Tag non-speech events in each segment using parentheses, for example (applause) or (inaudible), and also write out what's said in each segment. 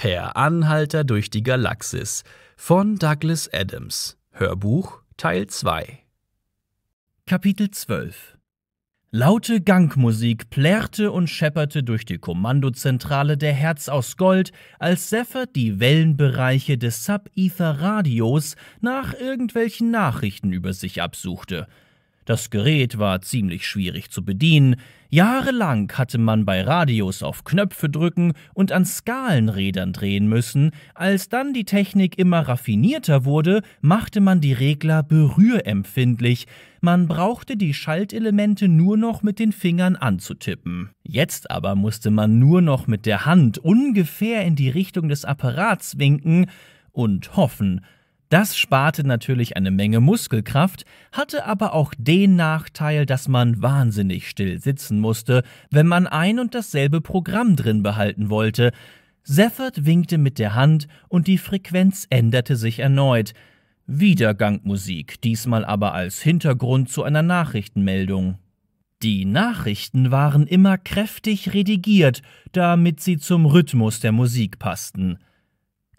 Per Anhalter durch die Galaxis von Douglas Adams. Hörbuch Teil 2. Kapitel 12 Laute Gangmusik plärrte und schepperte durch die Kommandozentrale der Herz aus Gold, als Seffert die Wellenbereiche des Sub-Ether-Radios nach irgendwelchen Nachrichten über sich absuchte – das Gerät war ziemlich schwierig zu bedienen. Jahrelang hatte man bei Radios auf Knöpfe drücken und an Skalenrädern drehen müssen. Als dann die Technik immer raffinierter wurde, machte man die Regler berührempfindlich. Man brauchte die Schaltelemente nur noch mit den Fingern anzutippen. Jetzt aber musste man nur noch mit der Hand ungefähr in die Richtung des Apparats winken und hoffen, das sparte natürlich eine Menge Muskelkraft, hatte aber auch den Nachteil, dass man wahnsinnig still sitzen musste, wenn man ein und dasselbe Programm drin behalten wollte. Seffert winkte mit der Hand und die Frequenz änderte sich erneut. Wieder Gangmusik, diesmal aber als Hintergrund zu einer Nachrichtenmeldung. Die Nachrichten waren immer kräftig redigiert, damit sie zum Rhythmus der Musik passten.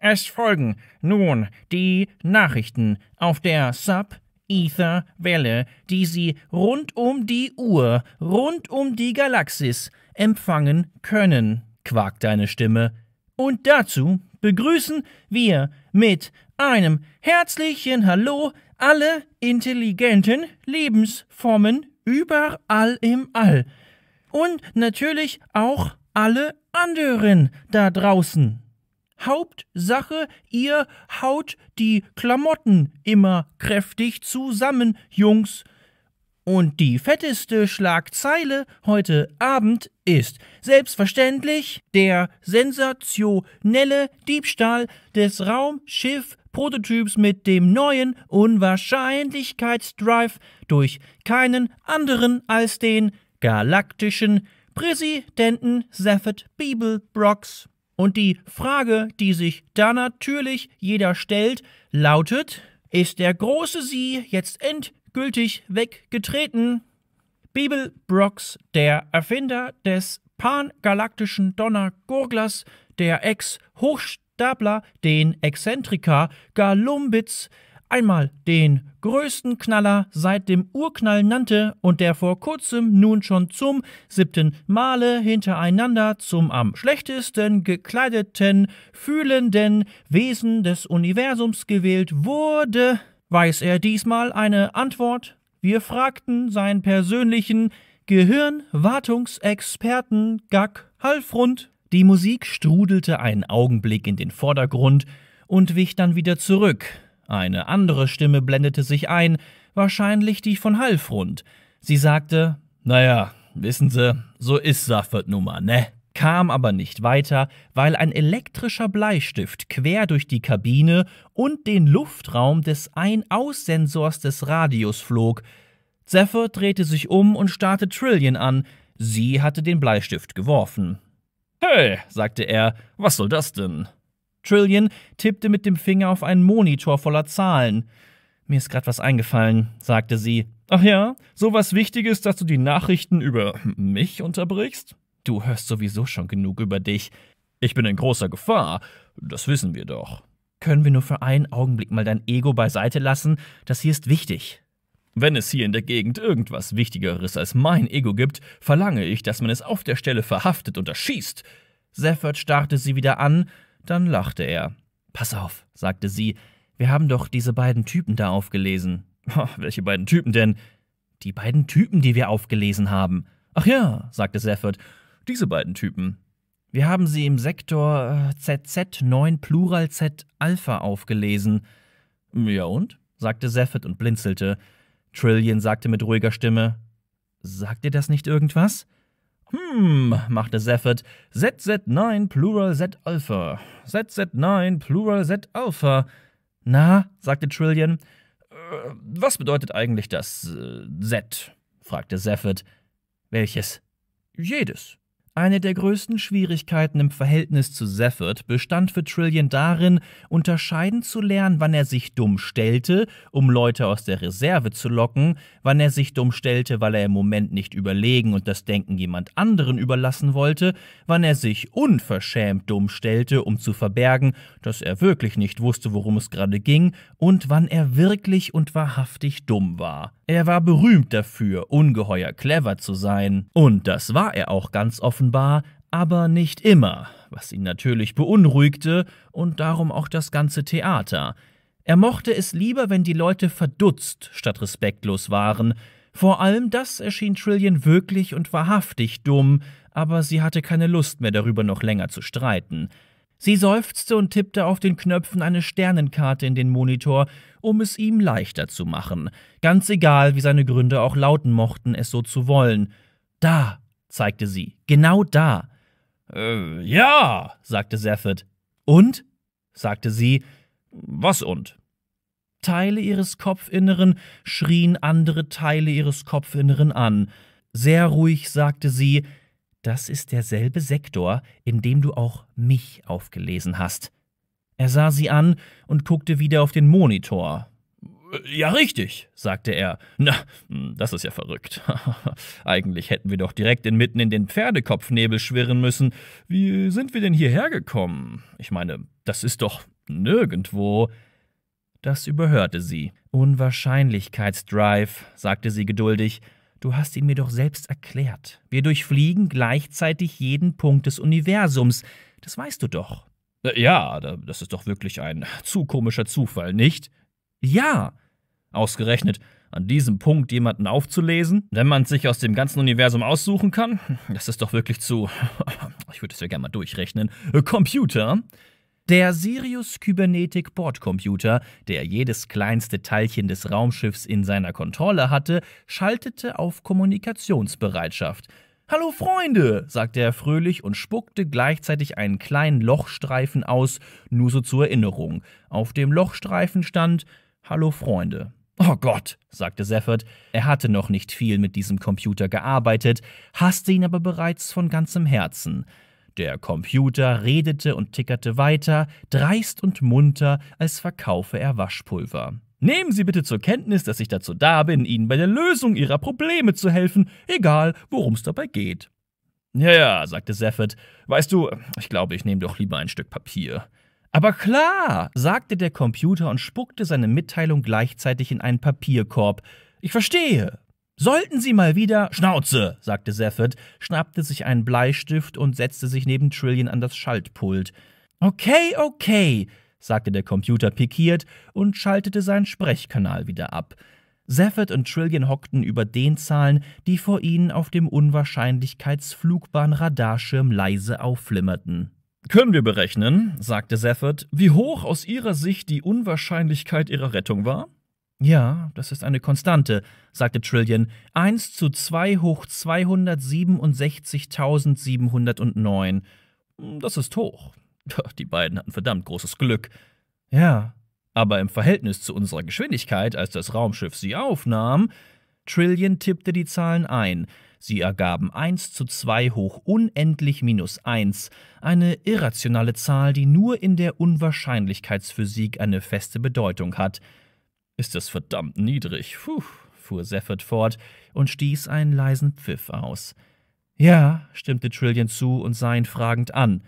Es folgen nun die Nachrichten auf der Sub Ether Welle, die Sie rund um die Uhr, rund um die Galaxis empfangen können, quakt eine Stimme. Und dazu begrüßen wir mit einem herzlichen Hallo alle intelligenten Lebensformen überall im All. Und natürlich auch alle anderen da draußen. Hauptsache, ihr haut die Klamotten immer kräftig zusammen, Jungs. Und die fetteste Schlagzeile heute Abend ist selbstverständlich der sensationelle Diebstahl des Raumschiff Prototyps mit dem neuen Unwahrscheinlichkeitsdrive durch keinen anderen als den galaktischen Präsidenten Zephyr Beeblebrox. Und die Frage, die sich da natürlich jeder stellt, lautet, ist der große Sie jetzt endgültig weggetreten? Bibel Brooks, der Erfinder des pangalaktischen Donnergurglers, der Ex-Hochstapler, den Exzentriker Galumbitz, Einmal den größten Knaller seit dem Urknall nannte und der vor kurzem nun schon zum siebten Male hintereinander zum am schlechtesten gekleideten, fühlenden Wesen des Universums gewählt wurde, weiß er diesmal eine Antwort. Wir fragten seinen persönlichen Gehirnwartungsexperten Gag Halfrund. Die Musik strudelte einen Augenblick in den Vordergrund und wich dann wieder zurück. Eine andere Stimme blendete sich ein, wahrscheinlich die von Halfrund. Sie sagte, naja, wissen Sie, so ist Saffert nun mal, ne? kam aber nicht weiter, weil ein elektrischer Bleistift quer durch die Kabine und den Luftraum des Ein-Aus-Sensors des Radios flog. Zephyr drehte sich um und starrte Trillian an. Sie hatte den Bleistift geworfen. Hey, sagte er, was soll das denn? Trillion tippte mit dem Finger auf einen Monitor voller Zahlen. Mir ist gerade was eingefallen, sagte sie. Ach ja, so was Wichtiges, dass du die Nachrichten über mich unterbrichst? Du hörst sowieso schon genug über dich. Ich bin in großer Gefahr, das wissen wir doch. Können wir nur für einen Augenblick mal dein Ego beiseite lassen? Das hier ist wichtig. Wenn es hier in der Gegend irgendwas Wichtigeres als mein Ego gibt, verlange ich, dass man es auf der Stelle verhaftet und erschießt. Seffert starrte sie wieder an, dann lachte er. Pass auf, sagte sie, wir haben doch diese beiden Typen da aufgelesen. Oh, (laughs) welche beiden Typen denn? Die beiden Typen, die wir aufgelesen haben. Ach ja, sagte Seffert, diese beiden Typen. Wir haben sie im Sektor äh, ZZ9 Plural Z Alpha aufgelesen. Ja und? sagte Seffert und blinzelte. Trillion sagte mit ruhiger Stimme: Sagt dir das nicht irgendwas? Hm, machte Seffet. ZZ9 Plural Z Alpha. ZZ9 Plural Z Alpha. Na, sagte Trillian. Äh, was bedeutet eigentlich das äh, Z? fragte Seffet. Welches? Jedes, eine der größten Schwierigkeiten im Verhältnis zu Seffert bestand für Trillian darin, unterscheiden zu lernen, wann er sich dumm stellte, um Leute aus der Reserve zu locken, wann er sich dumm stellte, weil er im Moment nicht überlegen und das Denken jemand anderen überlassen wollte, wann er sich unverschämt dumm stellte, um zu verbergen, dass er wirklich nicht wusste, worum es gerade ging, und wann er wirklich und wahrhaftig dumm war. Er war berühmt dafür, ungeheuer clever zu sein, und das war er auch ganz offenbar, aber nicht immer, was ihn natürlich beunruhigte und darum auch das ganze Theater. Er mochte es lieber, wenn die Leute verdutzt statt respektlos waren. Vor allem das erschien Trillian wirklich und wahrhaftig dumm, aber sie hatte keine Lust mehr darüber noch länger zu streiten. Sie seufzte und tippte auf den Knöpfen eine Sternenkarte in den Monitor, um es ihm leichter zu machen, ganz egal, wie seine Gründe auch lauten mochten, es so zu wollen. Da, zeigte sie, genau da. Äh, ja, sagte Seffet. Und? sagte sie. Was und? Teile ihres Kopfinneren schrien andere Teile ihres Kopfinneren an. Sehr ruhig sagte sie, das ist derselbe Sektor, in dem du auch mich aufgelesen hast. Er sah sie an und guckte wieder auf den Monitor. Äh, ja, richtig, sagte er. Na, hm, das ist ja verrückt. (laughs) Eigentlich hätten wir doch direkt inmitten in den Pferdekopfnebel schwirren müssen. Wie sind wir denn hierher gekommen? Ich meine, das ist doch nirgendwo. Das überhörte sie. Unwahrscheinlichkeitsdrive, sagte sie geduldig. Du hast ihn mir doch selbst erklärt. Wir durchfliegen gleichzeitig jeden Punkt des Universums. Das weißt du doch. Äh, ja, das ist doch wirklich ein zu komischer Zufall, nicht? Ja. Ausgerechnet, an diesem Punkt jemanden aufzulesen, wenn man sich aus dem ganzen Universum aussuchen kann, das ist doch wirklich zu. (laughs) Ich würde es ja gerne mal durchrechnen. Computer. Der Sirius Kybernetik Bordcomputer, der jedes kleinste Teilchen des Raumschiffs in seiner Kontrolle hatte, schaltete auf Kommunikationsbereitschaft. Hallo Freunde, sagte er fröhlich und spuckte gleichzeitig einen kleinen Lochstreifen aus, nur so zur Erinnerung. Auf dem Lochstreifen stand Hallo Freunde. Oh Gott, sagte Seffert, er hatte noch nicht viel mit diesem Computer gearbeitet, hasste ihn aber bereits von ganzem Herzen. Der Computer redete und tickerte weiter, dreist und munter, als verkaufe er Waschpulver. Nehmen Sie bitte zur Kenntnis, dass ich dazu da bin, Ihnen bei der Lösung Ihrer Probleme zu helfen, egal worum es dabei geht. Ja, ja, sagte Seffet, weißt du, ich glaube, ich nehme doch lieber ein Stück Papier. Aber klar, sagte der Computer und spuckte seine Mitteilung gleichzeitig in einen Papierkorb. Ich verstehe. Sollten Sie mal wieder Schnauze, sagte Seffet, schnappte sich einen Bleistift und setzte sich neben Trillian an das Schaltpult. Okay, okay, sagte der Computer pikiert und schaltete seinen Sprechkanal wieder ab. Seffet und Trillian hockten über den Zahlen, die vor ihnen auf dem Unwahrscheinlichkeitsflugbahnradarschirm leise aufflimmerten. Können wir berechnen, sagte Seffet, wie hoch aus Ihrer Sicht die Unwahrscheinlichkeit Ihrer Rettung war? Ja, das ist eine Konstante, sagte Trillion. 1 zu 2 hoch 267.709. Hm, das ist hoch. (laughs) Die beiden hatten verdammt großes Glück. Ja, aber im Verhältnis zu unserer Geschwindigkeit, als das Raumschiff sie aufnahm, Trillion tippte die Zahlen ein. Sie ergaben 1 zu 2 hoch unendlich minus 1, eine irrationale Zahl, die nur in der Unwahrscheinlichkeitsphysik eine feste Bedeutung hat. Ist es verdammt niedrig, Puh, fuhr Seffert fort und stieß einen leisen Pfiff aus. Ja, stimmte Trillian zu und sah ihn fragend an.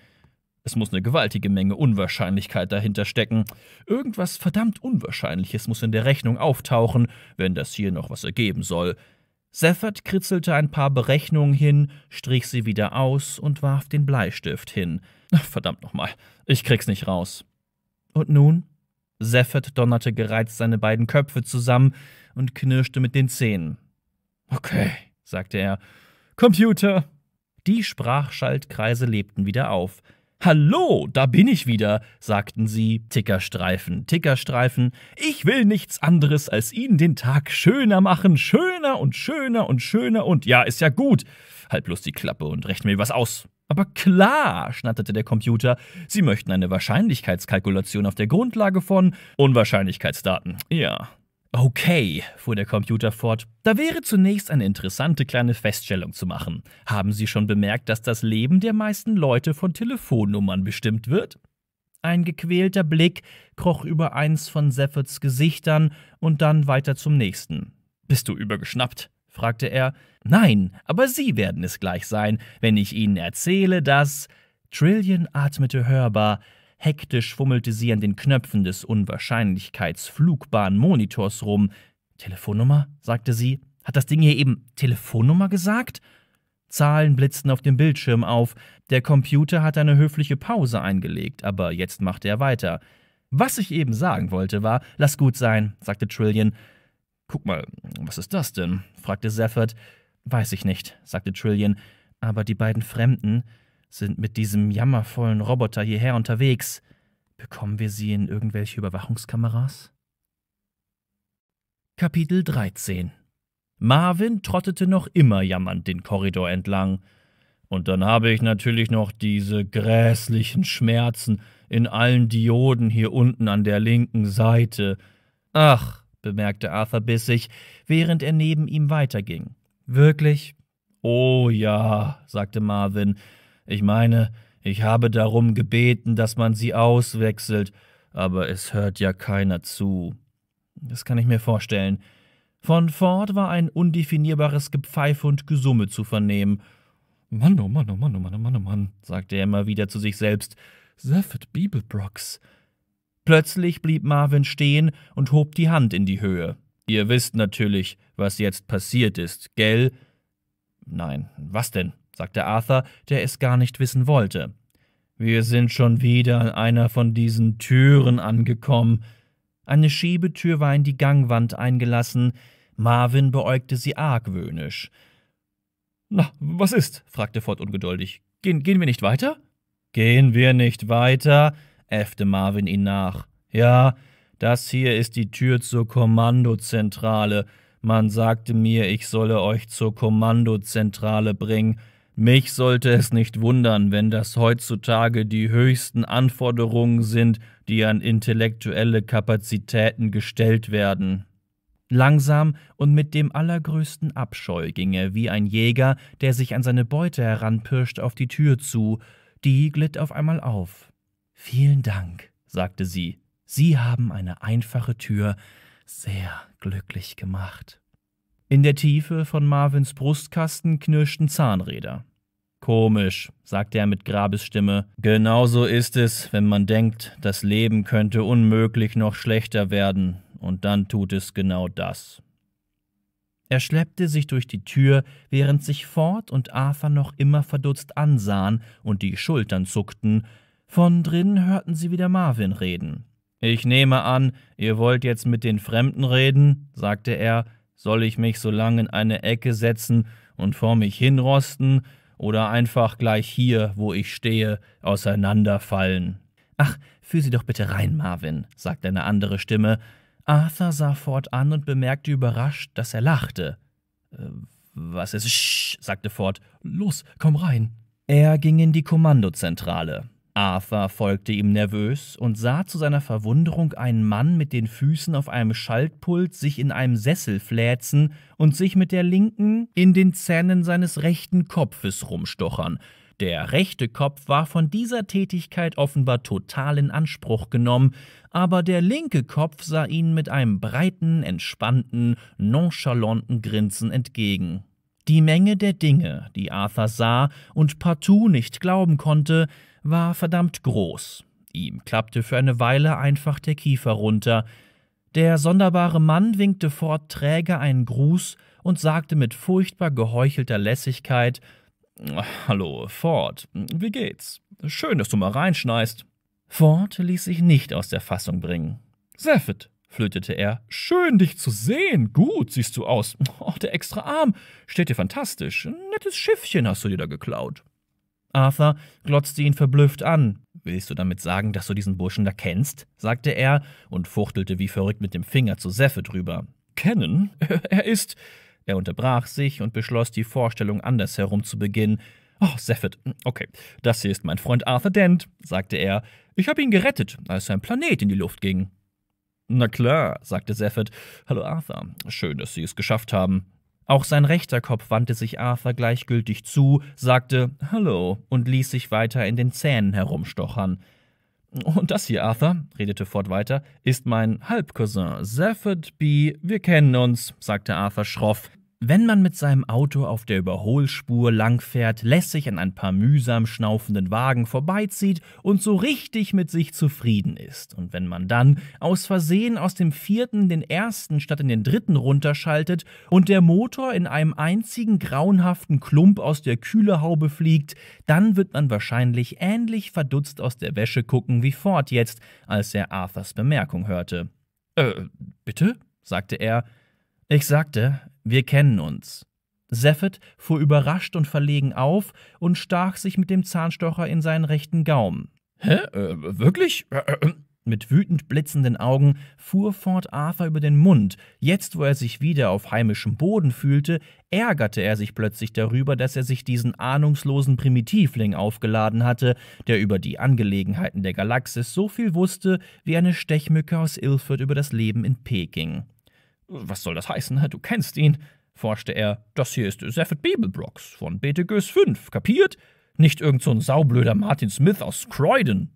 Es muss eine gewaltige Menge Unwahrscheinlichkeit dahinter stecken. Irgendwas verdammt Unwahrscheinliches muss in der Rechnung auftauchen, wenn das hier noch was ergeben soll. Seffert kritzelte ein paar Berechnungen hin, strich sie wieder aus und warf den Bleistift hin. Verdammt nochmal, ich krieg's nicht raus. Und nun? Seffert donnerte gereizt seine beiden Köpfe zusammen und knirschte mit den Zähnen. Okay, sagte er. Computer! Die Sprachschaltkreise lebten wieder auf. Hallo, da bin ich wieder, sagten sie. Tickerstreifen, Tickerstreifen. Ich will nichts anderes, als Ihnen den Tag schöner machen, schöner und schöner und schöner und ja, ist ja gut. Halt bloß die Klappe und rechne mir was aus. Aber klar, schnatterte der Computer, Sie möchten eine Wahrscheinlichkeitskalkulation auf der Grundlage von Unwahrscheinlichkeitsdaten. Ja. Okay, fuhr der Computer fort, da wäre zunächst eine interessante kleine Feststellung zu machen. Haben Sie schon bemerkt, dass das Leben der meisten Leute von Telefonnummern bestimmt wird? Ein gequälter Blick kroch über eins von Seffords Gesichtern und dann weiter zum nächsten. Bist du übergeschnappt? fragte er. Nein, aber Sie werden es gleich sein, wenn ich Ihnen erzähle, dass. Trillian atmete hörbar, hektisch fummelte sie an den Knöpfen des Unwahrscheinlichkeitsflugbahnmonitors rum. Telefonnummer? sagte sie. Hat das Ding hier eben Telefonnummer gesagt? Zahlen blitzten auf dem Bildschirm auf. Der Computer hat eine höfliche Pause eingelegt, aber jetzt machte er weiter. Was ich eben sagen wollte war, lass gut sein, sagte Trillian. Guck mal, was ist das denn? fragte Seffert. Weiß ich nicht, sagte Trillian, aber die beiden Fremden sind mit diesem jammervollen Roboter hierher unterwegs. Bekommen wir sie in irgendwelche Überwachungskameras? Kapitel 13 Marvin trottete noch immer jammernd den Korridor entlang. Und dann habe ich natürlich noch diese grässlichen Schmerzen in allen Dioden hier unten an der linken Seite. Ach, bemerkte Arthur bissig, während er neben ihm weiterging. Wirklich? Oh ja, sagte Marvin. Ich meine, ich habe darum gebeten, dass man sie auswechselt, aber es hört ja keiner zu. Das kann ich mir vorstellen. Von Ford war ein undefinierbares Gepfeife und Gesumme zu vernehmen. Mann, oh Mann, oh Mann, oh Mann, oh Mann, oh Mann, sagte er immer wieder zu sich selbst. Saffet Bibelbrocks. Plötzlich blieb Marvin stehen und hob die Hand in die Höhe. Ihr wisst natürlich, was jetzt passiert ist, gell? Nein, was denn? sagte Arthur, der es gar nicht wissen wollte. Wir sind schon wieder an einer von diesen Türen angekommen. Eine Schiebetür war in die Gangwand eingelassen. Marvin beäugte sie argwöhnisch. Na, was ist? fragte Ford ungeduldig. Gehen, gehen wir nicht weiter? Gehen wir nicht weiter? äffte Marvin ihn nach. Ja, das hier ist die Tür zur Kommandozentrale. Man sagte mir, ich solle euch zur Kommandozentrale bringen. Mich sollte es nicht wundern, wenn das heutzutage die höchsten Anforderungen sind, die an intellektuelle Kapazitäten gestellt werden. Langsam und mit dem allergrößten Abscheu ging er wie ein Jäger, der sich an seine Beute heranpirscht, auf die Tür zu. Die glitt auf einmal auf. Vielen Dank, sagte sie. Sie haben eine einfache Tür sehr glücklich gemacht. In der Tiefe von Marvins Brustkasten knirschten Zahnräder. Komisch, sagte er mit Grabesstimme. Genauso ist es, wenn man denkt, das Leben könnte unmöglich noch schlechter werden, und dann tut es genau das. Er schleppte sich durch die Tür, während sich Ford und Arthur noch immer verdutzt ansahen und die Schultern zuckten, von drinnen hörten sie wieder Marvin reden. Ich nehme an, ihr wollt jetzt mit den Fremden reden, sagte er. Soll ich mich so lange in eine Ecke setzen und vor mich hinrosten oder einfach gleich hier, wo ich stehe, auseinanderfallen? Ach, führ sie doch bitte rein, Marvin, sagte eine andere Stimme. Arthur sah Ford an und bemerkte überrascht, dass er lachte. Äh, was ist? Sch, sagte Ford. Los, komm rein. Er ging in die Kommandozentrale. Arthur folgte ihm nervös und sah zu seiner Verwunderung einen Mann mit den Füßen auf einem Schaltpult sich in einem Sessel fläzen und sich mit der linken in den Zähnen seines rechten Kopfes rumstochern. Der rechte Kopf war von dieser Tätigkeit offenbar total in Anspruch genommen, aber der linke Kopf sah ihnen mit einem breiten, entspannten, nonchalanten Grinsen entgegen. Die Menge der Dinge, die Arthur sah und partout nicht glauben konnte, war verdammt groß. Ihm klappte für eine Weile einfach der Kiefer runter. Der sonderbare Mann winkte Ford träge einen Gruß und sagte mit furchtbar geheuchelter Lässigkeit: Hallo, Ford, wie geht's? Schön, dass du mal reinschneist. Ford ließ sich nicht aus der Fassung bringen. Seffet, flötete er, schön dich zu sehen. Gut siehst du aus. Oh, der extra Arm steht dir fantastisch. Ein nettes Schiffchen hast du dir da geklaut. Arthur glotzte ihn verblüfft an. Willst du damit sagen, dass du diesen Burschen da kennst? sagte er und fuchtelte wie verrückt mit dem Finger zu Seffe drüber. Kennen? (laughs) er ist. Er unterbrach sich und beschloss, die Vorstellung andersherum zu beginnen. Oh, Seffet, okay, das hier ist mein Freund Arthur Dent, sagte er. Ich habe ihn gerettet, als sein Planet in die Luft ging. Na klar, sagte Seffet. Hallo Arthur, schön, dass Sie es geschafft haben. Auch sein rechter Kopf wandte sich Arthur gleichgültig zu, sagte Hallo und ließ sich weiter in den Zähnen herumstochern. Und das hier, Arthur, redete Ford weiter, ist mein Halbcousin, Zephyr B. Wir kennen uns, sagte Arthur schroff. Wenn man mit seinem Auto auf der Überholspur langfährt, lässig an ein paar mühsam schnaufenden Wagen vorbeizieht und so richtig mit sich zufrieden ist, und wenn man dann aus Versehen aus dem vierten den ersten statt in den dritten runterschaltet und der Motor in einem einzigen grauenhaften Klump aus der Kühlehaube fliegt, dann wird man wahrscheinlich ähnlich verdutzt aus der Wäsche gucken wie Ford jetzt, als er Arthurs Bemerkung hörte. Äh, bitte? sagte er. Ich sagte, wir kennen uns. Seffet fuhr überrascht und verlegen auf und stach sich mit dem Zahnstocher in seinen rechten Gaumen. Hä? Äh, wirklich? Äh, äh, äh. Mit wütend blitzenden Augen fuhr Ford Arthur über den Mund. Jetzt, wo er sich wieder auf heimischem Boden fühlte, ärgerte er sich plötzlich darüber, dass er sich diesen ahnungslosen Primitivling aufgeladen hatte, der über die Angelegenheiten der Galaxis so viel wusste wie eine Stechmücke aus Ilford über das Leben in Peking. Was soll das heißen? Ne? Du kennst ihn, forschte er. Das hier ist Seffet Bebelbrocks von Betegös 5, kapiert? Nicht irgend so ein saublöder Martin Smith aus Croydon.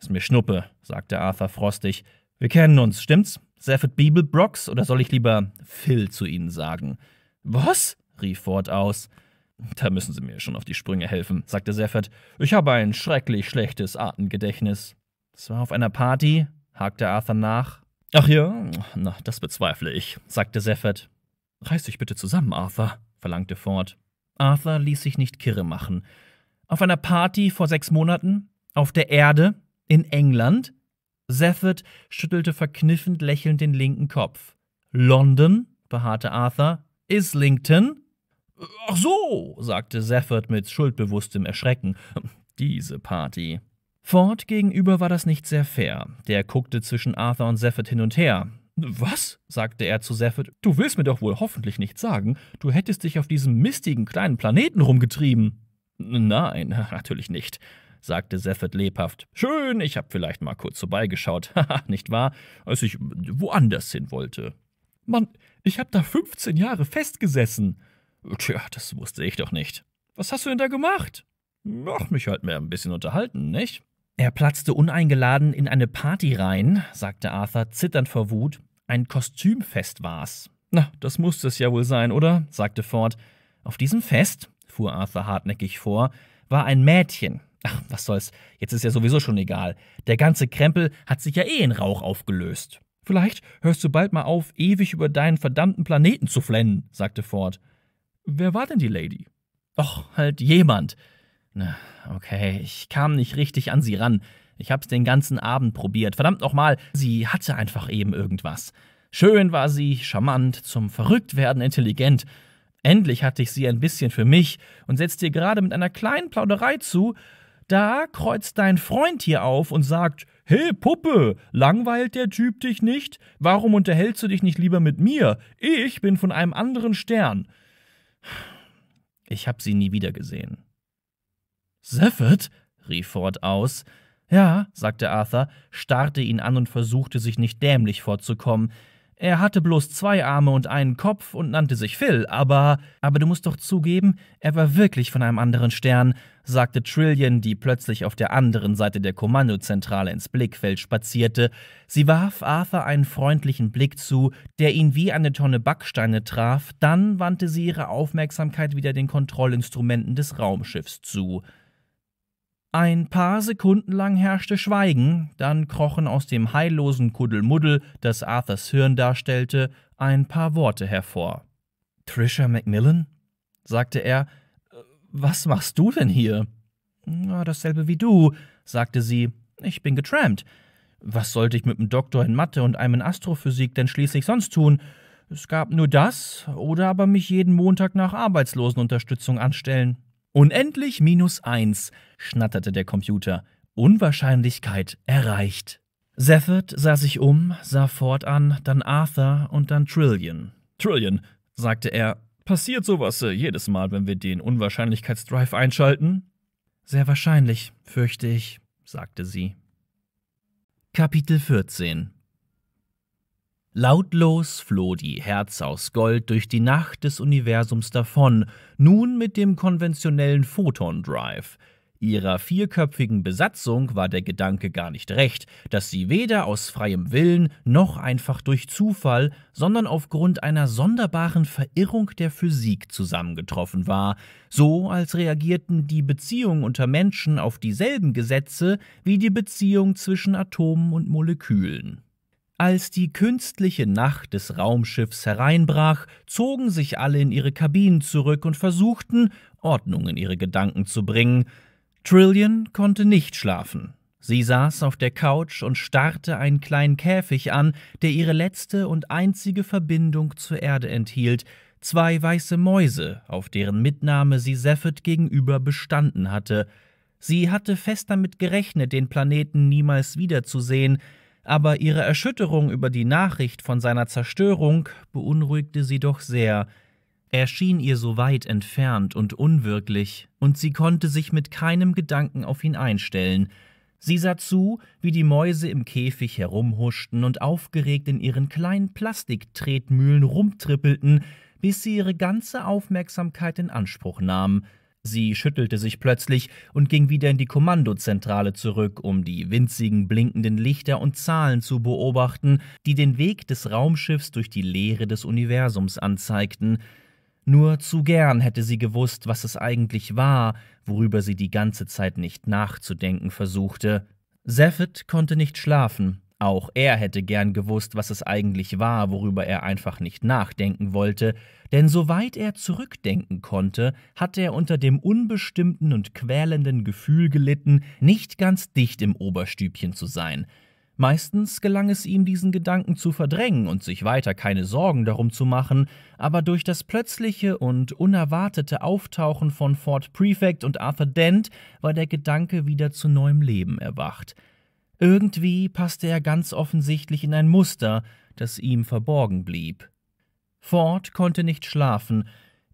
Ist mir Schnuppe, sagte Arthur frostig. Wir kennen uns, stimmt's? Seffet Bebelbrocks oder soll ich lieber Phil zu Ihnen sagen? Was? rief Ford aus. Da müssen Sie mir schon auf die Sprünge helfen, sagte Seffet. Ich habe ein schrecklich schlechtes Artengedächtnis. Es war auf einer Party, hakte Arthur nach, Ach ja, na, das bezweifle ich, sagte Seffert. Reiß dich bitte zusammen, Arthur, verlangte Ford. Arthur ließ sich nicht kirre machen. Auf einer Party vor sechs Monaten? Auf der Erde? In England? Seffert schüttelte verkniffend lächelnd den linken Kopf. London? beharrte Arthur. Islington? Ach so, sagte Seffert mit schuldbewusstem Erschrecken. Diese Party. Ford gegenüber war das nicht sehr fair. Der guckte zwischen Arthur und Seffet hin und her. Was? sagte er zu Seffet. Du willst mir doch wohl hoffentlich nicht sagen, du hättest dich auf diesem mistigen kleinen Planeten rumgetrieben. Nein, natürlich nicht, sagte Seffet lebhaft. Schön, ich hab vielleicht mal kurz vorbeigeschaut. (laughs) Haha, nicht wahr? Als ich woanders hin wollte. Mann, ich hab da 15 Jahre festgesessen. Tja, das wusste ich doch nicht. Was hast du denn da gemacht? Ach, mich halt mehr ein bisschen unterhalten, nicht? Er platzte uneingeladen in eine Party rein, sagte Arthur zitternd vor Wut. Ein Kostümfest war's. Na, das musste es ja wohl sein, oder? sagte Ford. Auf diesem Fest, fuhr Arthur hartnäckig vor, war ein Mädchen. Ach, was soll's, jetzt ist ja sowieso schon egal. Der ganze Krempel hat sich ja eh in Rauch aufgelöst. Vielleicht hörst du bald mal auf, ewig über deinen verdammten Planeten zu flennen, sagte Ford. Wer war denn die Lady? Och, halt jemand. Ne, okay, ich kam nicht richtig an sie ran. Ich hab's den ganzen Abend probiert. Verdammt nochmal, sie hatte einfach eben irgendwas. Schön war sie, charmant, zum Verrücktwerden intelligent. Endlich hatte ich sie ein bisschen für mich und setzte ihr gerade mit einer kleinen Plauderei zu. Da kreuzt dein Freund hier auf und sagt: Hey Puppe, langweilt der Typ dich nicht? Warum unterhältst du dich nicht lieber mit mir? Ich bin von einem anderen Stern. Ich hab sie nie wieder gesehen. Seffet? rief Ford aus. Ja, sagte Arthur, starrte ihn an und versuchte sich nicht dämlich vorzukommen. Er hatte bloß zwei Arme und einen Kopf und nannte sich Phil, aber. Aber du musst doch zugeben, er war wirklich von einem anderen Stern, sagte Trillian, die plötzlich auf der anderen Seite der Kommandozentrale ins Blickfeld spazierte. Sie warf Arthur einen freundlichen Blick zu, der ihn wie eine Tonne Backsteine traf, dann wandte sie ihre Aufmerksamkeit wieder den Kontrollinstrumenten des Raumschiffs zu. Ein paar Sekunden lang herrschte Schweigen, dann krochen aus dem heillosen Kuddelmuddel, das Arthurs Hirn darstellte, ein paar Worte hervor. Trisha Macmillan? sagte er. Was machst du denn hier? Na, dasselbe wie du, sagte sie. Ich bin getrampt. Was sollte ich mit einem Doktor in Mathe und einem in Astrophysik denn schließlich sonst tun? Es gab nur das oder aber mich jeden Montag nach Arbeitslosenunterstützung anstellen. Unendlich minus eins, schnatterte der Computer. Unwahrscheinlichkeit erreicht. Seffert sah sich um, sah Ford an, dann Arthur und dann Trillion. Trillion, sagte er, passiert sowas äh, jedes Mal, wenn wir den Unwahrscheinlichkeitsdrive einschalten? Sehr wahrscheinlich, fürchte ich, sagte sie. Kapitel 14 Lautlos floh die Herz aus Gold durch die Nacht des Universums davon, nun mit dem konventionellen Photon Drive. Ihrer vierköpfigen Besatzung war der Gedanke gar nicht recht, dass sie weder aus freiem Willen noch einfach durch Zufall, sondern aufgrund einer sonderbaren Verirrung der Physik zusammengetroffen war, so als reagierten die Beziehungen unter Menschen auf dieselben Gesetze wie die Beziehung zwischen Atomen und Molekülen. Als die künstliche Nacht des Raumschiffs hereinbrach, zogen sich alle in ihre Kabinen zurück und versuchten, Ordnung in ihre Gedanken zu bringen. Trillian konnte nicht schlafen. Sie saß auf der Couch und starrte einen kleinen Käfig an, der ihre letzte und einzige Verbindung zur Erde enthielt, zwei weiße Mäuse, auf deren Mitnahme sie Seffet gegenüber bestanden hatte. Sie hatte fest damit gerechnet, den Planeten niemals wiederzusehen, aber ihre Erschütterung über die Nachricht von seiner Zerstörung beunruhigte sie doch sehr. Er schien ihr so weit entfernt und unwirklich, und sie konnte sich mit keinem Gedanken auf ihn einstellen. Sie sah zu, wie die Mäuse im Käfig herumhuschten und aufgeregt in ihren kleinen Plastiktretmühlen rumtrippelten, bis sie ihre ganze Aufmerksamkeit in Anspruch nahmen – Sie schüttelte sich plötzlich und ging wieder in die Kommandozentrale zurück, um die winzigen blinkenden Lichter und Zahlen zu beobachten, die den Weg des Raumschiffs durch die Leere des Universums anzeigten. Nur zu gern hätte sie gewusst, was es eigentlich war, worüber sie die ganze Zeit nicht nachzudenken versuchte. Seffet konnte nicht schlafen, auch er hätte gern gewusst, was es eigentlich war, worüber er einfach nicht nachdenken wollte, denn soweit er zurückdenken konnte, hatte er unter dem unbestimmten und quälenden Gefühl gelitten, nicht ganz dicht im Oberstübchen zu sein. Meistens gelang es ihm, diesen Gedanken zu verdrängen und sich weiter keine Sorgen darum zu machen, aber durch das plötzliche und unerwartete Auftauchen von Ford Prefect und Arthur Dent war der Gedanke wieder zu neuem Leben erwacht. Irgendwie passte er ganz offensichtlich in ein Muster, das ihm verborgen blieb. Ford konnte nicht schlafen,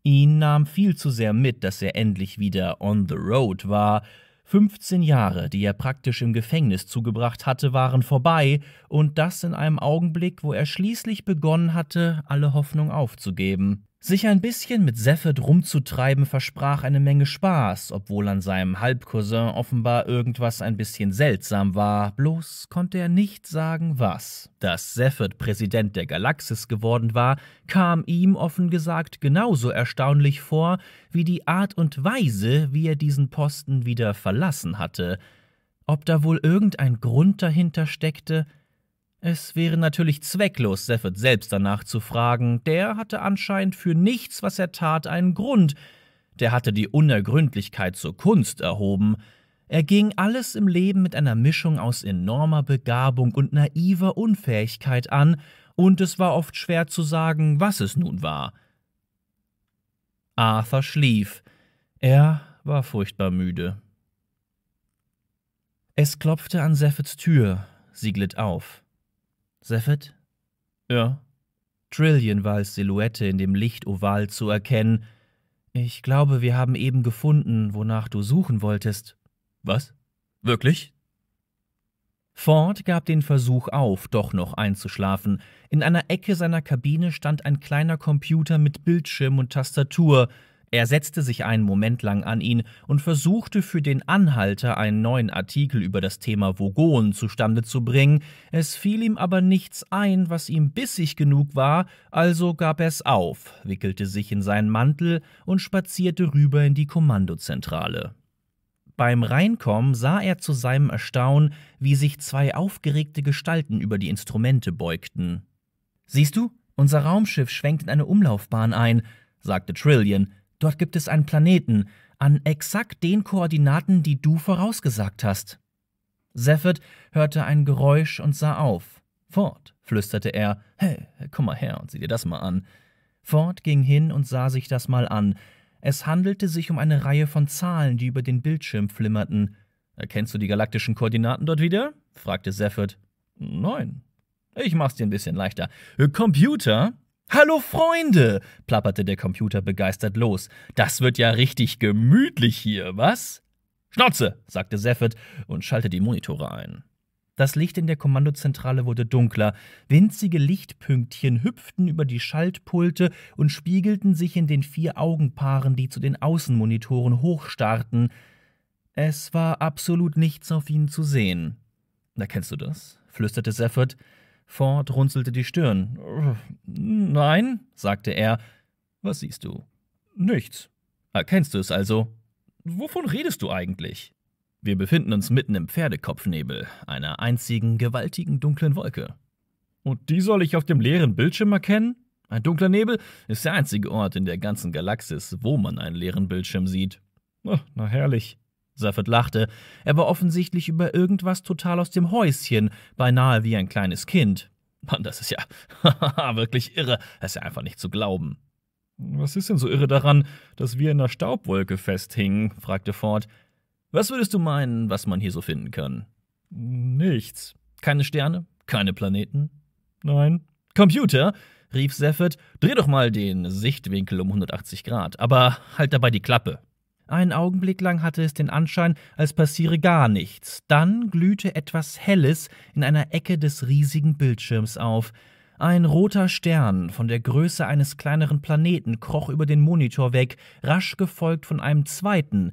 ihn nahm viel zu sehr mit, dass er endlich wieder on the road war, Fünfzehn Jahre, die er praktisch im Gefängnis zugebracht hatte, waren vorbei, und das in einem Augenblick, wo er schließlich begonnen hatte, alle Hoffnung aufzugeben. Sich ein bisschen mit Seffet rumzutreiben versprach eine Menge Spaß, obwohl an seinem Halbcousin offenbar irgendwas ein bisschen seltsam war, bloß konnte er nicht sagen, was. Dass Seffet Präsident der Galaxis geworden war, kam ihm offen gesagt genauso erstaunlich vor wie die Art und Weise, wie er diesen Posten wieder verlassen hatte. Ob da wohl irgendein Grund dahinter steckte, es wäre natürlich zwecklos, Seffet selbst danach zu fragen. Der hatte anscheinend für nichts, was er tat, einen Grund. Der hatte die Unergründlichkeit zur Kunst erhoben. Er ging alles im Leben mit einer Mischung aus enormer Begabung und naiver Unfähigkeit an, und es war oft schwer zu sagen, was es nun war. Arthur schlief. Er war furchtbar müde. Es klopfte an Seffets Tür. Sie glitt auf. Seffet? Ja. Trillian war als Silhouette in dem Licht oval zu erkennen. Ich glaube, wir haben eben gefunden, wonach du suchen wolltest. Was? Wirklich? Ford gab den Versuch auf, doch noch einzuschlafen. In einer Ecke seiner Kabine stand ein kleiner Computer mit Bildschirm und Tastatur, er setzte sich einen Moment lang an ihn und versuchte für den Anhalter einen neuen Artikel über das Thema Vogon zustande zu bringen, es fiel ihm aber nichts ein, was ihm bissig genug war, also gab er es auf, wickelte sich in seinen Mantel und spazierte rüber in die Kommandozentrale. Beim Reinkommen sah er zu seinem Erstaunen, wie sich zwei aufgeregte Gestalten über die Instrumente beugten. Siehst du, unser Raumschiff schwenkt in eine Umlaufbahn ein, sagte Trillian, Dort gibt es einen Planeten an exakt den Koordinaten, die du vorausgesagt hast. Seffert hörte ein Geräusch und sah auf. Ford, flüsterte er, hey, komm mal her und sieh dir das mal an. Ford ging hin und sah sich das mal an. Es handelte sich um eine Reihe von Zahlen, die über den Bildschirm flimmerten. Erkennst du die galaktischen Koordinaten dort wieder? fragte Seffert. Nein. Ich mach's dir ein bisschen leichter. Computer, Hallo Freunde, plapperte der Computer begeistert los. Das wird ja richtig gemütlich hier, was? Schnauze, sagte Seffert und schaltete die Monitore ein. Das Licht in der Kommandozentrale wurde dunkler, winzige Lichtpünktchen hüpften über die Schaltpulte und spiegelten sich in den vier Augenpaaren, die zu den Außenmonitoren hochstarrten. Es war absolut nichts auf ihnen zu sehen. Da kennst du das, flüsterte Seffert. Ford runzelte die Stirn. Nein, sagte er. Was siehst du? Nichts. Erkennst du es also? Wovon redest du eigentlich? Wir befinden uns mitten im Pferdekopfnebel, einer einzigen gewaltigen dunklen Wolke. Und die soll ich auf dem leeren Bildschirm erkennen? Ein dunkler Nebel ist der einzige Ort in der ganzen Galaxis, wo man einen leeren Bildschirm sieht. Ach, na herrlich. Seffert lachte. Er war offensichtlich über irgendwas total aus dem Häuschen, beinahe wie ein kleines Kind. Mann, das ist ja (laughs) wirklich irre. Das ist ja einfach nicht zu glauben. Was ist denn so irre daran, dass wir in der Staubwolke festhingen? fragte Ford. Was würdest du meinen, was man hier so finden kann? Nichts. Keine Sterne? Keine Planeten? Nein. Computer? rief Seffert. Dreh doch mal den Sichtwinkel um 180 Grad, aber halt dabei die Klappe. Einen Augenblick lang hatte es den Anschein, als passiere gar nichts. Dann glühte etwas Helles in einer Ecke des riesigen Bildschirms auf. Ein roter Stern von der Größe eines kleineren Planeten kroch über den Monitor weg, rasch gefolgt von einem zweiten,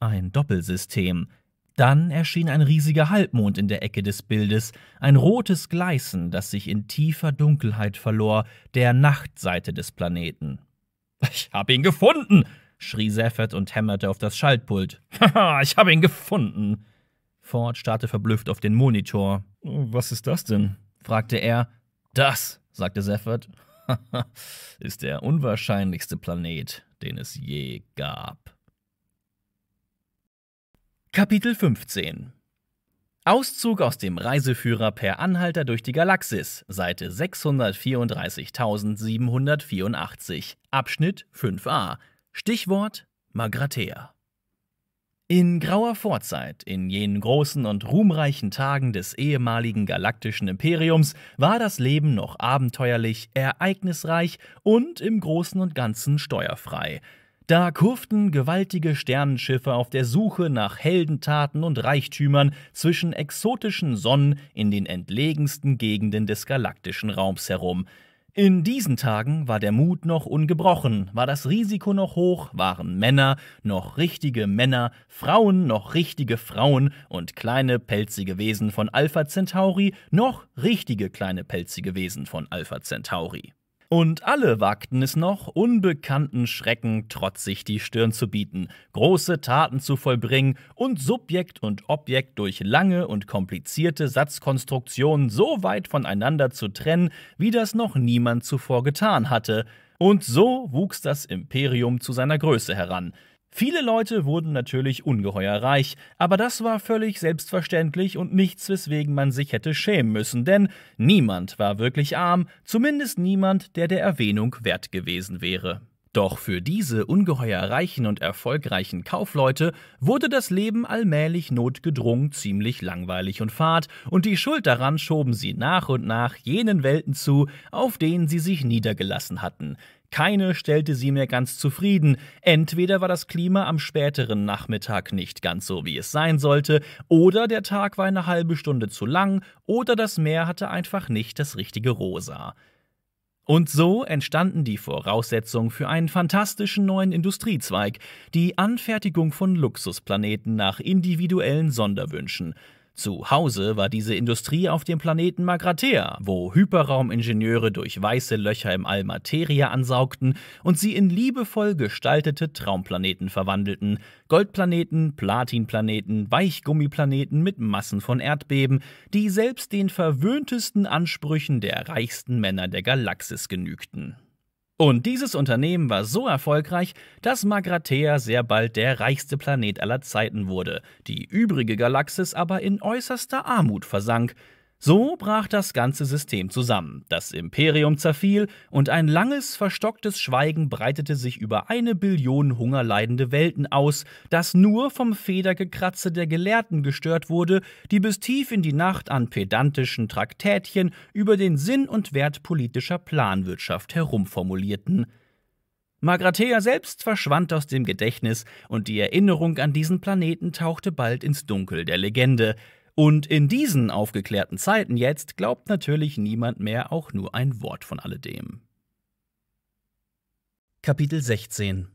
ein Doppelsystem. Dann erschien ein riesiger Halbmond in der Ecke des Bildes, ein rotes Gleißen, das sich in tiefer Dunkelheit verlor, der Nachtseite des Planeten. Ich habe ihn gefunden, schrie Seffert und hämmerte auf das Schaltpult. Haha, (laughs) ich habe ihn gefunden! Ford starrte verblüfft auf den Monitor. Was ist das denn? fragte er. Das, sagte Seffert, (laughs) ist der unwahrscheinlichste Planet, den es je gab. Kapitel 15 Auszug aus dem Reiseführer per Anhalter durch die Galaxis, Seite 634.784, Abschnitt 5a, Stichwort Magrathea. In grauer Vorzeit, in jenen großen und ruhmreichen Tagen des ehemaligen galaktischen Imperiums, war das Leben noch abenteuerlich, ereignisreich und im Großen und Ganzen steuerfrei. Da kurften gewaltige Sternenschiffe auf der Suche nach Heldentaten und Reichtümern zwischen exotischen Sonnen in den entlegensten Gegenden des galaktischen Raums herum. In diesen Tagen war der Mut noch ungebrochen, war das Risiko noch hoch, waren Männer noch richtige Männer, Frauen noch richtige Frauen und kleine pelzige Wesen von Alpha Centauri noch richtige kleine pelzige Wesen von Alpha Centauri. Und alle wagten es noch, unbekannten Schrecken trotzig die Stirn zu bieten, große Taten zu vollbringen und Subjekt und Objekt durch lange und komplizierte Satzkonstruktionen so weit voneinander zu trennen, wie das noch niemand zuvor getan hatte. Und so wuchs das Imperium zu seiner Größe heran. Viele Leute wurden natürlich ungeheuer reich, aber das war völlig selbstverständlich und nichts, weswegen man sich hätte schämen müssen, denn niemand war wirklich arm, zumindest niemand, der der Erwähnung wert gewesen wäre. Doch für diese ungeheuer reichen und erfolgreichen Kaufleute wurde das Leben allmählich notgedrungen ziemlich langweilig und fad, und die Schuld daran schoben sie nach und nach jenen Welten zu, auf denen sie sich niedergelassen hatten. Keine stellte sie mehr ganz zufrieden. Entweder war das Klima am späteren Nachmittag nicht ganz so, wie es sein sollte, oder der Tag war eine halbe Stunde zu lang, oder das Meer hatte einfach nicht das richtige Rosa. Und so entstanden die Voraussetzungen für einen fantastischen neuen Industriezweig, die Anfertigung von Luxusplaneten nach individuellen Sonderwünschen. Zu Hause war diese Industrie auf dem Planeten Magratea, wo Hyperraumingenieure durch weiße Löcher im All Materie ansaugten und sie in liebevoll gestaltete Traumplaneten verwandelten. Goldplaneten, Platinplaneten, Weichgummiplaneten mit Massen von Erdbeben, die selbst den verwöhntesten Ansprüchen der reichsten Männer der Galaxis genügten. Und dieses Unternehmen war so erfolgreich, dass Magrathea sehr bald der reichste Planet aller Zeiten wurde, die übrige Galaxis aber in äußerster Armut versank, so brach das ganze System zusammen, das Imperium zerfiel und ein langes, verstocktes Schweigen breitete sich über eine Billion hungerleidende Welten aus, das nur vom Federgekratze der Gelehrten gestört wurde, die bis tief in die Nacht an pedantischen Traktätchen über den Sinn und Wert politischer Planwirtschaft herumformulierten. Magrathea selbst verschwand aus dem Gedächtnis und die Erinnerung an diesen Planeten tauchte bald ins Dunkel der Legende – und in diesen aufgeklärten Zeiten jetzt glaubt natürlich niemand mehr auch nur ein Wort von alledem. Kapitel 16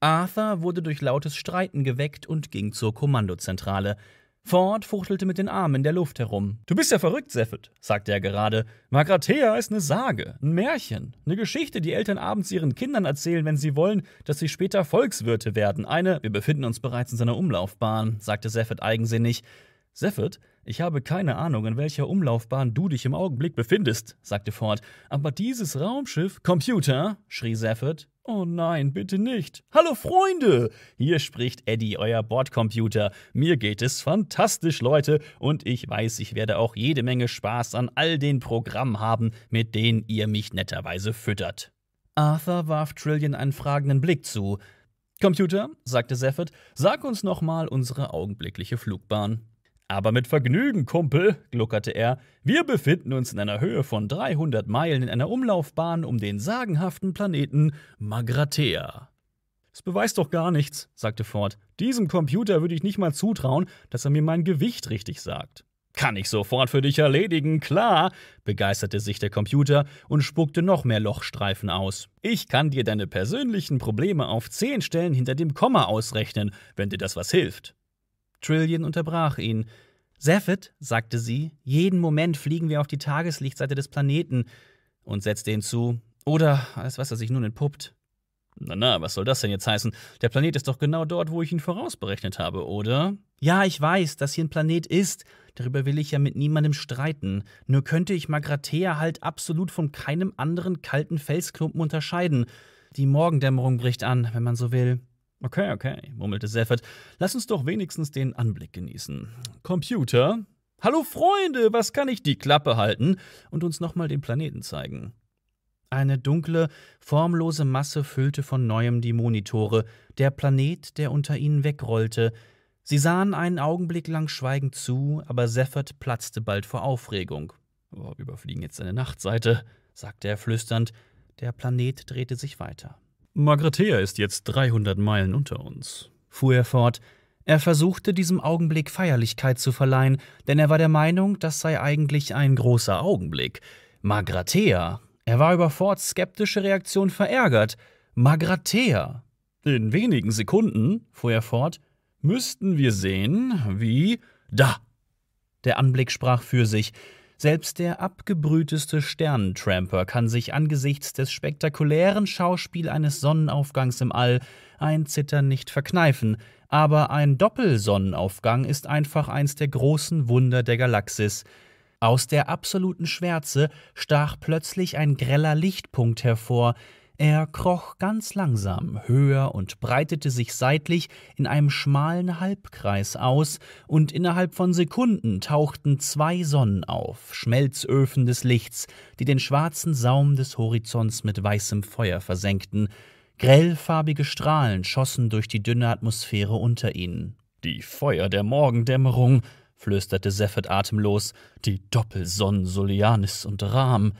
Arthur wurde durch lautes Streiten geweckt und ging zur Kommandozentrale. Ford fuchtelte mit den Armen in der Luft herum. Du bist ja verrückt, Seffet, sagte er gerade. Magrathea ist eine Sage, ein Märchen, eine Geschichte, die Eltern abends ihren Kindern erzählen, wenn sie wollen, dass sie später Volkswirte werden. Eine, wir befinden uns bereits in seiner Umlaufbahn, sagte Seffet eigensinnig. Seffert, ich habe keine Ahnung, in welcher Umlaufbahn du dich im Augenblick befindest, sagte Ford. Aber dieses Raumschiff. Computer! schrie Seffert. Oh nein, bitte nicht. Hallo Freunde! Hier spricht Eddie, euer Bordcomputer. Mir geht es fantastisch, Leute, und ich weiß, ich werde auch jede Menge Spaß an all den Programmen haben, mit denen ihr mich netterweise füttert. Arthur warf Trillian einen fragenden Blick zu. Computer, sagte Seffert, sag uns nochmal unsere augenblickliche Flugbahn. Aber mit Vergnügen, Kumpel, gluckerte er. Wir befinden uns in einer Höhe von 300 Meilen in einer Umlaufbahn um den sagenhaften Planeten Magratea. Es beweist doch gar nichts, sagte Ford. Diesem Computer würde ich nicht mal zutrauen, dass er mir mein Gewicht richtig sagt. Kann ich sofort für dich erledigen, klar, begeisterte sich der Computer und spuckte noch mehr Lochstreifen aus. Ich kann dir deine persönlichen Probleme auf zehn Stellen hinter dem Komma ausrechnen, wenn dir das was hilft. Trillion unterbrach ihn. Seffet, sagte sie, jeden Moment fliegen wir auf die Tageslichtseite des Planeten und setzte hinzu, oder alles, was er sich nun entpuppt. Na na, was soll das denn jetzt heißen? Der Planet ist doch genau dort, wo ich ihn vorausberechnet habe, oder? Ja, ich weiß, dass hier ein Planet ist. Darüber will ich ja mit niemandem streiten. Nur könnte ich Magrathea halt absolut von keinem anderen kalten Felsklumpen unterscheiden. Die Morgendämmerung bricht an, wenn man so will. Okay, okay, murmelte Seffert. Lass uns doch wenigstens den Anblick genießen. Computer. Hallo Freunde, was kann ich die Klappe halten? Und uns nochmal den Planeten zeigen. Eine dunkle, formlose Masse füllte von neuem die Monitore, der Planet, der unter ihnen wegrollte. Sie sahen einen Augenblick lang schweigend zu, aber Seffert platzte bald vor Aufregung. Oh, überfliegen jetzt eine Nachtseite, sagte er flüsternd. Der Planet drehte sich weiter. Margretea ist jetzt 300 Meilen unter uns, fuhr er fort. Er versuchte, diesem Augenblick Feierlichkeit zu verleihen, denn er war der Meinung, das sei eigentlich ein großer Augenblick. Magratea. Er war über Fords skeptische Reaktion verärgert. Magratea. In wenigen Sekunden, fuhr er fort, müssten wir sehen, wie. Da! Der Anblick sprach für sich. Selbst der abgebrühteste Sternentramper kann sich angesichts des spektakulären Schauspiel eines Sonnenaufgangs im All ein Zittern nicht verkneifen, aber ein Doppelsonnenaufgang ist einfach eins der großen Wunder der Galaxis. Aus der absoluten Schwärze stach plötzlich ein greller Lichtpunkt hervor, er kroch ganz langsam höher und breitete sich seitlich in einem schmalen Halbkreis aus, und innerhalb von Sekunden tauchten zwei Sonnen auf, Schmelzöfen des Lichts, die den schwarzen Saum des Horizonts mit weißem Feuer versenkten, grellfarbige Strahlen schossen durch die dünne Atmosphäre unter ihnen. Die Feuer der Morgendämmerung, flüsterte Seffet atemlos, die Doppelsonnen Solianis und Rahm.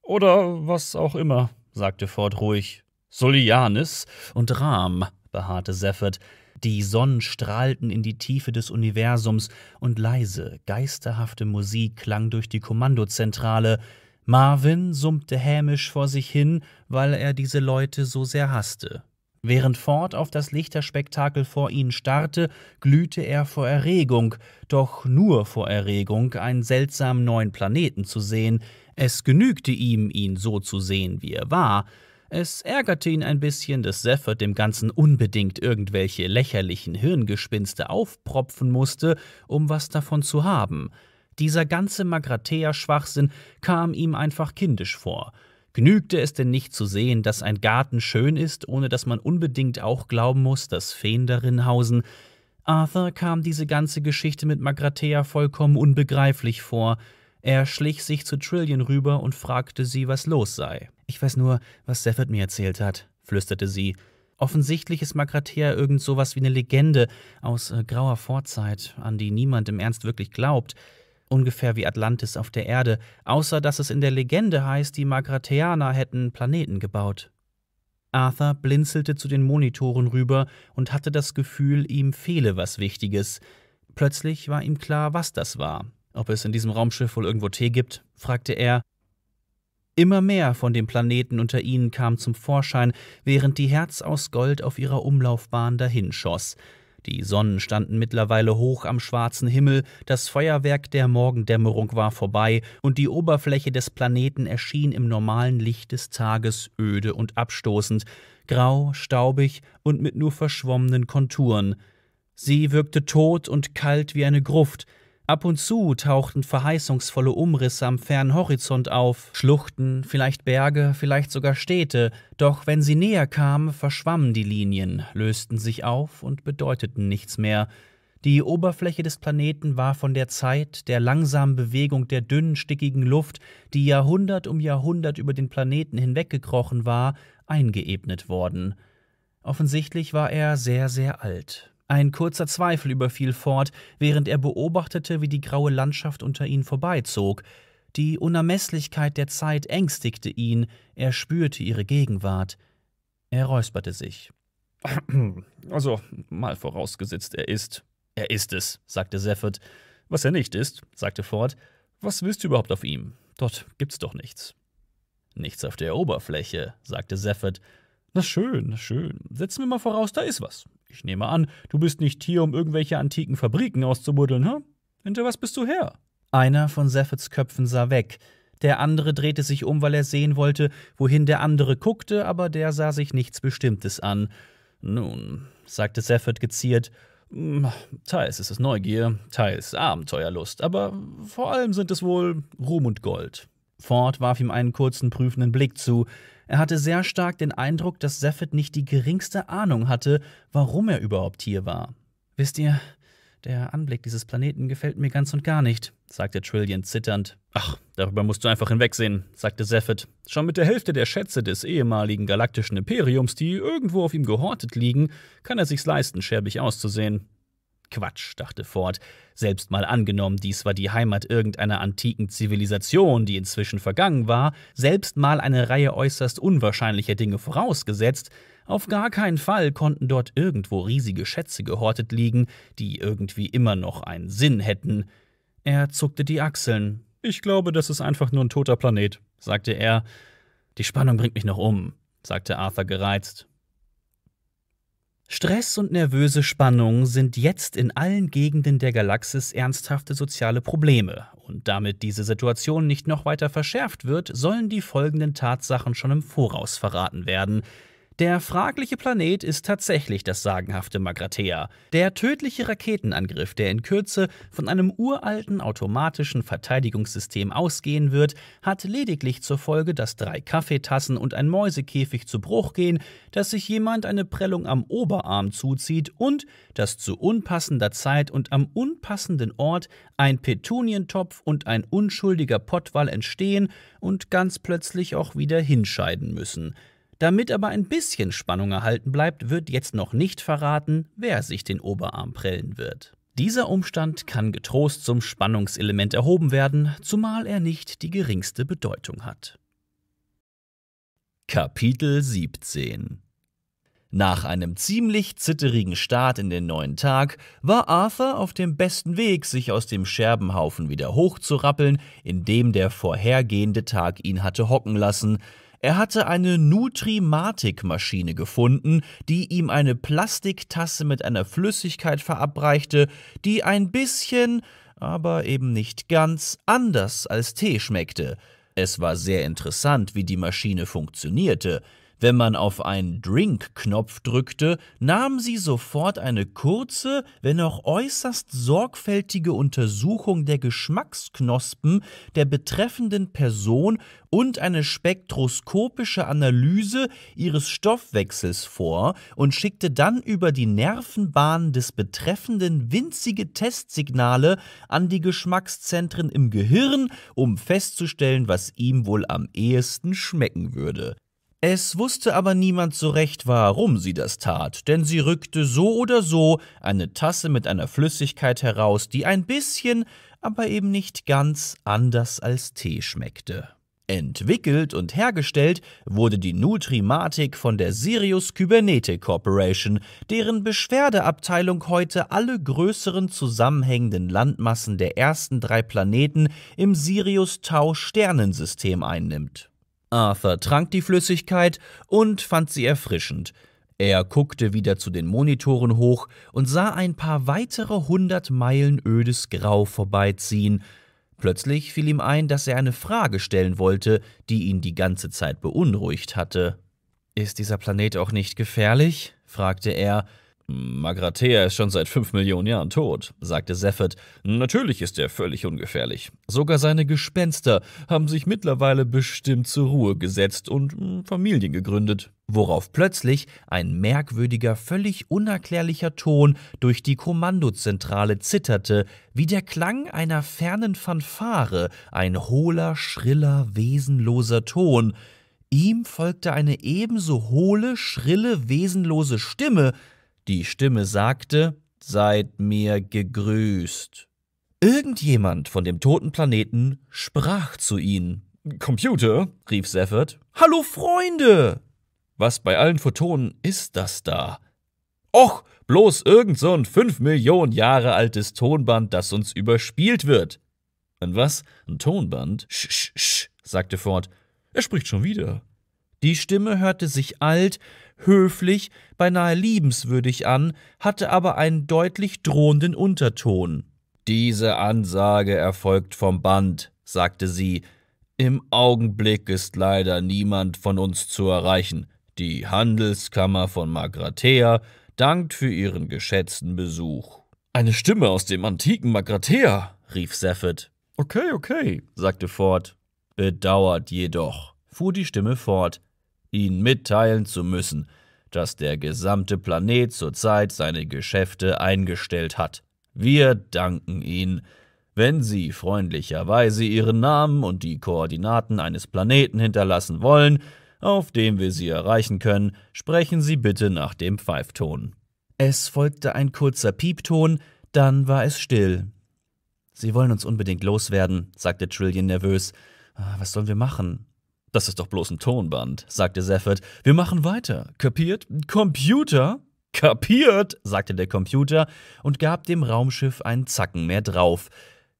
Oder was auch immer, sagte Ford ruhig. Solianis und Rahm, beharrte Seffert. Die Sonnen strahlten in die Tiefe des Universums und leise, geisterhafte Musik klang durch die Kommandozentrale. Marvin summte hämisch vor sich hin, weil er diese Leute so sehr hasste. Während Ford auf das Lichterspektakel vor ihnen starrte, glühte er vor Erregung, doch nur vor Erregung, einen seltsamen neuen Planeten zu sehen, es genügte ihm, ihn so zu sehen, wie er war. Es ärgerte ihn ein bisschen, dass Seffert dem Ganzen unbedingt irgendwelche lächerlichen Hirngespinste aufpropfen musste, um was davon zu haben. Dieser ganze Magrathea-Schwachsinn kam ihm einfach kindisch vor. Genügte es denn nicht zu sehen, dass ein Garten schön ist, ohne dass man unbedingt auch glauben muss, dass Feen darin hausen? Arthur kam diese ganze Geschichte mit Magrathea vollkommen unbegreiflich vor. Er schlich sich zu Trillian rüber und fragte sie, was los sei. Ich weiß nur, was Seffert mir erzählt hat, flüsterte sie. Offensichtlich ist Makratea irgend sowas wie eine Legende aus äh, grauer Vorzeit, an die niemand im Ernst wirklich glaubt. Ungefähr wie Atlantis auf der Erde, außer dass es in der Legende heißt, die Magrateaner hätten Planeten gebaut. Arthur blinzelte zu den Monitoren rüber und hatte das Gefühl, ihm fehle was Wichtiges. Plötzlich war ihm klar, was das war ob es in diesem Raumschiff wohl irgendwo Tee gibt, fragte er. Immer mehr von den Planeten unter ihnen kam zum Vorschein, während die Herz aus Gold auf ihrer Umlaufbahn dahinschoss. Die Sonnen standen mittlerweile hoch am schwarzen Himmel, das Feuerwerk der Morgendämmerung war vorbei und die Oberfläche des Planeten erschien im normalen Licht des Tages öde und abstoßend, grau, staubig und mit nur verschwommenen Konturen. Sie wirkte tot und kalt wie eine Gruft, Ab und zu tauchten verheißungsvolle Umrisse am fernen Horizont auf, Schluchten, vielleicht Berge, vielleicht sogar Städte, doch wenn sie näher kamen, verschwammen die Linien, lösten sich auf und bedeuteten nichts mehr. Die Oberfläche des Planeten war von der Zeit, der langsamen Bewegung der dünnen, stickigen Luft, die Jahrhundert um Jahrhundert über den Planeten hinweggekrochen war, eingeebnet worden. Offensichtlich war er sehr, sehr alt. Ein kurzer Zweifel überfiel Ford, während er beobachtete, wie die graue Landschaft unter ihnen vorbeizog. Die Unermesslichkeit der Zeit ängstigte ihn, er spürte ihre Gegenwart. Er räusperte sich. (clears throat) Also, mal vorausgesetzt, er ist. Er ist es, sagte Seffert. Was er nicht ist, sagte Ford. Was willst du überhaupt auf ihm? Dort gibt's doch nichts. Nichts auf der Oberfläche, sagte Seffert. Na schön, na schön. Setzen wir mal voraus, da ist was. Ich nehme an, du bist nicht hier, um irgendwelche antiken Fabriken auszubuddeln, hä? Hinter was bist du her? Einer von Saffets Köpfen sah weg. Der andere drehte sich um, weil er sehen wollte, wohin der andere guckte, aber der sah sich nichts Bestimmtes an. Nun, sagte Saffet geziert, hm, teils ist es Neugier, teils Abenteuerlust, aber vor allem sind es wohl Ruhm und Gold. Ford warf ihm einen kurzen prüfenden Blick zu, er hatte sehr stark den Eindruck, dass Seffet nicht die geringste Ahnung hatte, warum er überhaupt hier war. Wisst ihr, der Anblick dieses Planeten gefällt mir ganz und gar nicht, sagte Trillian zitternd. Ach, darüber musst du einfach hinwegsehen, sagte Seffet. Schon mit der Hälfte der Schätze des ehemaligen galaktischen Imperiums, die irgendwo auf ihm gehortet liegen, kann er sich's leisten, scherbig auszusehen. Quatsch, dachte Ford, selbst mal angenommen, dies war die Heimat irgendeiner antiken Zivilisation, die inzwischen vergangen war, selbst mal eine Reihe äußerst unwahrscheinlicher Dinge vorausgesetzt, auf gar keinen Fall konnten dort irgendwo riesige Schätze gehortet liegen, die irgendwie immer noch einen Sinn hätten. Er zuckte die Achseln. Ich glaube, das ist einfach nur ein toter Planet, sagte er. Die Spannung bringt mich noch um, sagte Arthur gereizt. Stress und nervöse Spannung sind jetzt in allen Gegenden der Galaxis ernsthafte soziale Probleme. Und damit diese Situation nicht noch weiter verschärft wird, sollen die folgenden Tatsachen schon im Voraus verraten werden. Der fragliche Planet ist tatsächlich das sagenhafte Magratea, der tödliche Raketenangriff, der in Kürze von einem uralten automatischen Verteidigungssystem ausgehen wird, hat lediglich zur Folge, dass drei Kaffeetassen und ein Mäusekäfig zu Bruch gehen, dass sich jemand eine Prellung am Oberarm zuzieht und dass zu unpassender Zeit und am unpassenden Ort ein Petunientopf und ein unschuldiger Pottwall entstehen und ganz plötzlich auch wieder hinscheiden müssen. Damit aber ein bisschen Spannung erhalten bleibt, wird jetzt noch nicht verraten, wer sich den Oberarm prellen wird. Dieser Umstand kann getrost zum Spannungselement erhoben werden, zumal er nicht die geringste Bedeutung hat. Kapitel 17 nach einem ziemlich zitterigen Start in den neuen Tag war Arthur auf dem besten Weg, sich aus dem Scherbenhaufen wieder hochzurappeln, in dem der vorhergehende Tag ihn hatte hocken lassen, er hatte eine Nutrimatic-Maschine gefunden, die ihm eine Plastiktasse mit einer Flüssigkeit verabreichte, die ein bisschen, aber eben nicht ganz, anders als Tee schmeckte. Es war sehr interessant, wie die Maschine funktionierte. Wenn man auf einen Drink-Knopf drückte, nahm sie sofort eine kurze, wenn auch äußerst sorgfältige Untersuchung der Geschmacksknospen der betreffenden Person und eine spektroskopische Analyse ihres Stoffwechsels vor und schickte dann über die Nervenbahnen des Betreffenden winzige Testsignale an die Geschmackszentren im Gehirn, um festzustellen, was ihm wohl am ehesten schmecken würde. Es wusste aber niemand so recht, warum sie das tat, denn sie rückte so oder so eine Tasse mit einer Flüssigkeit heraus, die ein bisschen, aber eben nicht ganz anders als Tee schmeckte. Entwickelt und hergestellt wurde die Nutrimatik von der Sirius Cybernetic Corporation, deren Beschwerdeabteilung heute alle größeren zusammenhängenden Landmassen der ersten drei Planeten im Sirius-Tau-Sternensystem einnimmt. Arthur trank die Flüssigkeit und fand sie erfrischend. Er guckte wieder zu den Monitoren hoch und sah ein paar weitere hundert Meilen ödes Grau vorbeiziehen. Plötzlich fiel ihm ein, dass er eine Frage stellen wollte, die ihn die ganze Zeit beunruhigt hatte. Ist dieser Planet auch nicht gefährlich? fragte er, Magrathea ist schon seit fünf Millionen Jahren tot, sagte Seffert. Natürlich ist er völlig ungefährlich. Sogar seine Gespenster haben sich mittlerweile bestimmt zur Ruhe gesetzt und hm, Familien gegründet. Worauf plötzlich ein merkwürdiger, völlig unerklärlicher Ton durch die Kommandozentrale zitterte, wie der Klang einer fernen Fanfare, ein hohler, schriller, wesenloser Ton. Ihm folgte eine ebenso hohle, schrille, wesenlose Stimme, die Stimme sagte, Seid mir gegrüßt. Irgendjemand von dem toten Planeten sprach zu ihnen. Computer, rief Seffert. Hallo Freunde! Was bei allen Photonen ist das da? Och, bloß irgend so ein fünf Millionen Jahre altes Tonband, das uns überspielt wird. Ein was? Ein Tonband? Sch, sch, sch, sagte Ford. Er spricht schon wieder. Die Stimme hörte sich alt höflich, beinahe liebenswürdig an, hatte aber einen deutlich drohenden Unterton. Diese Ansage erfolgt vom Band, sagte sie. Im Augenblick ist leider niemand von uns zu erreichen. Die Handelskammer von Magrathea dankt für ihren geschätzten Besuch. Eine Stimme aus dem antiken Magrathea, rief Seffet. Okay, okay, sagte Ford. Bedauert jedoch, fuhr die Stimme fort, ihnen mitteilen zu müssen, dass der gesamte Planet zurzeit seine Geschäfte eingestellt hat. Wir danken Ihnen. Wenn Sie freundlicherweise Ihren Namen und die Koordinaten eines Planeten hinterlassen wollen, auf dem wir Sie erreichen können, sprechen Sie bitte nach dem Pfeifton. Es folgte ein kurzer Piepton, dann war es still. Sie wollen uns unbedingt loswerden, sagte Trillian nervös. Ah, was sollen wir machen? Das ist doch bloß ein Tonband, sagte Seffert. Wir machen weiter. Kapiert? Computer? Kapiert, sagte der Computer und gab dem Raumschiff einen Zacken mehr drauf.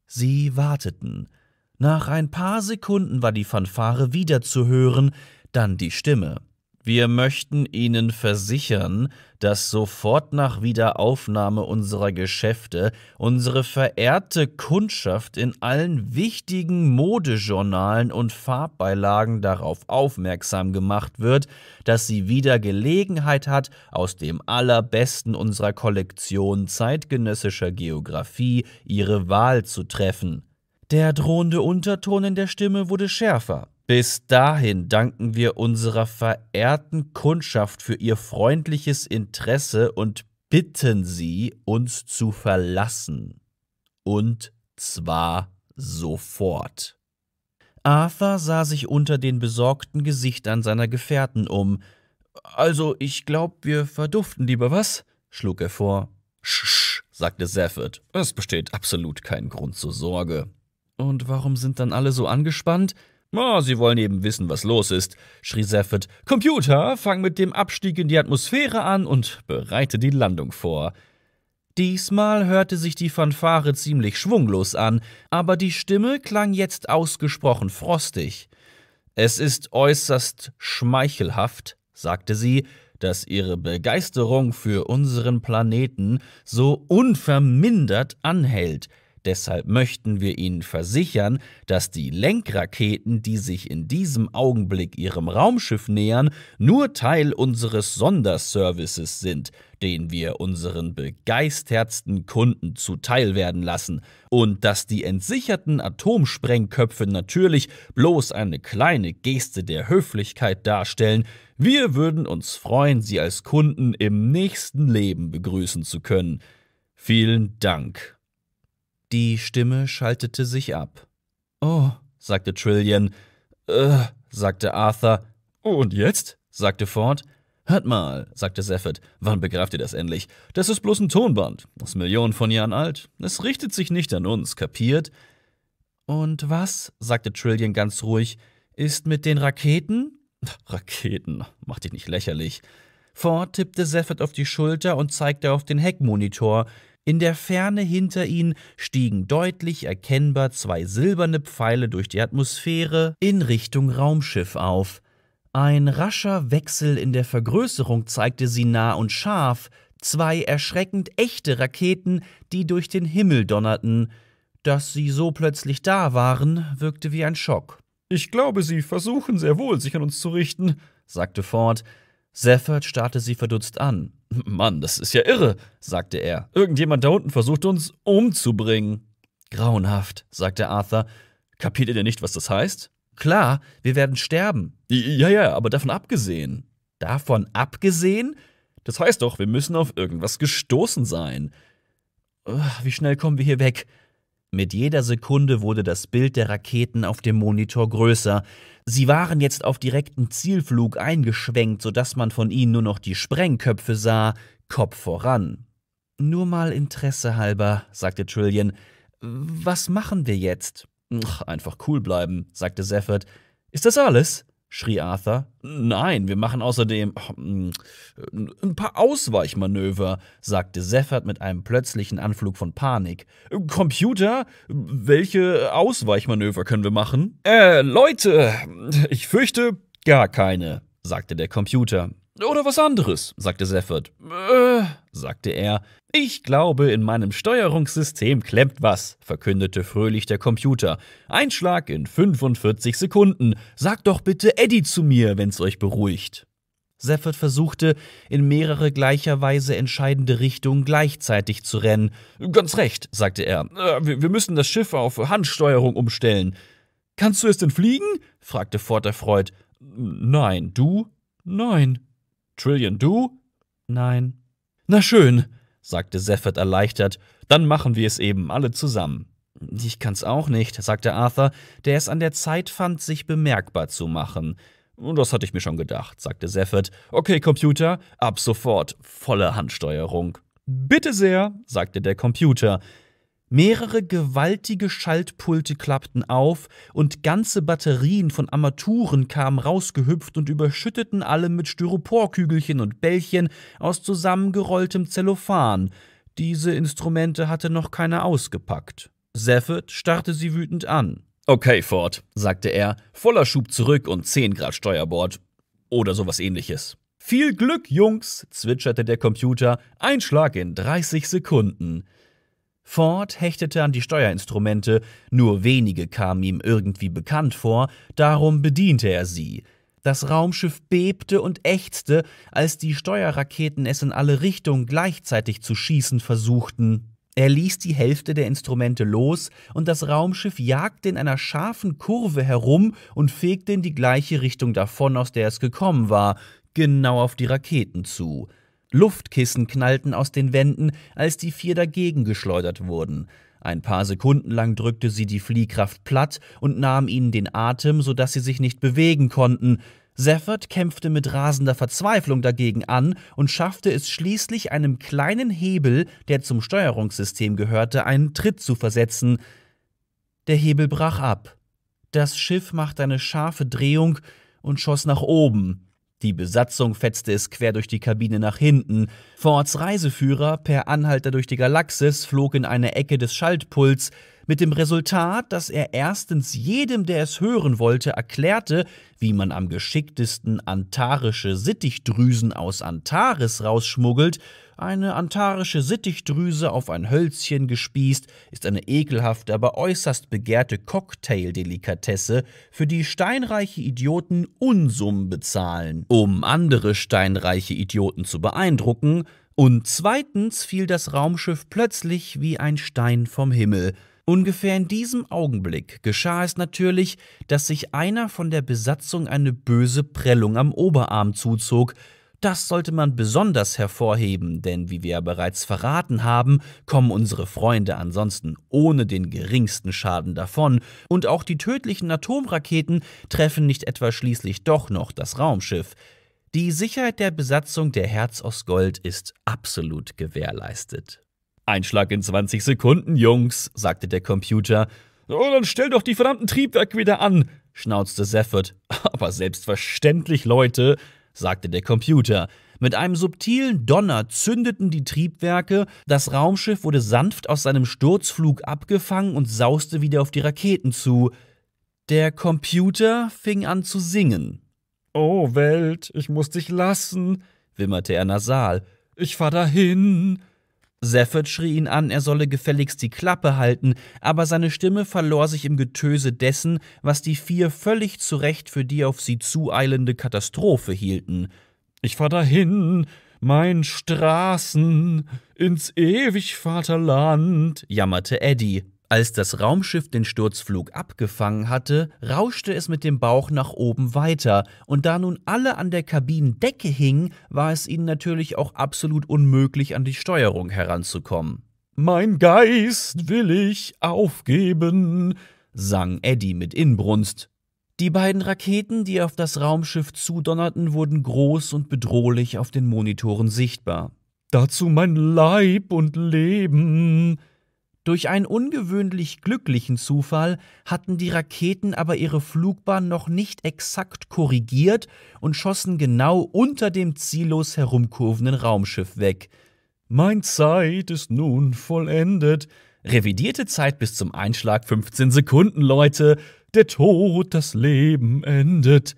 Sie warteten. Nach ein paar Sekunden war die Fanfare wieder zu hören, dann die Stimme. Wir möchten Ihnen versichern, dass sofort nach Wiederaufnahme unserer Geschäfte unsere verehrte Kundschaft in allen wichtigen Modejournalen und Farbbeilagen darauf aufmerksam gemacht wird, dass sie wieder Gelegenheit hat, aus dem allerbesten unserer Kollektion zeitgenössischer Geographie ihre Wahl zu treffen. Der drohende Unterton in der Stimme wurde schärfer. Bis dahin danken wir unserer verehrten Kundschaft für ihr freundliches Interesse und bitten sie, uns zu verlassen. Und zwar sofort. Arthur sah sich unter den besorgten Gesichtern seiner Gefährten um. Also, ich glaub, wir verduften lieber was? schlug er vor. Sch, sagte Safford. Es besteht absolut kein Grund zur Sorge. Und warum sind dann alle so angespannt? Oh, sie wollen eben wissen, was los ist, schrie Seffert. Computer, fang mit dem Abstieg in die Atmosphäre an und bereite die Landung vor. Diesmal hörte sich die Fanfare ziemlich schwunglos an, aber die Stimme klang jetzt ausgesprochen frostig. Es ist äußerst schmeichelhaft, sagte sie, dass ihre Begeisterung für unseren Planeten so unvermindert anhält. Deshalb möchten wir Ihnen versichern, dass die Lenkraketen, die sich in diesem Augenblick Ihrem Raumschiff nähern, nur Teil unseres Sonderservices sind, den wir unseren begeistertsten Kunden zuteilwerden lassen, und dass die entsicherten Atomsprengköpfe natürlich bloß eine kleine Geste der Höflichkeit darstellen, wir würden uns freuen, Sie als Kunden im nächsten Leben begrüßen zu können. Vielen Dank. Die Stimme schaltete sich ab. Oh, sagte Trillian. Äh, sagte Arthur. Und jetzt? sagte Ford. Hört mal, sagte Seffet, wann begreift ihr das endlich? Das ist bloß ein Tonband, ist Millionen von Jahren alt. Es richtet sich nicht an uns, kapiert? Und was, sagte Trillian ganz ruhig, ist mit den Raketen? (laughs) Raketen, mach dich nicht lächerlich. Ford tippte Seffet auf die Schulter und zeigte auf den Heckmonitor, in der Ferne hinter ihnen stiegen deutlich erkennbar zwei silberne Pfeile durch die Atmosphäre in Richtung Raumschiff auf. Ein rascher Wechsel in der Vergrößerung zeigte sie nah und scharf, zwei erschreckend echte Raketen, die durch den Himmel donnerten. Dass sie so plötzlich da waren, wirkte wie ein Schock. Ich glaube, sie versuchen sehr wohl, sich an uns zu richten, sagte Ford. Sefford starrte sie verdutzt an. Mann, das ist ja irre, sagte er. Irgendjemand da unten versucht uns umzubringen. Grauenhaft, sagte Arthur. Kapiert ihr denn nicht, was das heißt? Klar, wir werden sterben. Ja, ja, aber davon abgesehen. Davon abgesehen? Das heißt doch, wir müssen auf irgendwas gestoßen sein. Wie schnell kommen wir hier weg? Mit jeder Sekunde wurde das Bild der Raketen auf dem Monitor größer. Sie waren jetzt auf direkten Zielflug eingeschwenkt, sodass man von ihnen nur noch die Sprengköpfe sah, Kopf voran. Nur mal Interesse halber, sagte Trillian. Was machen wir jetzt? Ach, einfach cool bleiben, sagte Seffert. Ist das alles? schrie Arthur. Nein, wir machen außerdem oh, hm, ein paar Ausweichmanöver, sagte Seffert mit einem plötzlichen Anflug von Panik. Computer, welche Ausweichmanöver können wir machen? Äh, Leute, ich fürchte gar keine, sagte der Computer. Oder was anderes, sagte Seffert. Äh, sagte er. Ich glaube, in meinem Steuerungssystem klemmt was, verkündete fröhlich der Computer. Einschlag in 45 Sekunden. Sagt doch bitte Eddie zu mir, wenn's euch beruhigt. Seffert versuchte, in mehrere gleicherweise entscheidende Richtungen gleichzeitig zu rennen. Ganz recht, sagte er. Äh, wir, wir müssen das Schiff auf Handsteuerung umstellen. Kannst du es denn fliegen? fragte Ford erfreut. Nein, du? Nein, Trillion, du? Nein. Na schön, sagte Seffert erleichtert, dann machen wir es eben alle zusammen. Ich kann's auch nicht, sagte Arthur, der es an der Zeit fand, sich bemerkbar zu machen. Das hatte ich mir schon gedacht, sagte Seffert. Okay, Computer, ab sofort volle Handsteuerung. Bitte sehr, sagte der Computer, Mehrere gewaltige Schaltpulte klappten auf und ganze Batterien von Armaturen kamen rausgehüpft und überschütteten alle mit Styroporkügelchen und Bällchen aus zusammengerolltem Zellophan. Diese Instrumente hatte noch keiner ausgepackt. Seffet starrte sie wütend an. Okay, Ford, sagte er, voller Schub zurück und 10 Grad Steuerbord. Oder sowas ähnliches. Viel Glück, Jungs, zwitscherte der Computer. Ein Schlag in 30 Sekunden. Ford hechtete an die Steuerinstrumente, nur wenige kamen ihm irgendwie bekannt vor, darum bediente er sie. Das Raumschiff bebte und ächzte, als die Steuerraketen es in alle Richtungen gleichzeitig zu schießen versuchten. Er ließ die Hälfte der Instrumente los und das Raumschiff jagte in einer scharfen Kurve herum und fegte in die gleiche Richtung davon, aus der es gekommen war, genau auf die Raketen zu. Luftkissen knallten aus den Wänden, als die vier dagegen geschleudert wurden. Ein paar Sekunden lang drückte sie die Fliehkraft platt und nahm ihnen den Atem, sodass sie sich nicht bewegen konnten. Seffert kämpfte mit rasender Verzweiflung dagegen an und schaffte es schließlich einem kleinen Hebel, der zum Steuerungssystem gehörte, einen Tritt zu versetzen. Der Hebel brach ab. Das Schiff machte eine scharfe Drehung und schoss nach oben. Die Besatzung fetzte es quer durch die Kabine nach hinten. Fords Reiseführer, per Anhalter durch die Galaxis, flog in eine Ecke des Schaltpuls mit dem Resultat, dass er erstens jedem, der es hören wollte, erklärte, wie man am geschicktesten antarische Sittichdrüsen aus Antares rausschmuggelt, eine antarische Sittichdrüse auf ein Hölzchen gespießt ist eine ekelhafte, aber äußerst begehrte Cocktaildelikatesse, für die steinreiche Idioten Unsummen bezahlen, um andere steinreiche Idioten zu beeindrucken, und zweitens fiel das Raumschiff plötzlich wie ein Stein vom Himmel, Ungefähr in diesem Augenblick geschah es natürlich, dass sich einer von der Besatzung eine böse Prellung am Oberarm zuzog. Das sollte man besonders hervorheben, denn wie wir ja bereits verraten haben, kommen unsere Freunde ansonsten ohne den geringsten Schaden davon, und auch die tödlichen Atomraketen treffen nicht etwa schließlich doch noch das Raumschiff. Die Sicherheit der Besatzung der Herz aus Gold ist absolut gewährleistet. Einschlag in 20 Sekunden, Jungs, sagte der Computer. Oh, dann stell doch die verdammten Triebwerke wieder an, schnauzte Seffert. (laughs) Aber selbstverständlich, Leute, sagte der Computer. Mit einem subtilen Donner zündeten die Triebwerke, das Raumschiff wurde sanft aus seinem Sturzflug abgefangen und sauste wieder auf die Raketen zu. Der Computer fing an zu singen. Oh Welt, ich muss dich lassen, wimmerte er nasal. Ich fahr dahin. Seffert schrie ihn an, er solle gefälligst die Klappe halten, aber seine Stimme verlor sich im Getöse dessen, was die vier völlig zu Recht für die auf sie zueilende Katastrophe hielten. Ich fahr dahin, mein Straßen, ins ewig Vaterland, jammerte Eddie. Als das Raumschiff den Sturzflug abgefangen hatte, rauschte es mit dem Bauch nach oben weiter, und da nun alle an der Kabinendecke hingen, war es ihnen natürlich auch absolut unmöglich, an die Steuerung heranzukommen. Mein Geist will ich aufgeben, sang Eddie mit Inbrunst. Die beiden Raketen, die auf das Raumschiff zudonnerten, wurden groß und bedrohlich auf den Monitoren sichtbar. Dazu mein Leib und Leben, durch einen ungewöhnlich glücklichen Zufall hatten die Raketen aber ihre Flugbahn noch nicht exakt korrigiert und schossen genau unter dem ziellos herumkurvenden Raumschiff weg. Mein Zeit ist nun vollendet. Revidierte Zeit bis zum Einschlag 15 Sekunden, Leute. Der Tod das Leben endet.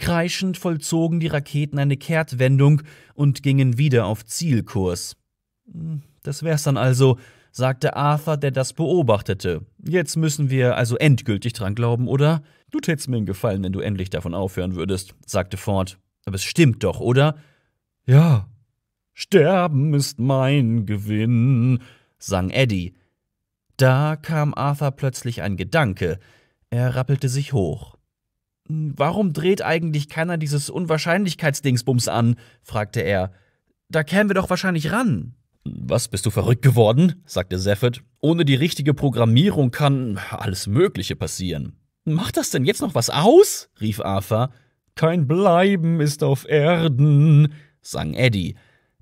Kreischend vollzogen die Raketen eine Kehrtwendung und gingen wieder auf Zielkurs. Hm, das wär's dann also sagte Arthur, der das beobachtete. Jetzt müssen wir also endgültig dran glauben, oder? Du tätst mir einen Gefallen, wenn du endlich davon aufhören würdest, sagte Ford. Aber es stimmt doch, oder? Ja. Sterben ist mein Gewinn, sang Eddie. Da kam Arthur plötzlich ein Gedanke. Er rappelte sich hoch. Warum dreht eigentlich keiner dieses Unwahrscheinlichkeitsdingsbums an? fragte er. Da kämen wir doch wahrscheinlich ran. Was, bist du verrückt geworden? sagte Zephyr. Ohne die richtige Programmierung kann alles Mögliche passieren. Macht das denn jetzt noch was aus? rief Arthur. Kein Bleiben ist auf Erden, sang Eddie.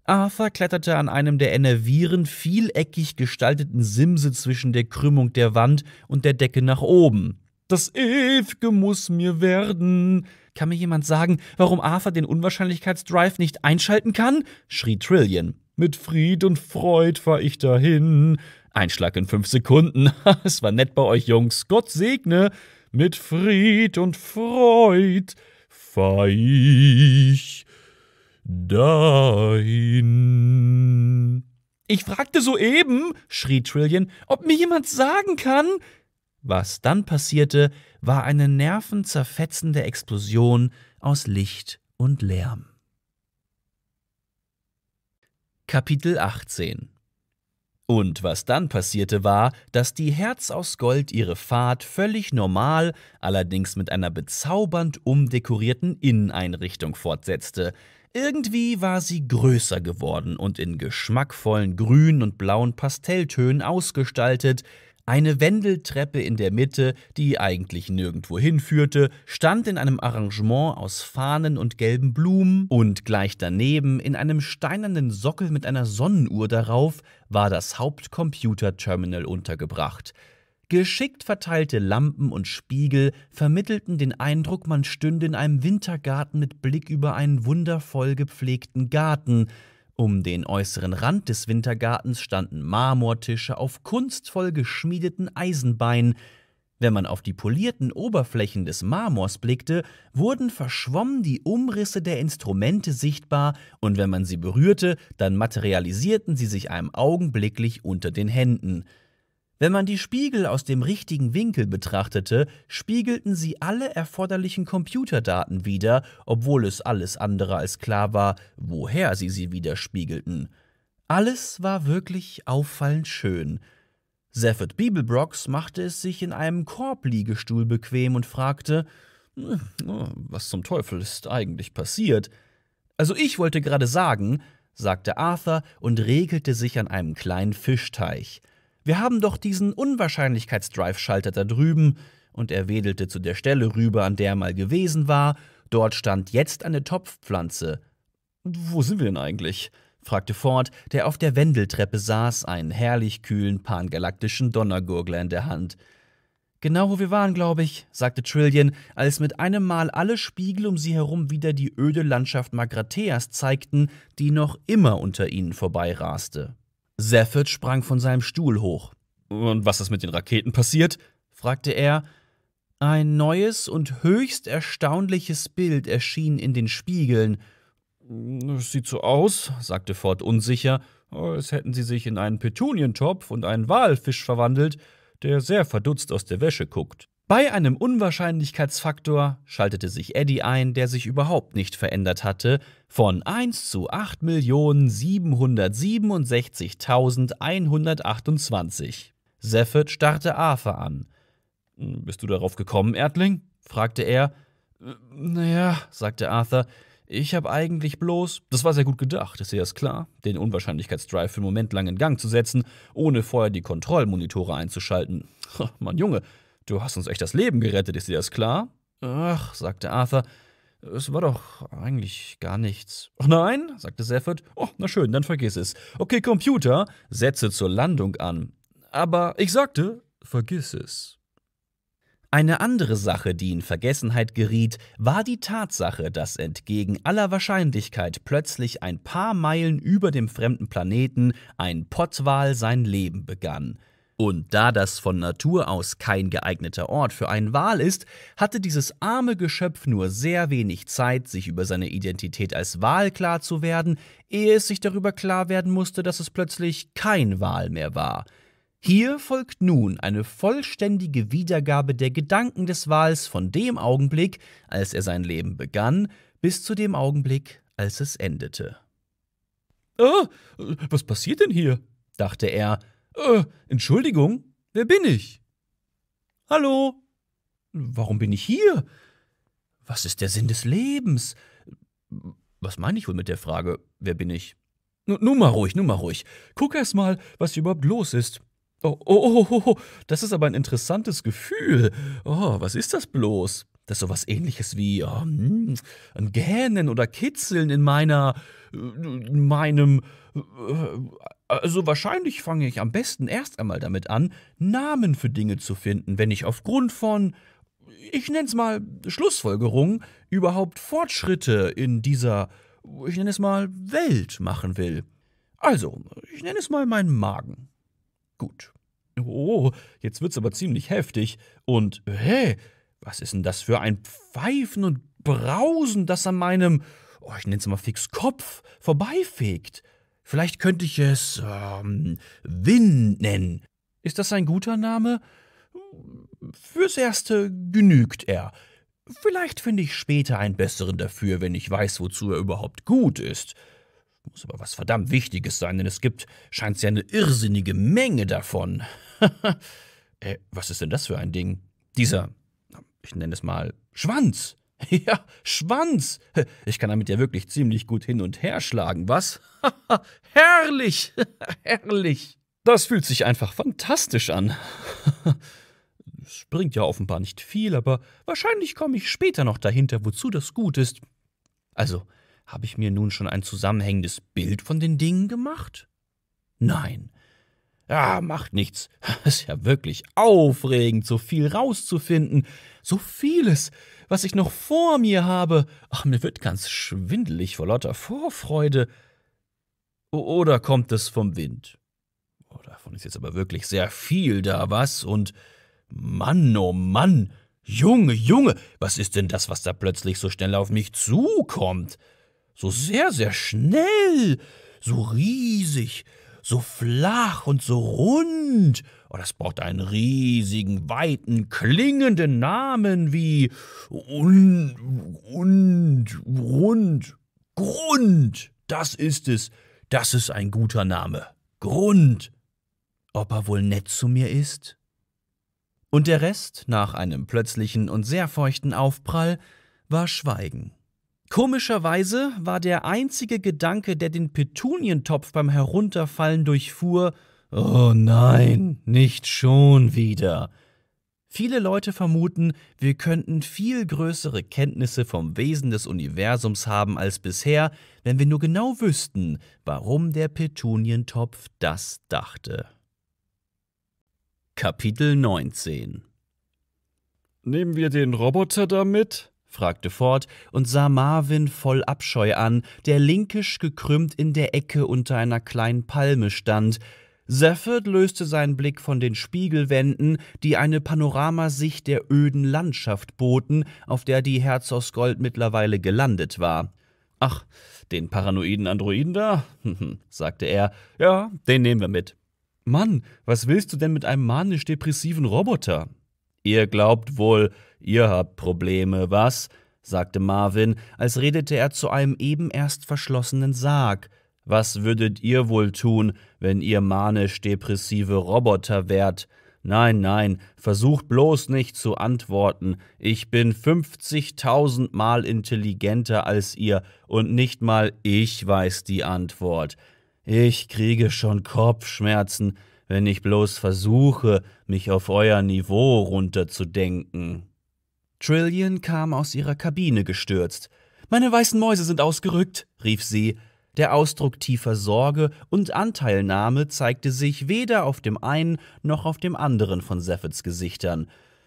Arthur kletterte an einem der enervierend vieleckig gestalteten Simse zwischen der Krümmung der Wand und der Decke nach oben. Das Ewige muss mir werden. Kann mir jemand sagen, warum Arthur den Unwahrscheinlichkeitsdrive nicht einschalten kann? schrie Trillian. Mit Fried und Freud fahr ich dahin. Einschlag in fünf Sekunden. (laughs) es war nett bei euch, Jungs. Gott segne. Mit Fried und Freud fahr ich dahin. Ich fragte soeben, schrie Trillian, ob mir jemand sagen kann. Was dann passierte, war eine nervenzerfetzende Explosion aus Licht und Lärm. Kapitel 18 und was dann passierte war, dass die Herz aus Gold ihre Fahrt völlig normal, allerdings mit einer bezaubernd umdekorierten Inneneinrichtung fortsetzte. Irgendwie war sie größer geworden und in geschmackvollen grünen und blauen Pastelltönen ausgestaltet, eine Wendeltreppe in der Mitte, die eigentlich nirgendwo hinführte, stand in einem Arrangement aus Fahnen und gelben Blumen und gleich daneben, in einem steinernen Sockel mit einer Sonnenuhr darauf, war das Hauptcomputerterminal untergebracht. Geschickt verteilte Lampen und Spiegel vermittelten den Eindruck, man stünde in einem Wintergarten mit Blick über einen wundervoll gepflegten Garten, um den äußeren Rand des Wintergartens standen Marmortische auf kunstvoll geschmiedeten Eisenbeinen. Wenn man auf die polierten Oberflächen des Marmors blickte, wurden verschwommen die Umrisse der Instrumente sichtbar, und wenn man sie berührte, dann materialisierten sie sich einem augenblicklich unter den Händen. Wenn man die Spiegel aus dem richtigen Winkel betrachtete, spiegelten sie alle erforderlichen Computerdaten wider, obwohl es alles andere als klar war, woher sie sie widerspiegelten. Alles war wirklich auffallend schön. Sefford Bibelbrox machte es sich in einem Korbliegestuhl bequem und fragte, hm, oh, was zum Teufel ist eigentlich passiert? Also ich wollte gerade sagen, sagte Arthur und regelte sich an einem kleinen Fischteich – wir haben doch diesen Unwahrscheinlichkeitsdrive-Schalter da drüben, und er wedelte zu der Stelle rüber, an der er mal gewesen war. Dort stand jetzt eine Topfpflanze. Wo sind wir denn eigentlich? fragte Ford, der auf der Wendeltreppe saß, einen herrlich kühlen pangalaktischen Donnergurgler in der Hand. Genau wo wir waren, glaube ich, sagte Trillian, als mit einem Mal alle Spiegel um sie herum wieder die öde Landschaft Magratheas zeigten, die noch immer unter ihnen vorbeiraste. Safford sprang von seinem Stuhl hoch. Und was ist mit den Raketen passiert? fragte er. Ein neues und höchst erstaunliches Bild erschien in den Spiegeln. Es sieht so aus, sagte Ford unsicher, als hätten sie sich in einen Petunientopf und einen Walfisch verwandelt, der sehr verdutzt aus der Wäsche guckt. Bei einem Unwahrscheinlichkeitsfaktor schaltete sich Eddie ein, der sich überhaupt nicht verändert hatte, von 1 zu 8.767.128. Seffet starrte Arthur an. Hm, bist du darauf gekommen, Erdling? fragte er. Hm, naja, sagte Arthur, ich habe eigentlich bloß, das war sehr gut gedacht, ist dir erst klar, den Unwahrscheinlichkeitsdrive für einen Moment lang in Gang zu setzen, ohne vorher die Kontrollmonitore einzuschalten. (laughs) Mann Junge, Du hast uns echt das Leben gerettet, ist dir das klar? Ach, sagte Arthur, es war doch eigentlich gar nichts. Ach nein, sagte Seffert. Oh, na schön, dann vergiss es. Okay, Computer, setze zur Landung an. Aber ich sagte, vergiss es. Eine andere Sache, die in Vergessenheit geriet, war die Tatsache, dass entgegen aller Wahrscheinlichkeit plötzlich ein paar Meilen über dem fremden Planeten ein Pottwal sein Leben begann. Und da das von Natur aus kein geeigneter Ort für einen Wal ist, hatte dieses arme Geschöpf nur sehr wenig Zeit, sich über seine Identität als Wal klar zu werden, ehe es sich darüber klar werden musste, dass es plötzlich kein Wal mehr war. Hier folgt nun eine vollständige Wiedergabe der Gedanken des Wals von dem Augenblick, als er sein Leben begann, bis zu dem Augenblick, als es endete. Ah, was passiert denn hier? dachte er, äh, Entschuldigung, wer bin ich? Hallo? Warum bin ich hier? Was ist der Sinn des Lebens? Was meine ich wohl mit der Frage, wer bin ich? N nun mal ruhig, nun mal ruhig. Guck erst mal, was hier überhaupt los ist. Oh, oh, oh, oh, oh, das ist aber ein interessantes Gefühl. Oh, was ist das bloß? Das ist sowas ähnliches wie oh, ein Gähnen oder Kitzeln in meiner, äh, in meinem äh, also wahrscheinlich fange ich am besten erst einmal damit an, Namen für Dinge zu finden, wenn ich aufgrund von, ich nenne es mal, Schlussfolgerungen überhaupt Fortschritte in dieser, ich nenne es mal, Welt machen will. Also, ich nenne es mal meinen Magen. Gut. Oh, jetzt wird's aber ziemlich heftig. Und, hä, hey, was ist denn das für ein Pfeifen und Brausen, das an meinem, oh, ich es mal fix Kopf, vorbeifegt? Vielleicht könnte ich es ähm, Win nennen. Ist das ein guter Name? Fürs Erste genügt er. Vielleicht finde ich später einen besseren dafür, wenn ich weiß, wozu er überhaupt gut ist. Muss aber was verdammt Wichtiges sein, denn es gibt, scheint es ja eine irrsinnige Menge davon. (laughs) äh, was ist denn das für ein Ding? Dieser, ich nenne es mal Schwanz. (laughs) Ja, Schwanz. (laughs) Ich kann damit ja wirklich ziemlich gut hin und her schlagen, was? (laughs) herrlich, herrlich. Das fühlt sich einfach fantastisch an. Es bringt ja offenbar nicht viel, aber wahrscheinlich komme ich später noch dahinter, wozu das gut ist. Also, habe ich mir nun schon ein zusammenhängendes Bild von den Dingen gemacht? Nein, ja, macht nichts. Es (laughs) ist ja wirklich aufregend, so viel rauszufinden. So vieles, was ich noch vor mir habe. Ach, mir wird ganz schwindelig vor lauter Vorfreude. Oder kommt es vom Wind? Oh, davon ist jetzt aber wirklich sehr viel da, was? Und Mann, oh Mann, Junge, Junge, was ist denn das, was da plötzlich so schnell auf mich zukommt? So sehr, sehr schnell, so riesig, so flach und so rund. Oh, das braucht einen riesigen, weiten, klingenden Namen wie und, und, rund, Grund. Das ist es. Das ist ein guter Name. Grund. Ob er wohl nett zu mir ist? Und der Rest, nach einem plötzlichen und sehr feuchten Aufprall, war Schweigen. Komischerweise war der einzige Gedanke, der den Petunientopf beim Herunterfallen durchfuhr, Oh nein, nicht schon wieder. Viele Leute vermuten, wir könnten viel größere Kenntnisse vom Wesen des Universums haben als bisher, wenn wir nur genau wüssten, warum der Petunientopf das dachte. Kapitel 19 Nehmen wir den Roboter damit? fragte Ford und sah Marvin voll Abscheu an, der linkisch gekrümmt in der Ecke unter einer kleinen Palme stand. Zephyr löste seinen Blick von den Spiegelwänden, die eine Panoramasicht der öden Landschaft boten, auf der die Herzogsgold mittlerweile gelandet war. Ach, den paranoiden Androiden da? (laughs) sagte er. Ja, den nehmen wir mit. Mann, was willst du denn mit einem manisch-depressiven Roboter? Ihr glaubt wohl, Ihr habt Probleme, was? sagte Marvin, als redete er zu einem eben erst verschlossenen Sarg. Was würdet ihr wohl tun, wenn ihr manisch-depressive Roboter wärt? Nein, nein, versucht bloß nicht zu antworten. Ich bin fünfzigtausendmal intelligenter als ihr und nicht mal ich weiß die Antwort. Ich kriege schon Kopfschmerzen, wenn ich bloß versuche, mich auf euer Niveau runterzudenken. Trillian kam aus ihrer Kabine gestürzt. Meine weißen Mäuse sind ausgerückt, rief sie. Der Ausdruck tiefer Sorge und Anteilnahme zeigte sich weder auf dem einen noch auf dem anderen von Seffets Gesichtern.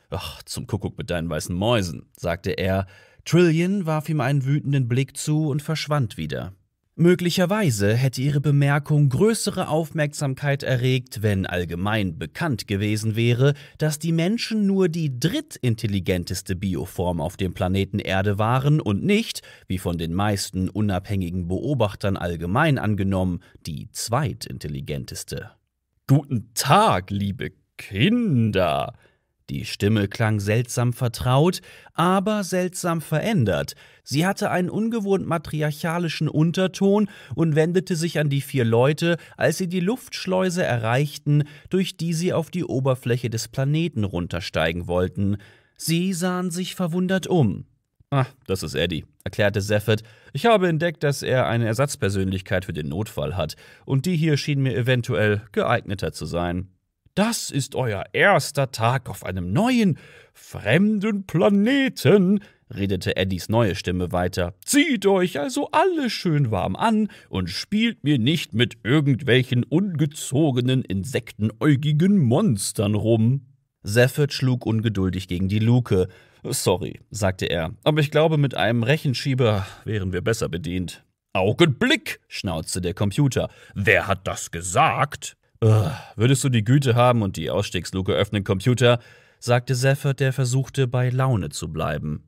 Ach, zum Kuckuck mit deinen weißen Mäusen, sagte er. Trillian warf ihm einen wütenden Blick zu und verschwand wieder. Möglicherweise hätte ihre Bemerkung größere Aufmerksamkeit erregt, wenn allgemein bekannt gewesen wäre, dass die Menschen nur die drittintelligenteste Bioform auf dem Planeten Erde waren und nicht, wie von den meisten unabhängigen Beobachtern allgemein angenommen, die zweitintelligenteste. Guten Tag, liebe Kinder! Die Stimme klang seltsam vertraut, aber seltsam verändert. Sie hatte einen ungewohnt matriarchalischen Unterton und wendete sich an die vier Leute, als sie die Luftschleuse erreichten, durch die sie auf die Oberfläche des Planeten runtersteigen wollten. Sie sahen sich verwundert um. Ah, das ist Eddie, erklärte Seffet. Ich habe entdeckt, dass er eine Ersatzpersönlichkeit für den Notfall hat, und die hier schien mir eventuell geeigneter zu sein. Das ist euer erster Tag auf einem neuen, fremden Planeten, redete Eddies neue Stimme weiter. Zieht euch also alle schön warm an und spielt mir nicht mit irgendwelchen ungezogenen, insektenäugigen Monstern rum. Seffert schlug ungeduldig gegen die Luke. Sorry, sagte er, aber ich glaube, mit einem Rechenschieber wären wir besser bedient. Augenblick, schnauzte der Computer. Wer hat das gesagt? Ugh, würdest du die Güte haben und die Ausstiegsluke öffnen, Computer, sagte Seffert, der versuchte, bei Laune zu bleiben.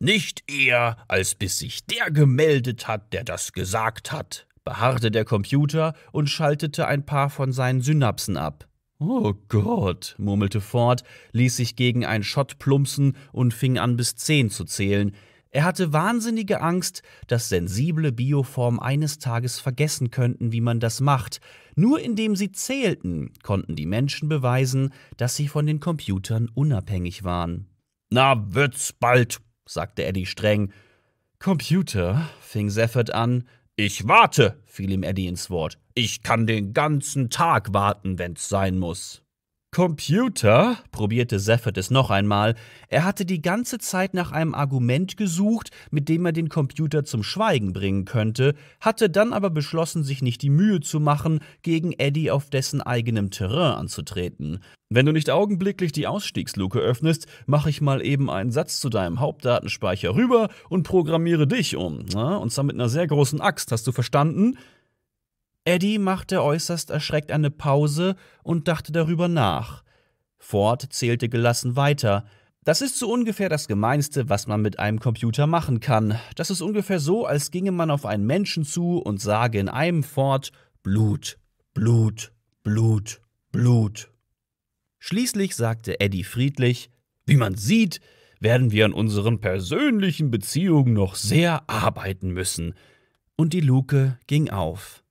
Nicht eher, als bis sich der gemeldet hat, der das gesagt hat, beharrte der Computer und schaltete ein paar von seinen Synapsen ab. Oh Gott, murmelte Ford, ließ sich gegen einen Schott plumpsen und fing an bis zehn zu zählen, er hatte wahnsinnige Angst, dass sensible Bioformen eines Tages vergessen könnten, wie man das macht. Nur indem sie zählten, konnten die Menschen beweisen, dass sie von den Computern unabhängig waren. Na, wird's bald, sagte Eddie streng. Computer, fing Seffert an. Ich warte, fiel ihm Eddie ins Wort. Ich kann den ganzen Tag warten, wenn's sein muss. Computer? probierte Seffert es noch einmal. Er hatte die ganze Zeit nach einem Argument gesucht, mit dem er den Computer zum Schweigen bringen könnte, hatte dann aber beschlossen, sich nicht die Mühe zu machen, gegen Eddie auf dessen eigenem Terrain anzutreten. Wenn du nicht augenblicklich die Ausstiegsluke öffnest, mache ich mal eben einen Satz zu deinem Hauptdatenspeicher rüber und programmiere dich um. Na? Ne? Und zwar mit einer sehr großen Axt, hast du verstanden? Eddie machte äußerst erschreckt eine Pause und dachte darüber nach. Ford zählte gelassen weiter. Das ist so ungefähr das Gemeinste, was man mit einem Computer machen kann. Das ist ungefähr so, als ginge man auf einen Menschen zu und sage in einem Fort Blut, Blut, Blut, Blut. Schließlich sagte Eddie friedlich, wie man sieht, werden wir an unseren persönlichen Beziehungen noch sehr arbeiten müssen. Und die Luke ging auf.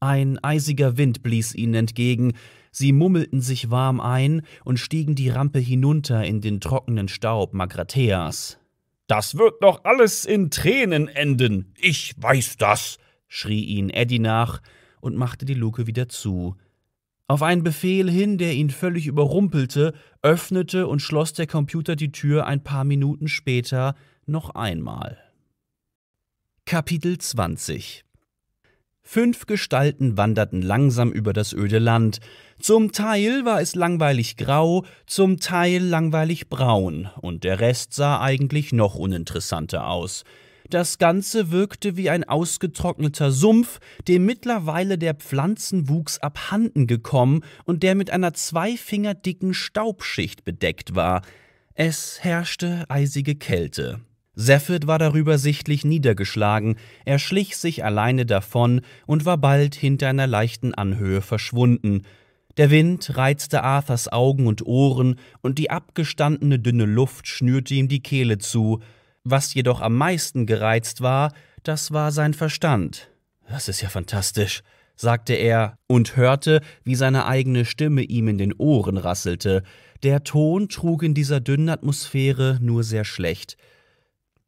Ein eisiger Wind blies ihnen entgegen, sie mummelten sich warm ein und stiegen die Rampe hinunter in den trockenen Staub Magratheas. Das wird doch alles in Tränen enden, ich weiß das, schrie ihn Eddie nach und machte die Luke wieder zu. Auf einen Befehl hin, der ihn völlig überrumpelte, öffnete und schloss der Computer die Tür ein paar Minuten später noch einmal. Kapitel 20 Fünf Gestalten wanderten langsam über das öde Land. Zum Teil war es langweilig grau, zum Teil langweilig braun, und der Rest sah eigentlich noch uninteressanter aus. Das Ganze wirkte wie ein ausgetrockneter Sumpf, dem mittlerweile der Pflanzenwuchs abhanden gekommen und der mit einer zwei Finger dicken Staubschicht bedeckt war. Es herrschte eisige Kälte. Seffert war darüber sichtlich niedergeschlagen, er schlich sich alleine davon und war bald hinter einer leichten Anhöhe verschwunden. Der Wind reizte Arthurs Augen und Ohren, und die abgestandene dünne Luft schnürte ihm die Kehle zu. Was jedoch am meisten gereizt war, das war sein Verstand. Das ist ja fantastisch, sagte er und hörte, wie seine eigene Stimme ihm in den Ohren rasselte. Der Ton trug in dieser dünnen Atmosphäre nur sehr schlecht.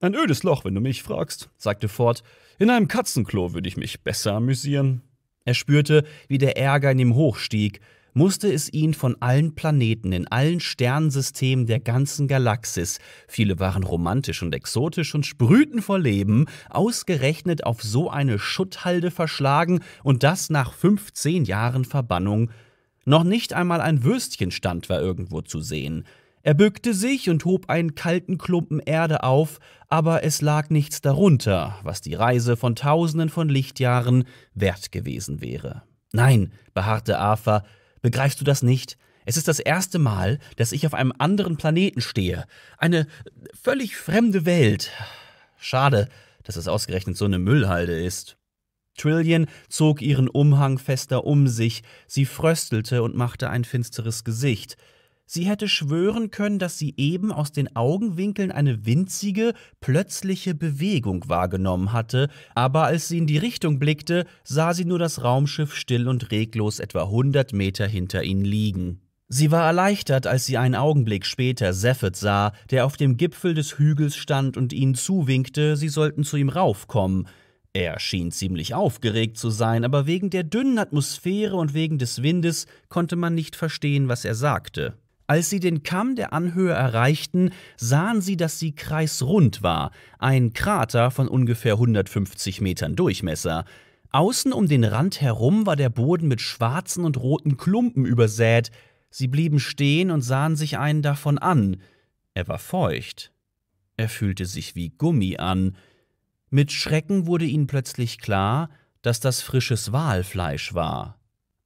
Ein ödes Loch, wenn du mich fragst, sagte Ford. In einem Katzenklo würde ich mich besser amüsieren. Er spürte, wie der Ärger in ihm hochstieg, musste es ihn von allen Planeten in allen Sternensystemen der ganzen Galaxis, viele waren romantisch und exotisch und sprühten vor Leben, ausgerechnet auf so eine Schutthalde verschlagen und das nach 15 Jahren Verbannung. Noch nicht einmal ein Würstchenstand war irgendwo zu sehen. Er bückte sich und hob einen kalten Klumpen Erde auf, aber es lag nichts darunter, was die Reise von Tausenden von Lichtjahren wert gewesen wäre. Nein, beharrte Arthur, begreifst du das nicht? Es ist das erste Mal, dass ich auf einem anderen Planeten stehe. Eine völlig fremde Welt. Schade, dass es ausgerechnet so eine Müllhalde ist. Trillian zog ihren Umhang fester um sich, sie fröstelte und machte ein finsteres Gesicht. Sie hätte schwören können, dass sie eben aus den Augenwinkeln eine winzige, plötzliche Bewegung wahrgenommen hatte, aber als sie in die Richtung blickte, sah sie nur das Raumschiff still und reglos etwa hundert Meter hinter ihnen liegen. Sie war erleichtert, als sie einen Augenblick später Seffet sah, der auf dem Gipfel des Hügels stand und ihnen zuwinkte, sie sollten zu ihm raufkommen. Er schien ziemlich aufgeregt zu sein, aber wegen der dünnen Atmosphäre und wegen des Windes konnte man nicht verstehen, was er sagte. Als sie den Kamm der Anhöhe erreichten, sahen sie, dass sie kreisrund war, ein Krater von ungefähr 150 Metern Durchmesser. Außen um den Rand herum war der Boden mit schwarzen und roten Klumpen übersät. Sie blieben stehen und sahen sich einen davon an. Er war feucht. Er fühlte sich wie Gummi an. Mit Schrecken wurde ihnen plötzlich klar, dass das frisches Walfleisch war.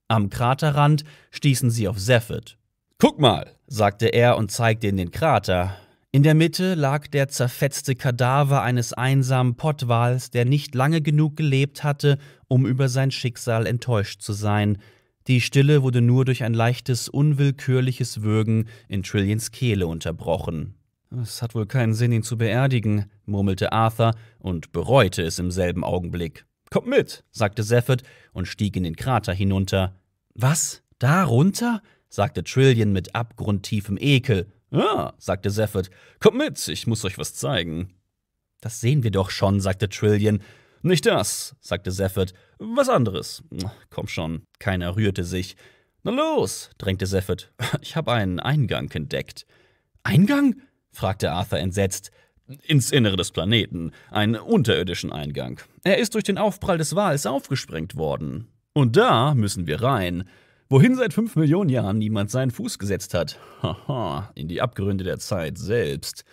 Am Kraterrand stießen sie auf Seffet, Guck mal, sagte er und zeigte in den Krater. In der Mitte lag der zerfetzte Kadaver eines einsamen Pottwals, der nicht lange genug gelebt hatte, um über sein Schicksal enttäuscht zu sein. Die Stille wurde nur durch ein leichtes, unwillkürliches Würgen in Trillians Kehle unterbrochen. Es hat wohl keinen Sinn, ihn zu beerdigen, murmelte Arthur und bereute es im selben Augenblick. Kommt mit, sagte Sefford und stieg in den Krater hinunter. Was? Darunter? sagte Trillian mit abgrundtiefem Ekel. Ja, sagte Seffet. Kommt mit, ich muss euch was zeigen. Das sehen wir doch schon, sagte Trillian. Nicht das, sagte Seffet. Was anderes. Komm schon. Keiner rührte sich. Na los, drängte Seffet. Ich habe einen Eingang entdeckt. Eingang? fragte Arthur entsetzt. Ins Innere des Planeten, einen unterirdischen Eingang. Er ist durch den Aufprall des Wals aufgesprengt worden. Und da müssen wir rein. Wohin seit fünf Millionen Jahren niemand seinen Fuß gesetzt hat. Haha, in die Abgründe der Zeit selbst.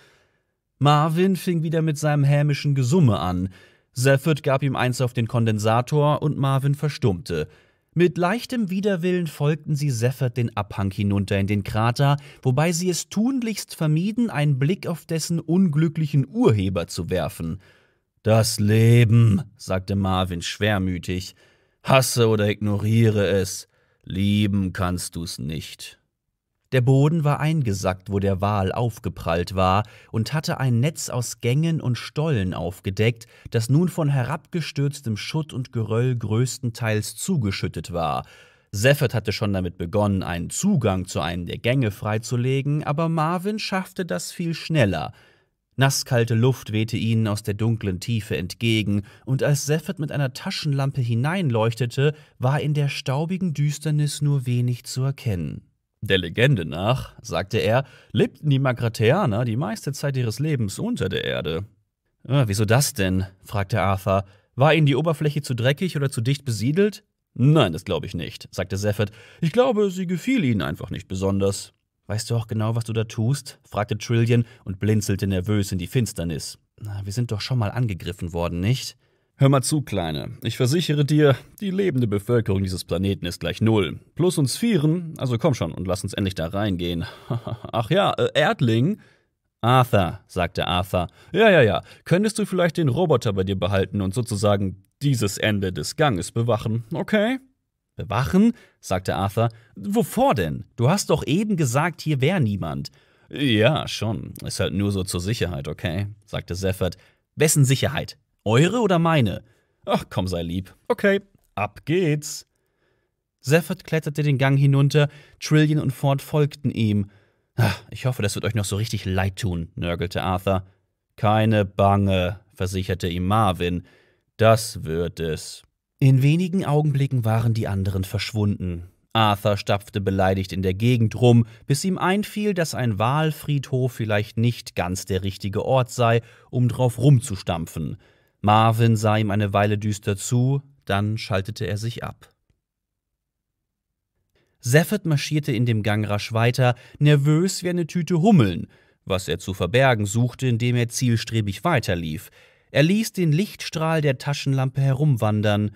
Marvin fing wieder mit seinem hämischen Gesumme an. Seffert gab ihm eins auf den Kondensator und Marvin verstummte. Mit leichtem Widerwillen folgten sie Seffert den Abhang hinunter in den Krater, wobei sie es tunlichst vermieden, einen Blick auf dessen unglücklichen Urheber zu werfen. Das Leben, sagte Marvin schwermütig. Hasse oder ignoriere es. Lieben kannst du's nicht. Der Boden war eingesackt, wo der Wal aufgeprallt war, und hatte ein Netz aus Gängen und Stollen aufgedeckt, das nun von herabgestürztem Schutt und Geröll größtenteils zugeschüttet war. Seffert hatte schon damit begonnen, einen Zugang zu einem der Gänge freizulegen, aber Marvin schaffte das viel schneller – Nasskalte Luft wehte ihnen aus der dunklen Tiefe entgegen, und als Seffert mit einer Taschenlampe hineinleuchtete, war in der staubigen Düsternis nur wenig zu erkennen. Der Legende nach, sagte er, lebten die Magrateaner die meiste Zeit ihres Lebens unter der Erde. Äh, wieso das denn? fragte Arthur. War ihnen die Oberfläche zu dreckig oder zu dicht besiedelt? Nein, das glaube ich nicht, sagte Seffert. Ich glaube, sie gefiel ihnen einfach nicht besonders. Weißt du auch genau, was du da tust? fragte Trillian und blinzelte nervös in die Finsternis. Na, wir sind doch schon mal angegriffen worden, nicht? Hör mal zu, Kleine. Ich versichere dir, die lebende Bevölkerung dieses Planeten ist gleich null. Plus uns Vieren, also komm schon und lass uns endlich da reingehen. (laughs) Ach ja, äh, Erdling. Arthur, sagte Arthur. Ja, ja, ja. Könntest du vielleicht den Roboter bei dir behalten und sozusagen dieses Ende des Ganges bewachen, okay? Bewachen? sagte Arthur. Wovor denn? Du hast doch eben gesagt, hier wäre niemand. Ja, schon. Ist halt nur so zur Sicherheit, okay? sagte Seffert. Wessen Sicherheit? Eure oder meine? Ach, komm, sei lieb. Okay, ab geht's. Seffert kletterte den Gang hinunter, Trillian und Ford folgten ihm. Ach, ich hoffe, das wird euch noch so richtig leid tun, nörgelte Arthur. Keine Bange, versicherte ihm Marvin. Das wird es. In wenigen Augenblicken waren die anderen verschwunden. Arthur stapfte beleidigt in der Gegend rum, bis ihm einfiel, dass ein Wahlfriedhof vielleicht nicht ganz der richtige Ort sei, um drauf rumzustampfen. Marvin sah ihm eine Weile düster zu, dann schaltete er sich ab. Seffert marschierte in dem Gang rasch weiter, nervös wie eine Tüte Hummeln, was er zu verbergen suchte, indem er zielstrebig weiterlief. Er ließ den Lichtstrahl der Taschenlampe herumwandern,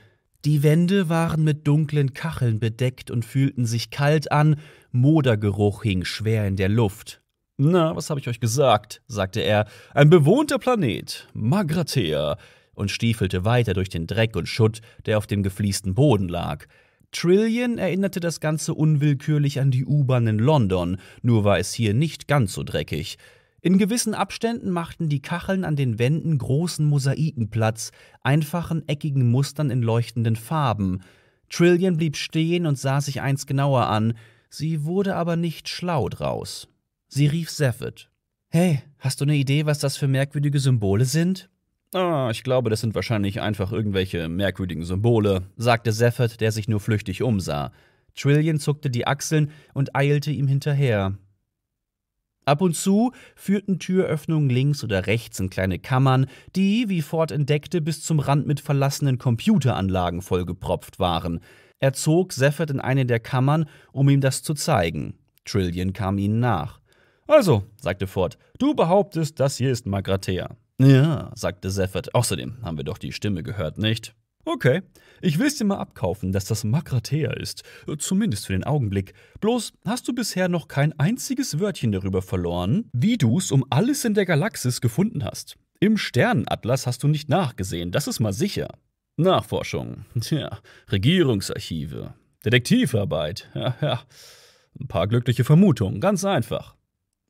die Wände waren mit dunklen Kacheln bedeckt und fühlten sich kalt an, Modergeruch hing schwer in der Luft. Na, was habe ich euch gesagt? sagte er. Ein bewohnter Planet, Magratea, und stiefelte weiter durch den Dreck und Schutt, der auf dem gefliesten Boden lag. Trillion erinnerte das Ganze unwillkürlich an die U-Bahn in London, nur war es hier nicht ganz so dreckig. In gewissen Abständen machten die Kacheln an den Wänden großen Mosaiken Platz, einfachen eckigen Mustern in leuchtenden Farben. Trillian blieb stehen und sah sich eins genauer an, sie wurde aber nicht schlau draus. Sie rief Seffet. Hey, hast du eine Idee, was das für merkwürdige Symbole sind? Ah, ich glaube, das sind wahrscheinlich einfach irgendwelche merkwürdigen Symbole, sagte Seffet, der sich nur flüchtig umsah. Trillian zuckte die Achseln und eilte ihm hinterher. Ab und zu führten Türöffnungen links oder rechts in kleine Kammern, die, wie Ford entdeckte, bis zum Rand mit verlassenen Computeranlagen vollgepropft waren. Er zog Seffert in eine der Kammern, um ihm das zu zeigen. Trillion kam ihnen nach. Also, sagte Ford, du behauptest, das hier ist Magrathea. Ja, sagte Seffert. Außerdem haben wir doch die Stimme gehört, nicht? Okay, ich will es dir mal abkaufen, dass das Makratea ist, zumindest für den Augenblick. Bloß hast du bisher noch kein einziges Wörtchen darüber verloren, wie du es um alles in der Galaxis gefunden hast. Im Sternenatlas hast du nicht nachgesehen, das ist mal sicher. Nachforschung, tja, Regierungsarchive, Detektivarbeit, ja, ja. Ein paar glückliche Vermutungen, ganz einfach.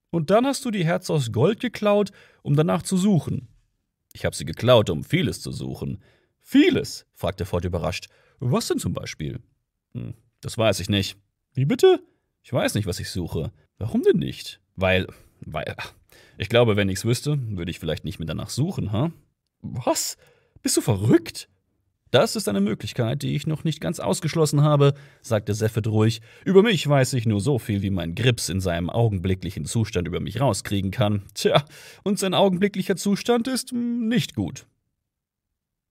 Und dann hast du die Herz aus Gold geklaut, um danach zu suchen. Ich habe sie geklaut, um vieles zu suchen. Vieles, fragte Ford überrascht. Was denn zum Beispiel? Hm, das weiß ich nicht. Wie bitte? Ich weiß nicht, was ich suche. Warum denn nicht? Weil, weil, ich glaube, wenn ich's wüsste, würde ich vielleicht nicht mehr danach suchen, ha? Was? Bist du verrückt? Das ist eine Möglichkeit, die ich noch nicht ganz ausgeschlossen habe, sagte Seffet ruhig. Über mich weiß ich nur so viel, wie mein Grips in seinem augenblicklichen Zustand über mich rauskriegen kann. Tja, und sein augenblicklicher Zustand ist hm, nicht gut.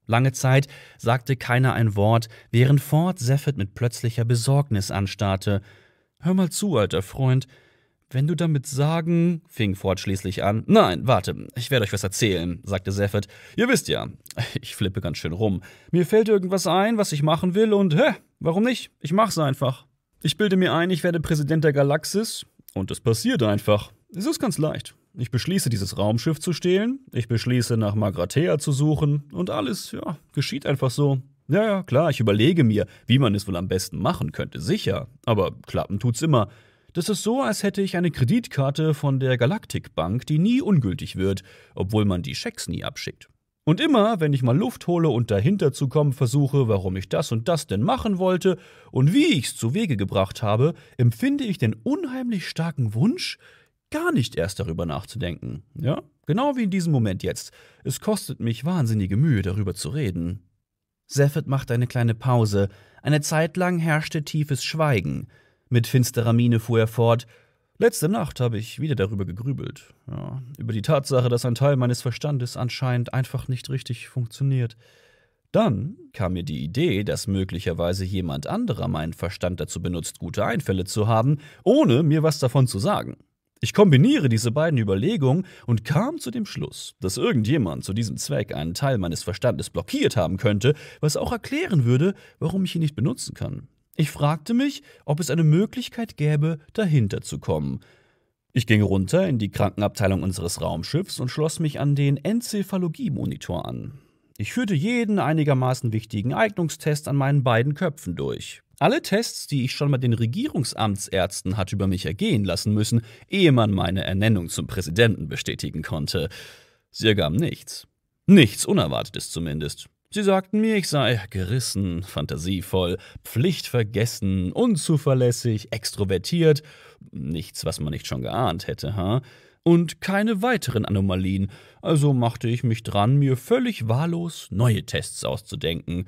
Lange Zeit sagte keiner ein Wort, während Ford Seffert mit plötzlicher Besorgnis anstarrte. Hör mal zu, alter Freund. Wenn du damit sagen, fing Ford schließlich an. Nein, warte, ich werde euch was erzählen, sagte Seffert. Ihr wisst ja, ich flippe ganz schön rum. Mir fällt irgendwas ein, was ich machen will und hä, warum nicht? Ich mach's einfach. Ich bilde mir ein, ich werde Präsident der Galaxis und es passiert einfach. Es ist ganz leicht. Ich beschließe, dieses Raumschiff zu stehlen. Ich beschließe, nach Magrathea zu suchen. Und alles, ja, geschieht einfach so. Ja, ja, klar, ich überlege mir, wie man es wohl am besten machen könnte, sicher. Aber klappen tut's immer. Das ist so, als hätte ich eine Kreditkarte von der Galaktikbank, die nie ungültig wird, obwohl man die Schecks nie abschickt. Und immer, wenn ich mal Luft hole und dahinter zu kommen versuche, warum ich das und das denn machen wollte und wie ich's zu Wege gebracht habe, empfinde ich den unheimlich starken Wunsch, gar nicht erst darüber nachzudenken. Ja? Genau wie in diesem Moment jetzt. Es kostet mich wahnsinnige Mühe, darüber zu reden. Seffert macht eine kleine Pause. Eine Zeit lang herrschte tiefes Schweigen. Mit finsterer Miene fuhr er fort. Letzte Nacht habe ich wieder darüber gegrübelt. Ja, über die Tatsache, dass ein Teil meines Verstandes anscheinend einfach nicht richtig funktioniert. Dann kam mir die Idee, dass möglicherweise jemand anderer meinen Verstand dazu benutzt, gute Einfälle zu haben, ohne mir was davon zu sagen. Ich kombiniere diese beiden Überlegungen und kam zu dem Schluss, dass irgendjemand zu diesem Zweck einen Teil meines Verstandes blockiert haben könnte, was auch erklären würde, warum ich ihn nicht benutzen kann. Ich fragte mich, ob es eine Möglichkeit gäbe, dahinter zu kommen. Ich ging runter in die Krankenabteilung unseres Raumschiffs und schloss mich an den Enzephalogie-Monitor an. Ich führte jeden einigermaßen wichtigen Eignungstest an meinen beiden Köpfen durch. Alle Tests, die ich schon mal den Regierungsamtsärzten hat über mich ergehen lassen müssen, ehe man meine Ernennung zum Präsidenten bestätigen konnte. Sie ergaben nichts. Nichts Unerwartetes zumindest. Sie sagten mir, ich sei gerissen, fantasievoll, pflichtvergessen, unzuverlässig, extrovertiert, nichts, was man nicht schon geahnt hätte, ha? Und keine weiteren Anomalien, also machte ich mich dran, mir völlig wahllos neue Tests auszudenken.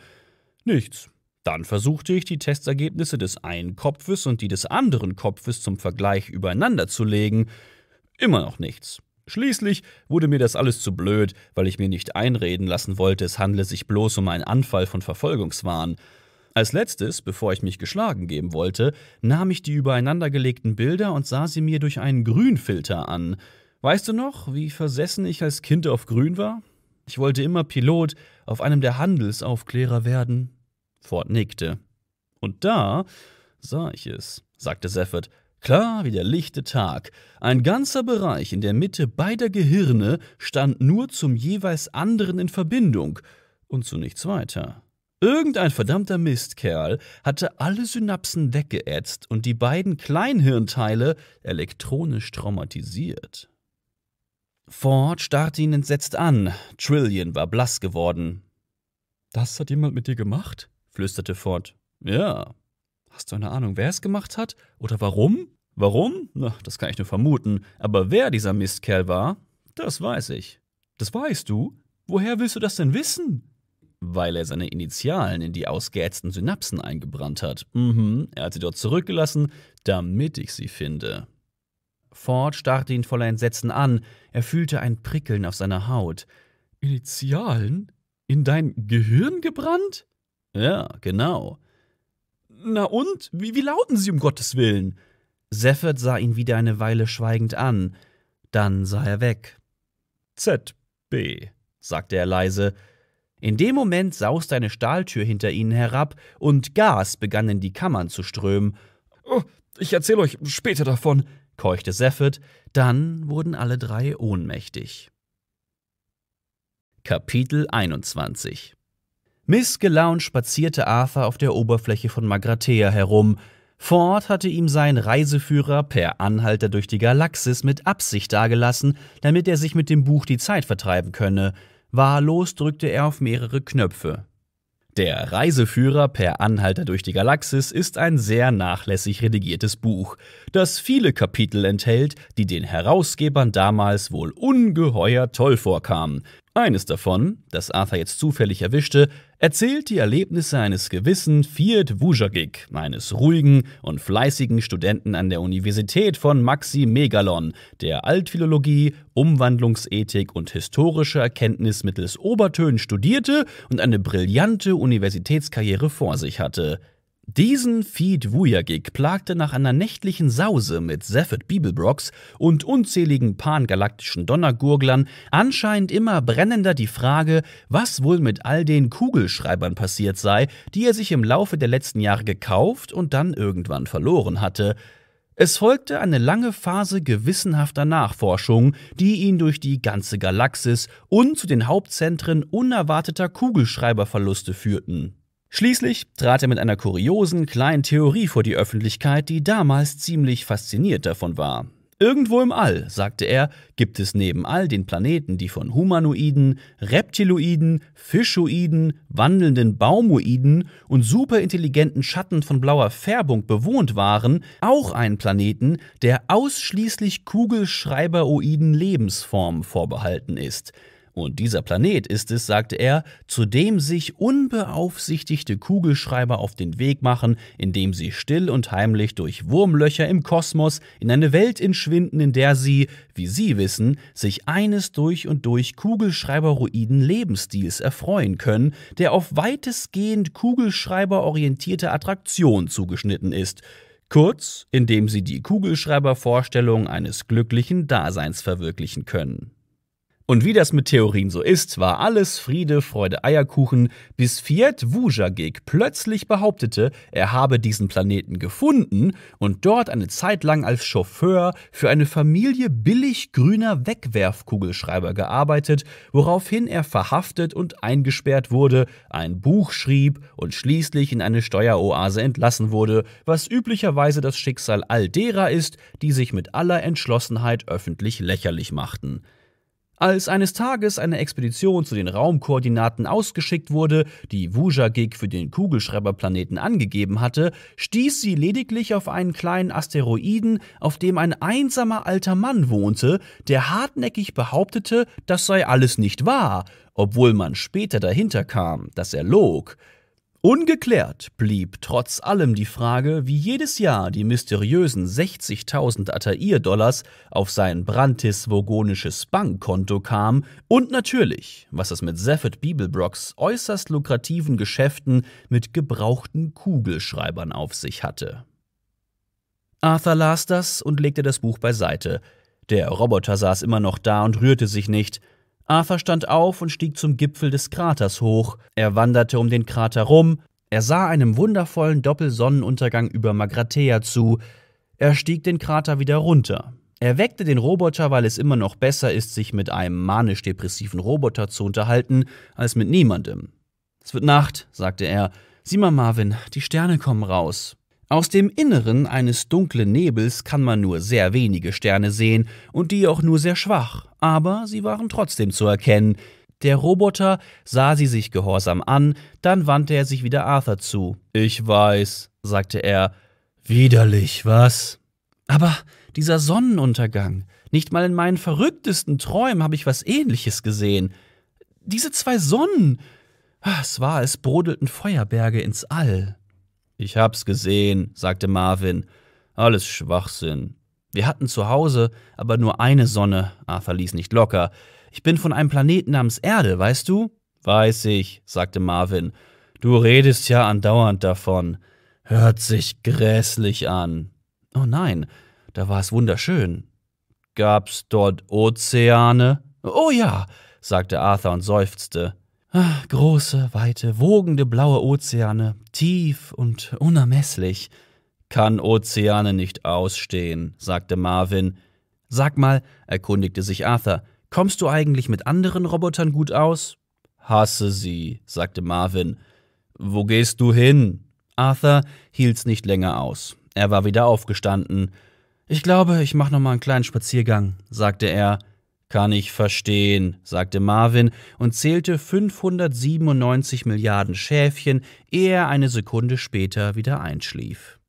Nichts, dann versuchte ich, die Testergebnisse des einen Kopfes und die des anderen Kopfes zum Vergleich übereinander zu legen. Immer noch nichts. Schließlich wurde mir das alles zu blöd, weil ich mir nicht einreden lassen wollte, es handle sich bloß um einen Anfall von Verfolgungswahn. Als letztes, bevor ich mich geschlagen geben wollte, nahm ich die übereinandergelegten Bilder und sah sie mir durch einen Grünfilter an. Weißt du noch, wie versessen ich als Kind auf Grün war? Ich wollte immer Pilot auf einem der Handelsaufklärer werden. Ford nickte. Und da sah ich es, sagte Seffert, klar wie der lichte Tag. Ein ganzer Bereich in der Mitte beider Gehirne stand nur zum jeweils anderen in Verbindung und zu nichts weiter. Irgendein verdammter Mistkerl hatte alle Synapsen weggeätzt und die beiden Kleinhirnteile elektronisch traumatisiert. Ford starrte ihn entsetzt an. Trillian war blass geworden. Das hat jemand mit dir gemacht? flüsterte Ford. Ja. Hast du eine Ahnung, wer es gemacht hat? Oder warum? Warum? Na, das kann ich nur vermuten. Aber wer dieser Mistkerl war, das weiß ich. Das weißt du? Woher willst du das denn wissen? Weil er seine Initialen in die ausgeätzten Synapsen eingebrannt hat. Mhm, er hat sie dort zurückgelassen, damit ich sie finde. Ford starrte ihn voller Entsetzen an. Er fühlte ein Prickeln auf seiner Haut. Initialen? In dein Gehirn gebrannt? Ja, genau. Na und? Wie, wie lauten sie um Gottes Willen? Seffert sah ihn wieder eine Weile schweigend an. Dann sah er weg. ZB, sagte er leise. In dem Moment sauste eine Stahltür hinter ihnen herab und Gas begann in die Kammern zu strömen. Oh, ich erzähle euch später davon, keuchte Seffert. Dann wurden alle drei ohnmächtig. Kapitel 21 Missgelaunt spazierte Arthur auf der Oberfläche von Magrathea herum. Vor Ort hatte ihm sein Reiseführer per Anhalter durch die Galaxis mit Absicht dagelassen, damit er sich mit dem Buch die Zeit vertreiben könne. Wahllos drückte er auf mehrere Knöpfe. Der Reiseführer per Anhalter durch die Galaxis ist ein sehr nachlässig redigiertes Buch, das viele Kapitel enthält, die den Herausgebern damals wohl ungeheuer toll vorkamen. Eines davon, das Arthur jetzt zufällig erwischte, erzählt die Erlebnisse eines gewissen Fiat Vujagic, eines ruhigen und fleißigen Studenten an der Universität von Maxi Megalon, der Altphilologie, Umwandlungsethik und historische Erkenntnis mittels Obertönen studierte und eine brillante Universitätskarriere vor sich hatte. Diesen Feed Wujagig plagte nach einer nächtlichen Sause mit Zephyr Bibelbrocks und unzähligen pangalaktischen Donnergurglern anscheinend immer brennender die Frage, was wohl mit all den Kugelschreibern passiert sei, die er sich im Laufe der letzten Jahre gekauft und dann irgendwann verloren hatte. Es folgte eine lange Phase gewissenhafter Nachforschung, die ihn durch die ganze Galaxis und zu den Hauptzentren unerwarteter Kugelschreiberverluste führten. Schließlich trat er mit einer kuriosen kleinen Theorie vor die Öffentlichkeit, die damals ziemlich fasziniert davon war. Irgendwo im All, sagte er, gibt es neben all den Planeten, die von Humanoiden, Reptiloiden, Fischoiden, wandelnden Baumoiden und superintelligenten Schatten von blauer Färbung bewohnt waren, auch einen Planeten, der ausschließlich Kugelschreiberoiden Lebensformen vorbehalten ist. Und dieser Planet ist es, sagte er, zu dem sich unbeaufsichtigte Kugelschreiber auf den Weg machen, indem sie still und heimlich durch Wurmlöcher im Kosmos in eine Welt entschwinden, in der sie, wie sie wissen, sich eines durch und durch Kugelschreiberruiden Lebensstils erfreuen können, der auf weitestgehend kugelschreiberorientierte Attraktion zugeschnitten ist. Kurz, indem sie die Kugelschreibervorstellung eines glücklichen Daseins verwirklichen können. Und wie das mit Theorien so ist, war alles Friede, Freude, Eierkuchen, bis Fiat Vujagek plötzlich behauptete, er habe diesen Planeten gefunden und dort eine Zeit lang als Chauffeur für eine Familie billig grüner Wegwerfkugelschreiber gearbeitet, woraufhin er verhaftet und eingesperrt wurde, ein Buch schrieb und schließlich in eine Steueroase entlassen wurde, was üblicherweise das Schicksal all derer ist, die sich mit aller Entschlossenheit öffentlich lächerlich machten. Als eines Tages eine Expedition zu den Raumkoordinaten ausgeschickt wurde, die Vujagik für den Kugelschreiberplaneten angegeben hatte, stieß sie lediglich auf einen kleinen Asteroiden, auf dem ein einsamer alter Mann wohnte, der hartnäckig behauptete, das sei alles nicht wahr, obwohl man später dahinter kam, dass er log. Ungeklärt blieb trotz allem die Frage, wie jedes Jahr die mysteriösen 60.000 Attair-Dollars auf sein brantis-vogonisches Bankkonto kam und natürlich, was es mit Seffet Bibelbrocks äußerst lukrativen Geschäften mit gebrauchten Kugelschreibern auf sich hatte. Arthur las das und legte das Buch beiseite. Der Roboter saß immer noch da und rührte sich nicht – Arthur stand auf und stieg zum Gipfel des Kraters hoch. Er wanderte um den Krater rum. Er sah einem wundervollen Doppelsonnenuntergang über Magrathea zu. Er stieg den Krater wieder runter. Er weckte den Roboter, weil es immer noch besser ist, sich mit einem manisch-depressiven Roboter zu unterhalten, als mit niemandem. Es wird Nacht, sagte er. Sieh mal, Marvin, die Sterne kommen raus. Aus dem Inneren eines dunklen Nebels kann man nur sehr wenige Sterne sehen und die auch nur sehr schwach, aber sie waren trotzdem zu erkennen. Der Roboter sah sie sich gehorsam an, dann wandte er sich wieder Arthur zu. Ich weiß, sagte er. Widerlich, was? Aber dieser Sonnenuntergang. Nicht mal in meinen verrücktesten Träumen habe ich was ähnliches gesehen. Diese zwei Sonnen. Ah, es war, als brodelten Feuerberge ins All. Ich hab's gesehen, sagte Marvin. Alles Schwachsinn. Wir hatten zu Hause aber nur eine Sonne. Arthur ah, ließ nicht locker. Ich bin von einem Planeten namens Erde, weißt du? Weiß ich, sagte Marvin. Du redest ja andauernd davon. Hört sich grässlich an. Oh nein, da war es wunderschön. Gab's dort Ozeane? Oh ja, sagte Arthur und seufzte. Große, weite, wogende blaue Ozeane, tief und unermesslich. Kann Ozeane nicht ausstehen, sagte Marvin. Sag mal, erkundigte sich Arthur, kommst du eigentlich mit anderen Robotern gut aus? Hasse sie, sagte Marvin. Wo gehst du hin? Arthur hielt's nicht länger aus. Er war wieder aufgestanden. Ich glaube, ich mach noch mal einen kleinen Spaziergang, sagte er. Kann ich verstehen, sagte Marvin und zählte 597 Milliarden Schäfchen, ehe er eine Sekunde später wieder einschlief.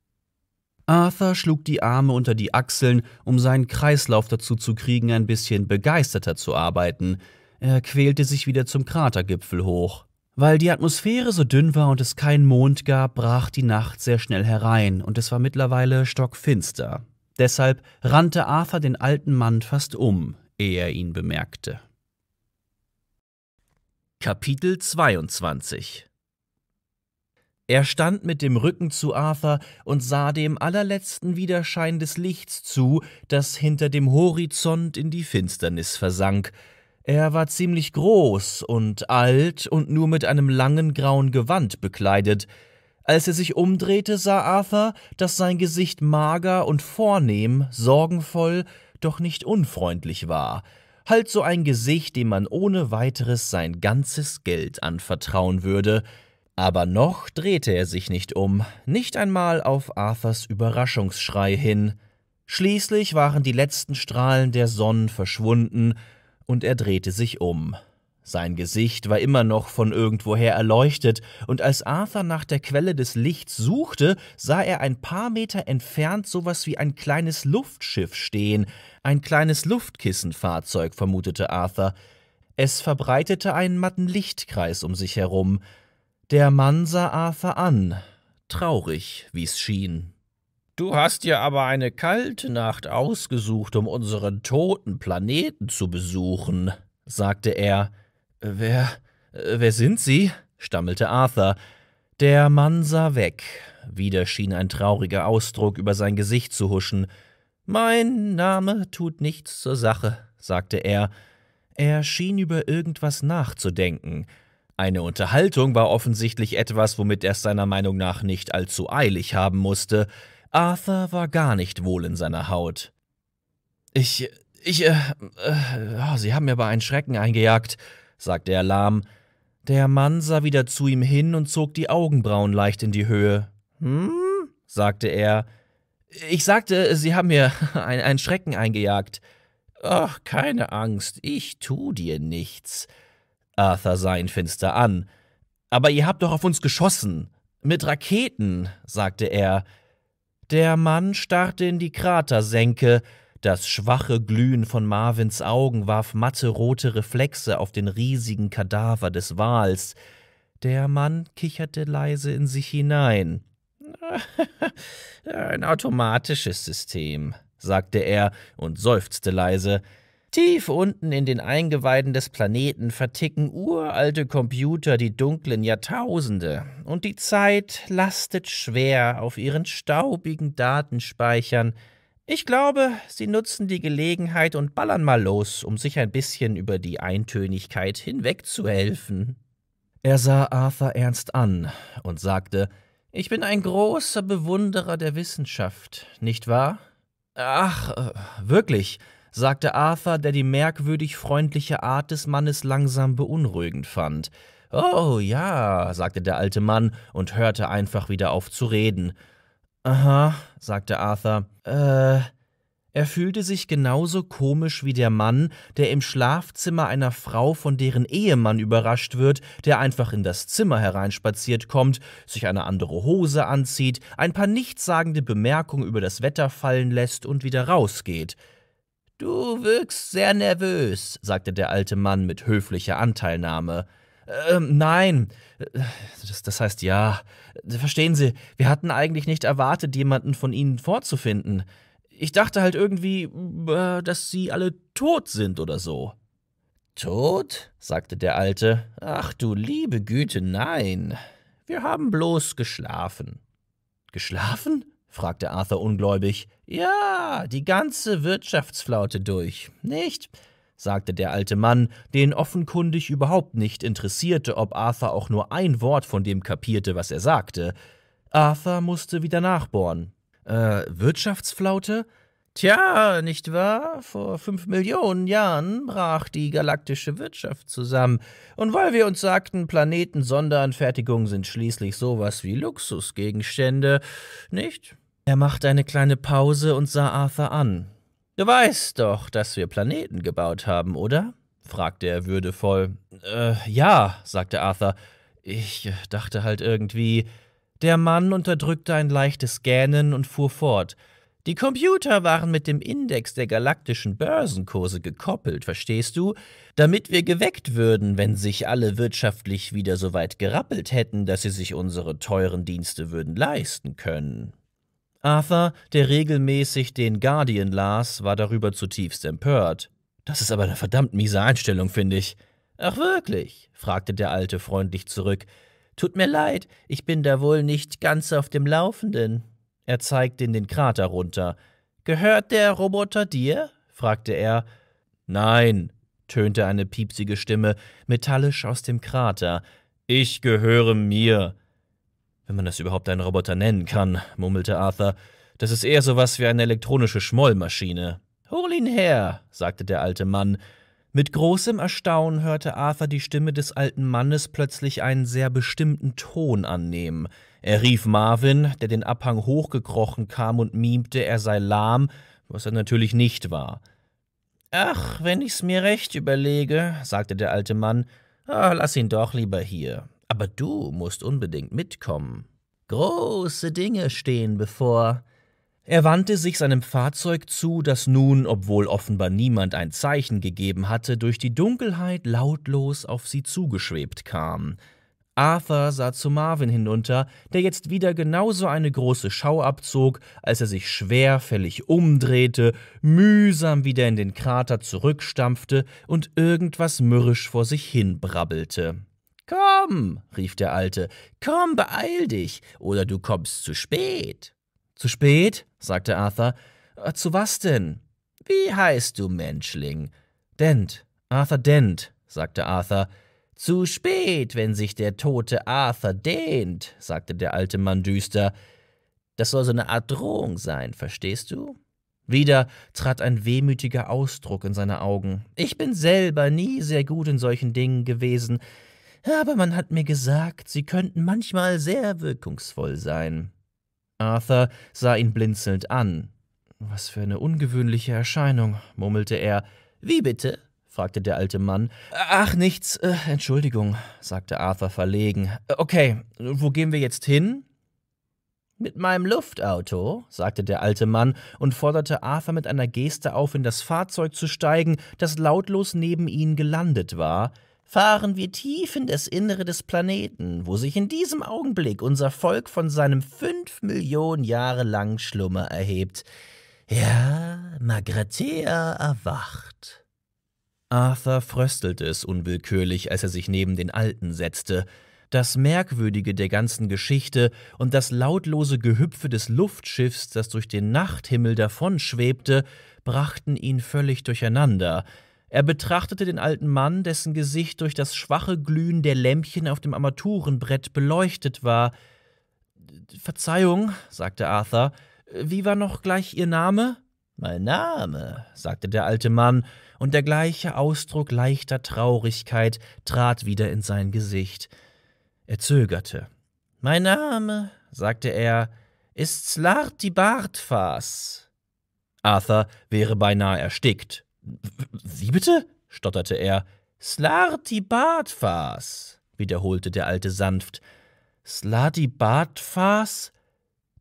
Arthur schlug die Arme unter die Achseln, um seinen Kreislauf dazu zu kriegen, ein bisschen begeisterter zu arbeiten. Er quälte sich wieder zum Kratergipfel hoch. Weil die Atmosphäre so dünn war und es keinen Mond gab, brach die Nacht sehr schnell herein und es war mittlerweile stockfinster. Deshalb rannte Arthur den alten Mann fast um ehe er ihn bemerkte. Kapitel 22 Er stand mit dem Rücken zu Arthur und sah dem allerletzten Widerschein des Lichts zu, das hinter dem Horizont in die Finsternis versank. Er war ziemlich groß und alt und nur mit einem langen grauen Gewand bekleidet. Als er sich umdrehte, sah Arthur, dass sein Gesicht mager und vornehm, sorgenvoll doch nicht unfreundlich war. Halt so ein Gesicht, dem man ohne weiteres sein ganzes Geld anvertrauen würde. Aber noch drehte er sich nicht um, nicht einmal auf Arthurs Überraschungsschrei hin. Schließlich waren die letzten Strahlen der Sonne verschwunden, und er drehte sich um. Sein Gesicht war immer noch von irgendwoher erleuchtet, und als Arthur nach der Quelle des Lichts suchte, sah er ein paar Meter entfernt sowas wie ein kleines Luftschiff stehen, ein kleines Luftkissenfahrzeug, vermutete Arthur. Es verbreitete einen matten Lichtkreis um sich herum. Der Mann sah Arthur an, traurig, wie's schien. Du hast dir aber eine kalte Nacht ausgesucht, um unseren toten Planeten zu besuchen, sagte er, Wer, wer sind Sie? stammelte Arthur. Der Mann sah weg. Wieder schien ein trauriger Ausdruck über sein Gesicht zu huschen. Mein Name tut nichts zur Sache, sagte er. Er schien über irgendwas nachzudenken. Eine Unterhaltung war offensichtlich etwas, womit er es seiner Meinung nach nicht allzu eilig haben musste. Arthur war gar nicht wohl in seiner Haut. Ich, ich, äh, äh, oh, Sie haben mir aber einen Schrecken eingejagt sagte er lahm. Der Mann sah wieder zu ihm hin und zog die Augenbrauen leicht in die Höhe. Hm? sagte er. Ich sagte, Sie haben mir (laughs) einen Schrecken eingejagt. Ach, keine Angst, ich tu dir nichts. Arthur sah ihn finster an. Aber ihr habt doch auf uns geschossen. Mit Raketen, sagte er. Der Mann starrte in die Kratersenke, das schwache Glühen von Marvins Augen warf matte rote Reflexe auf den riesigen Kadaver des Wals. Der Mann kicherte leise in sich hinein. (laughs) Ein automatisches System, sagte er und seufzte leise. Tief unten in den Eingeweiden des Planeten verticken uralte Computer die dunklen Jahrtausende, und die Zeit lastet schwer auf ihren staubigen Datenspeichern, ich glaube, sie nutzen die Gelegenheit und ballern mal los, um sich ein bisschen über die Eintönigkeit hinwegzuhelfen. Er sah Arthur ernst an und sagte, ich bin ein großer Bewunderer der Wissenschaft, nicht wahr? Ach, äh, wirklich, sagte Arthur, der die merkwürdig freundliche Art des Mannes langsam beunruhigend fand. Oh ja, sagte der alte Mann und hörte einfach wieder auf zu reden. Aha, sagte Arthur. Äh. Er fühlte sich genauso komisch wie der Mann, der im Schlafzimmer einer Frau, von deren Ehemann überrascht wird, der einfach in das Zimmer hereinspaziert kommt, sich eine andere Hose anzieht, ein paar nichtssagende Bemerkungen über das Wetter fallen lässt und wieder rausgeht. Du wirkst sehr nervös, sagte der alte Mann mit höflicher Anteilnahme. Ähm, nein. Das, das heißt ja. Verstehen Sie, wir hatten eigentlich nicht erwartet, jemanden von Ihnen vorzufinden. Ich dachte halt irgendwie, äh, dass Sie alle tot sind oder so. Tot? sagte der Alte. Ach du liebe Güte, nein. Wir haben bloß geschlafen. Geschlafen? fragte Arthur ungläubig. Ja, die ganze Wirtschaftsflaute durch. Nicht? sagte der alte Mann, den offenkundig überhaupt nicht interessierte, ob Arthur auch nur ein Wort von dem kapierte, was er sagte. Arthur musste wieder nachbohren. Äh, Wirtschaftsflaute? Tja, nicht wahr? Vor fünf Millionen Jahren brach die galaktische Wirtschaft zusammen, und weil wir uns sagten, Planetensonderanfertigungen sind schließlich sowas wie Luxusgegenstände, nicht? Er machte eine kleine Pause und sah Arthur an. Du weißt doch, dass wir Planeten gebaut haben, oder? fragte er würdevoll. Äh, ja, sagte Arthur. Ich dachte halt irgendwie. Der Mann unterdrückte ein leichtes Gähnen und fuhr fort. Die Computer waren mit dem Index der galaktischen Börsenkurse gekoppelt, verstehst du? Damit wir geweckt würden, wenn sich alle wirtschaftlich wieder so weit gerappelt hätten, dass sie sich unsere teuren Dienste würden leisten können. Arthur, der regelmäßig den Guardian las, war darüber zutiefst empört. Das ist aber eine verdammt miese Einstellung, finde ich. Ach wirklich? fragte der Alte freundlich zurück. Tut mir leid, ich bin da wohl nicht ganz auf dem Laufenden. Er zeigte in den Krater runter. Gehört der Roboter dir? fragte er. Nein, tönte eine piepsige Stimme metallisch aus dem Krater. Ich gehöre mir wenn man das überhaupt einen Roboter nennen kann, murmelte Arthur. Das ist eher sowas wie eine elektronische Schmollmaschine. Hol ihn her, sagte der alte Mann. Mit großem Erstaunen hörte Arthur die Stimme des alten Mannes plötzlich einen sehr bestimmten Ton annehmen. Er rief Marvin, der den Abhang hochgekrochen kam und mimte, er sei lahm, was er natürlich nicht war. Ach, wenn ich's mir recht überlege, sagte der alte Mann, oh, lass ihn doch lieber hier aber du musst unbedingt mitkommen. Große Dinge stehen bevor. Er wandte sich seinem Fahrzeug zu, das nun, obwohl offenbar niemand ein Zeichen gegeben hatte, durch die Dunkelheit lautlos auf sie zugeschwebt kam. Arthur sah zu Marvin hinunter, der jetzt wieder genauso eine große Schau abzog, als er sich schwerfällig umdrehte, mühsam wieder in den Krater zurückstampfte und irgendwas mürrisch vor sich hin brabbelte. Komm, rief der Alte, komm, beeil dich, oder du kommst zu spät. Zu spät? sagte Arthur. Äh, zu was denn? Wie heißt du, Menschling? Dent, Arthur Dent, sagte Arthur. Zu spät, wenn sich der tote Arthur dehnt, sagte der alte Mann düster. Das soll so eine Art Drohung sein, verstehst du? Wieder trat ein wehmütiger Ausdruck in seine Augen. Ich bin selber nie sehr gut in solchen Dingen gewesen, aber man hat mir gesagt, sie könnten manchmal sehr wirkungsvoll sein. Arthur sah ihn blinzelnd an. Was für eine ungewöhnliche Erscheinung, murmelte er. Wie bitte? fragte der alte Mann. Ach, nichts, äh, Entschuldigung, sagte Arthur verlegen. Okay, wo gehen wir jetzt hin? Mit meinem Luftauto, sagte der alte Mann und forderte Arthur mit einer Geste auf, in das Fahrzeug zu steigen, das lautlos neben ihnen gelandet war fahren wir tief in das Innere des Planeten, wo sich in diesem Augenblick unser Volk von seinem fünf Millionen Jahre langen Schlummer erhebt. Ja, Magrathea erwacht. Arthur fröstelte es unwillkürlich, als er sich neben den Alten setzte. Das Merkwürdige der ganzen Geschichte und das lautlose Gehüpfe des Luftschiffs, das durch den Nachthimmel davonschwebte, brachten ihn völlig durcheinander – er betrachtete den alten Mann, dessen Gesicht durch das schwache Glühen der Lämpchen auf dem Armaturenbrett beleuchtet war. Verzeihung, sagte Arthur, wie war noch gleich Ihr Name? Mein Name, sagte der alte Mann, und der gleiche Ausdruck leichter Traurigkeit trat wieder in sein Gesicht. Er zögerte. Mein Name, sagte er, ist Slarti Bartfas. Arthur wäre beinahe erstickt. Wie bitte? stotterte er. Slartibatfas, wiederholte der Alte sanft. Slartibatfas?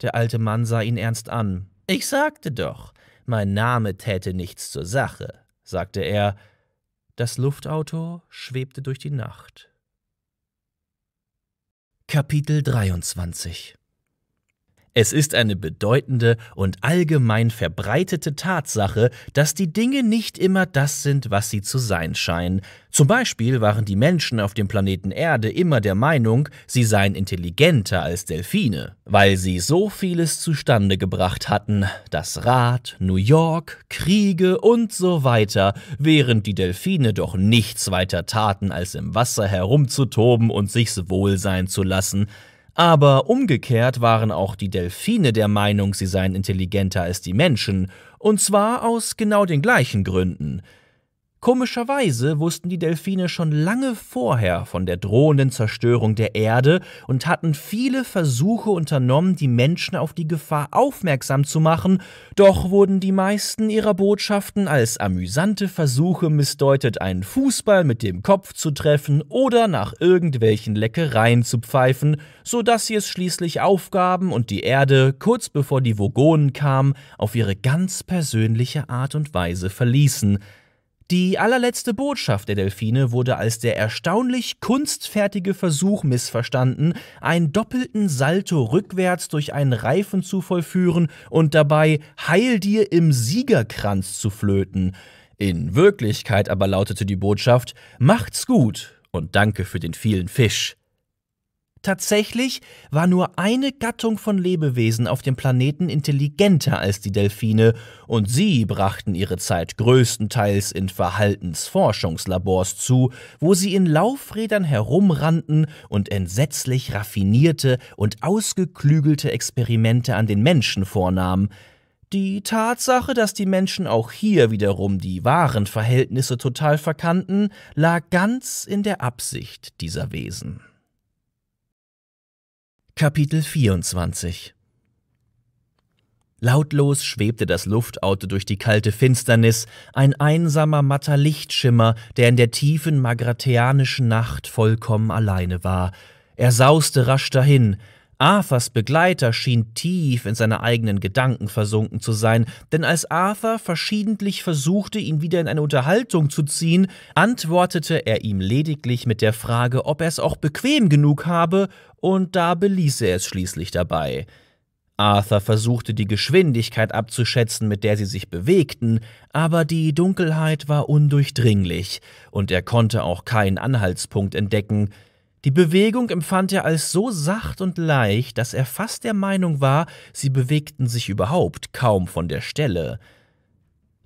Der alte Mann sah ihn ernst an. Ich sagte doch, mein Name täte nichts zur Sache, sagte er. Das Luftauto schwebte durch die Nacht. Kapitel 23 es ist eine bedeutende und allgemein verbreitete Tatsache, dass die Dinge nicht immer das sind, was sie zu sein scheinen. Zum Beispiel waren die Menschen auf dem Planeten Erde immer der Meinung, sie seien intelligenter als Delfine, weil sie so vieles zustande gebracht hatten, das Rad, New York, Kriege und so weiter, während die Delfine doch nichts weiter taten, als im Wasser herumzutoben und sich's wohl sein zu lassen. Aber umgekehrt waren auch die Delfine der Meinung, sie seien intelligenter als die Menschen, und zwar aus genau den gleichen Gründen. Komischerweise wussten die Delfine schon lange vorher von der drohenden Zerstörung der Erde und hatten viele Versuche unternommen, die Menschen auf die Gefahr aufmerksam zu machen, doch wurden die meisten ihrer Botschaften als amüsante Versuche missdeutet, einen Fußball mit dem Kopf zu treffen oder nach irgendwelchen Leckereien zu pfeifen, so dass sie es schließlich aufgaben und die Erde, kurz bevor die Vogonen kamen, auf ihre ganz persönliche Art und Weise verließen. Die allerletzte Botschaft der Delfine wurde als der erstaunlich kunstfertige Versuch missverstanden, einen doppelten Salto rückwärts durch einen Reifen zu vollführen und dabei Heil dir im Siegerkranz zu flöten. In Wirklichkeit aber lautete die Botschaft Macht's gut und danke für den vielen Fisch. Tatsächlich war nur eine Gattung von Lebewesen auf dem Planeten intelligenter als die Delfine, und sie brachten ihre Zeit größtenteils in Verhaltensforschungslabors zu, wo sie in Laufrädern herumrannten und entsetzlich raffinierte und ausgeklügelte Experimente an den Menschen vornahmen, die Tatsache, dass die Menschen auch hier wiederum die wahren Verhältnisse total verkannten, lag ganz in der Absicht dieser Wesen. Kapitel 24 Lautlos schwebte das Luftauto durch die kalte Finsternis, ein einsamer matter Lichtschimmer, der in der tiefen magrateanischen Nacht vollkommen alleine war. Er sauste rasch dahin, Arthurs Begleiter schien tief in seine eigenen Gedanken versunken zu sein, denn als Arthur verschiedentlich versuchte, ihn wieder in eine Unterhaltung zu ziehen, antwortete er ihm lediglich mit der Frage, ob er es auch bequem genug habe, und da beließ er es schließlich dabei. Arthur versuchte die Geschwindigkeit abzuschätzen, mit der sie sich bewegten, aber die Dunkelheit war undurchdringlich, und er konnte auch keinen Anhaltspunkt entdecken, die Bewegung empfand er als so sacht und leicht, dass er fast der Meinung war, sie bewegten sich überhaupt kaum von der Stelle.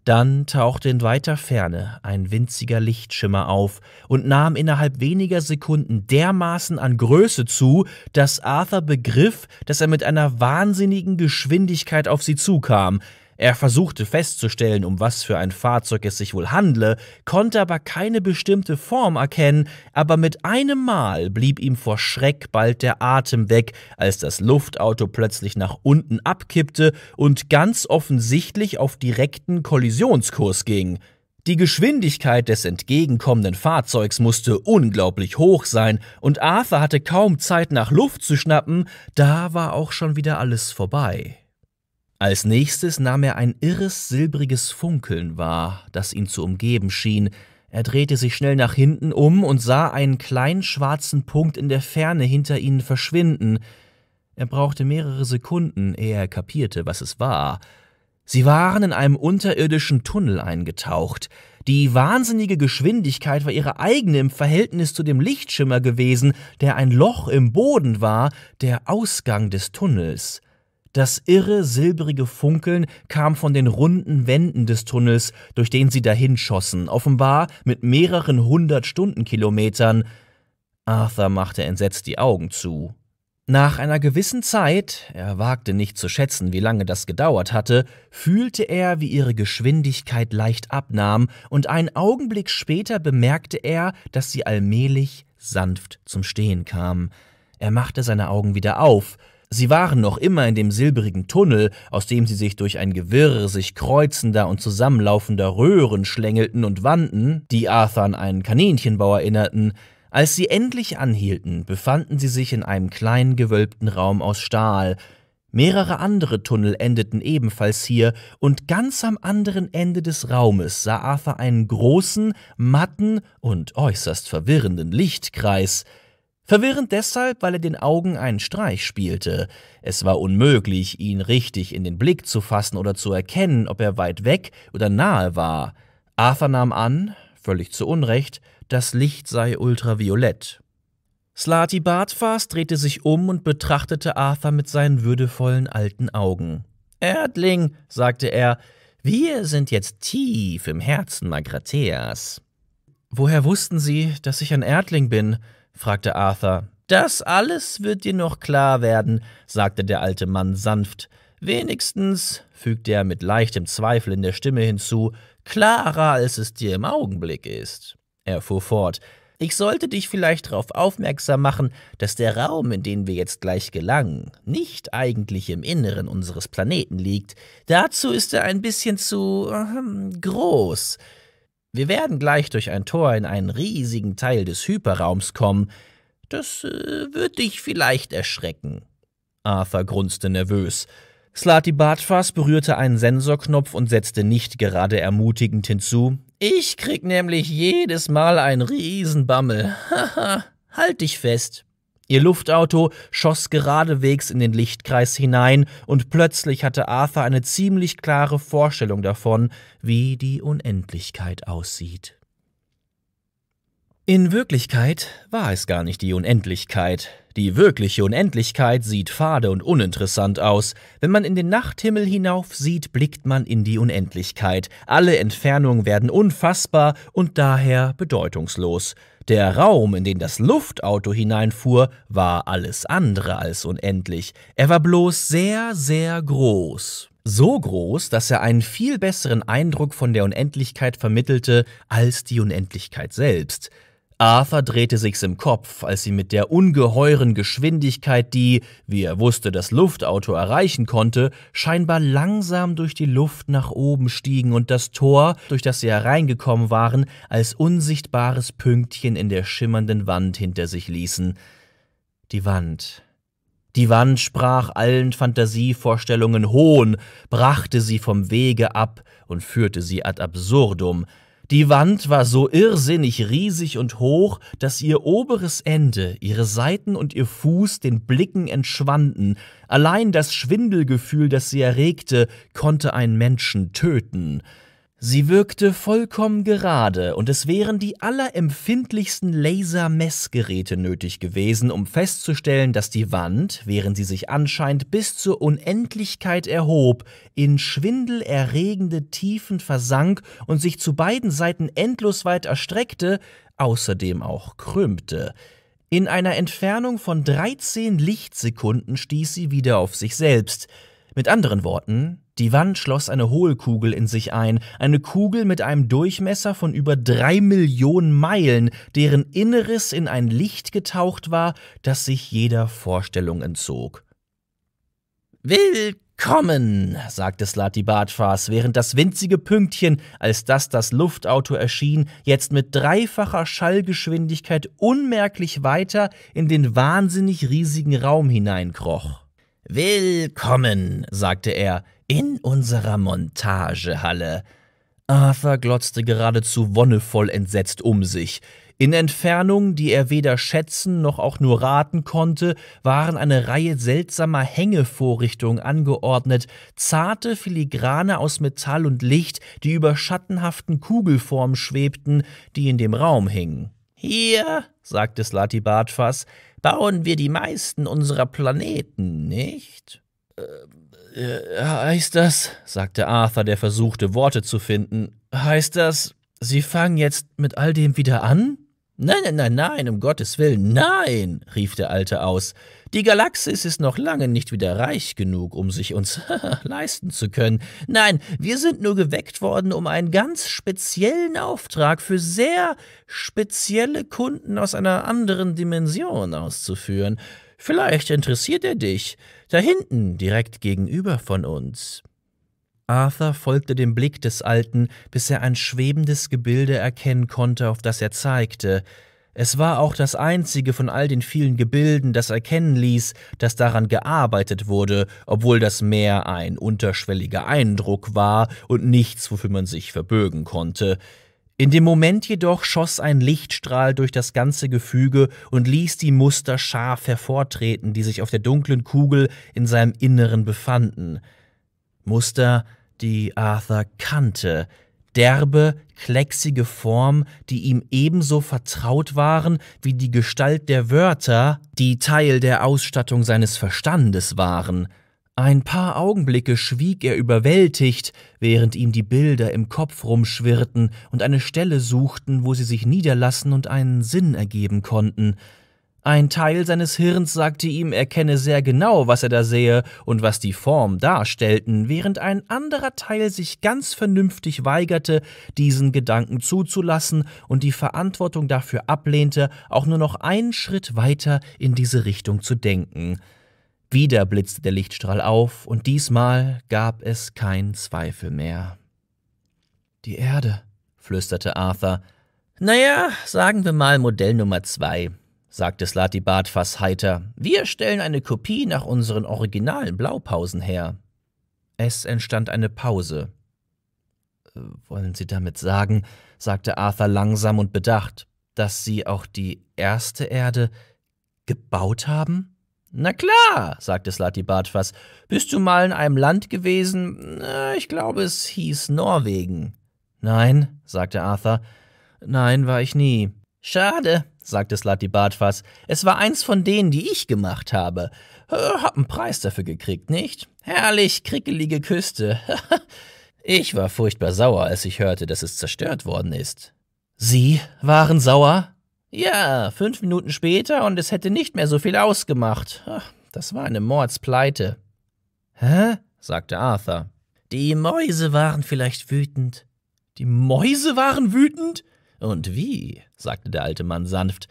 Dann tauchte in weiter Ferne ein winziger Lichtschimmer auf und nahm innerhalb weniger Sekunden dermaßen an Größe zu, dass Arthur begriff, dass er mit einer wahnsinnigen Geschwindigkeit auf sie zukam. Er versuchte festzustellen, um was für ein Fahrzeug es sich wohl handle, konnte aber keine bestimmte Form erkennen, aber mit einem Mal blieb ihm vor Schreck bald der Atem weg, als das Luftauto plötzlich nach unten abkippte und ganz offensichtlich auf direkten Kollisionskurs ging. Die Geschwindigkeit des entgegenkommenden Fahrzeugs musste unglaublich hoch sein, und Arthur hatte kaum Zeit nach Luft zu schnappen, da war auch schon wieder alles vorbei. Als nächstes nahm er ein irres silbriges Funkeln wahr, das ihn zu umgeben schien. Er drehte sich schnell nach hinten um und sah einen kleinen schwarzen Punkt in der Ferne hinter ihnen verschwinden. Er brauchte mehrere Sekunden, ehe er kapierte, was es war. Sie waren in einem unterirdischen Tunnel eingetaucht. Die wahnsinnige Geschwindigkeit war ihre eigene im Verhältnis zu dem Lichtschimmer gewesen, der ein Loch im Boden war, der Ausgang des Tunnels. Das irre silbrige Funkeln kam von den runden Wänden des Tunnels, durch den sie dahinschossen, offenbar mit mehreren hundert Stundenkilometern. Arthur machte entsetzt die Augen zu. Nach einer gewissen Zeit, er wagte nicht zu schätzen, wie lange das gedauert hatte, fühlte er, wie ihre Geschwindigkeit leicht abnahm, und einen Augenblick später bemerkte er, dass sie allmählich sanft zum Stehen kam. Er machte seine Augen wieder auf, Sie waren noch immer in dem silbrigen Tunnel, aus dem sie sich durch ein Gewirr sich kreuzender und zusammenlaufender Röhren schlängelten und wanden, die Arthur an einen Kaninchenbau erinnerten, als sie endlich anhielten, befanden sie sich in einem kleinen gewölbten Raum aus Stahl. Mehrere andere Tunnel endeten ebenfalls hier, und ganz am anderen Ende des Raumes sah Arthur einen großen, matten und äußerst verwirrenden Lichtkreis. Verwirrend deshalb, weil er den Augen einen Streich spielte. Es war unmöglich, ihn richtig in den Blick zu fassen oder zu erkennen, ob er weit weg oder nahe war. Arthur nahm an, völlig zu Unrecht, das Licht sei ultraviolett. Slati Bartfast drehte sich um und betrachtete Arthur mit seinen würdevollen alten Augen. Erdling, sagte er, wir sind jetzt tief im Herzen Magratheas. Woher wussten Sie, dass ich ein Erdling bin? fragte Arthur. Das alles wird dir noch klar werden, sagte der alte Mann sanft. Wenigstens, fügte er mit leichtem Zweifel in der Stimme hinzu, klarer, als es dir im Augenblick ist. Er fuhr fort. Ich sollte dich vielleicht darauf aufmerksam machen, dass der Raum, in den wir jetzt gleich gelangen, nicht eigentlich im Inneren unseres Planeten liegt. Dazu ist er ein bisschen zu äh, groß. Wir werden gleich durch ein Tor in einen riesigen Teil des Hyperraums kommen. Das äh, wird dich vielleicht erschrecken. Arthur grunzte nervös. Slati Bartfas berührte einen Sensorknopf und setzte nicht gerade ermutigend hinzu. Ich krieg nämlich jedes Mal einen Riesenbammel. (laughs) Haha, halt dich fest. Ihr Luftauto schoss geradewegs in den Lichtkreis hinein, und plötzlich hatte Arthur eine ziemlich klare Vorstellung davon, wie die Unendlichkeit aussieht. In Wirklichkeit war es gar nicht die Unendlichkeit. Die wirkliche Unendlichkeit sieht fade und uninteressant aus. Wenn man in den Nachthimmel hinauf sieht, blickt man in die Unendlichkeit. Alle Entfernungen werden unfassbar und daher bedeutungslos. Der Raum, in den das Luftauto hineinfuhr, war alles andere als unendlich. Er war bloß sehr, sehr groß. So groß, dass er einen viel besseren Eindruck von der Unendlichkeit vermittelte als die Unendlichkeit selbst. Arthur drehte sich's im Kopf, als sie mit der ungeheuren Geschwindigkeit, die, wie er wusste, das Luftauto erreichen konnte, scheinbar langsam durch die Luft nach oben stiegen und das Tor, durch das sie hereingekommen waren, als unsichtbares Pünktchen in der schimmernden Wand hinter sich ließen. Die Wand. Die Wand sprach allen Fantasievorstellungen Hohn, brachte sie vom Wege ab und führte sie ad absurdum, die Wand war so irrsinnig riesig und hoch, dass ihr oberes Ende, ihre Seiten und ihr Fuß den Blicken entschwanden. Allein das Schwindelgefühl, das sie erregte, konnte einen Menschen töten. Sie wirkte vollkommen gerade und es wären die allerempfindlichsten Laser-Messgeräte nötig gewesen, um festzustellen, dass die Wand, während sie sich anscheinend bis zur Unendlichkeit erhob, in schwindelerregende Tiefen versank und sich zu beiden Seiten endlos weit erstreckte, außerdem auch krümmte. In einer Entfernung von 13 Lichtsekunden stieß sie wieder auf sich selbst. Mit anderen Worten, die Wand schloss eine Hohlkugel in sich ein, eine Kugel mit einem Durchmesser von über drei Millionen Meilen, deren Inneres in ein Licht getaucht war, das sich jeder Vorstellung entzog. Willkommen, sagte Slati Bartfas, während das winzige Pünktchen, als das das Luftauto erschien, jetzt mit dreifacher Schallgeschwindigkeit unmerklich weiter in den wahnsinnig riesigen Raum hineinkroch. Willkommen, sagte er, in unserer Montagehalle. Arthur glotzte geradezu wonnevoll entsetzt um sich. In Entfernung, die er weder schätzen noch auch nur raten konnte, waren eine Reihe seltsamer Hängevorrichtungen angeordnet, zarte Filigrane aus Metall und Licht, die über schattenhaften Kugelformen schwebten, die in dem Raum hingen. Hier, sagte Slati Bartfass, bauen wir die meisten unserer Planeten, nicht? Äh, äh, heißt das, sagte Arthur, der versuchte, Worte zu finden, heißt das, Sie fangen jetzt mit all dem wieder an? Nein, nein, nein, nein, um Gottes Willen, nein, rief der Alte aus. Die Galaxis ist noch lange nicht wieder reich genug, um sich uns (laughs) leisten zu können. Nein, wir sind nur geweckt worden, um einen ganz speziellen Auftrag für sehr spezielle Kunden aus einer anderen Dimension auszuführen. Vielleicht interessiert er dich. Da hinten, direkt gegenüber von uns. Arthur folgte dem Blick des Alten, bis er ein schwebendes Gebilde erkennen konnte, auf das er zeigte. Es war auch das einzige von all den vielen Gebilden, das erkennen ließ, dass daran gearbeitet wurde, obwohl das mehr ein unterschwelliger Eindruck war und nichts, wofür man sich verbögen konnte. In dem Moment jedoch schoss ein Lichtstrahl durch das ganze Gefüge und ließ die Muster scharf hervortreten, die sich auf der dunklen Kugel in seinem Inneren befanden. Muster, die Arthur kannte, derbe, klecksige Form, die ihm ebenso vertraut waren wie die Gestalt der Wörter, die Teil der Ausstattung seines Verstandes waren – ein paar Augenblicke schwieg er überwältigt, während ihm die Bilder im Kopf rumschwirrten und eine Stelle suchten, wo sie sich niederlassen und einen Sinn ergeben konnten. Ein Teil seines Hirns sagte ihm, er kenne sehr genau, was er da sehe und was die Form darstellten, während ein anderer Teil sich ganz vernünftig weigerte, diesen Gedanken zuzulassen und die Verantwortung dafür ablehnte, auch nur noch einen Schritt weiter in diese Richtung zu denken. Wieder blitzte der Lichtstrahl auf, und diesmal gab es kein Zweifel mehr. Die Erde, flüsterte Arthur. Naja, sagen wir mal Modell Nummer zwei, sagte Slatibat fast heiter. Wir stellen eine Kopie nach unseren originalen Blaupausen her. Es entstand eine Pause. Wollen Sie damit sagen, sagte Arthur langsam und bedacht, dass Sie auch die erste Erde gebaut haben? Na klar, sagte Slatibat fast. Bist du mal in einem Land gewesen? Ich glaube, es hieß Norwegen. Nein, sagte Arthur. Nein, war ich nie. Schade, sagte Slatibat fast. Es war eins von denen, die ich gemacht habe. Äh, hab einen Preis dafür gekriegt, nicht? Herrlich, krickelige Küste. (laughs) ich war furchtbar sauer, als ich hörte, dass es zerstört worden ist. Sie waren sauer? Ja, fünf Minuten später und es hätte nicht mehr so viel ausgemacht. Ach, das war eine Mordspleite. Hä? sagte Arthur. Die Mäuse waren vielleicht wütend. Die Mäuse waren wütend? Und wie? sagte der alte Mann sanft.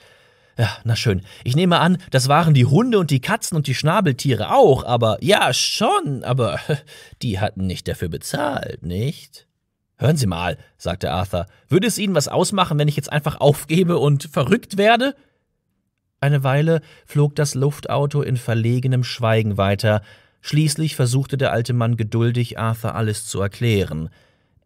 Ja, na schön. Ich nehme an, das waren die Hunde und die Katzen und die Schnabeltiere auch, aber ja, schon, aber (laughs) die hatten nicht dafür bezahlt, nicht? Hören Sie mal, sagte Arthur, würde es Ihnen was ausmachen, wenn ich jetzt einfach aufgebe und verrückt werde? Eine Weile flog das Luftauto in verlegenem Schweigen weiter. Schließlich versuchte der alte Mann geduldig, Arthur alles zu erklären.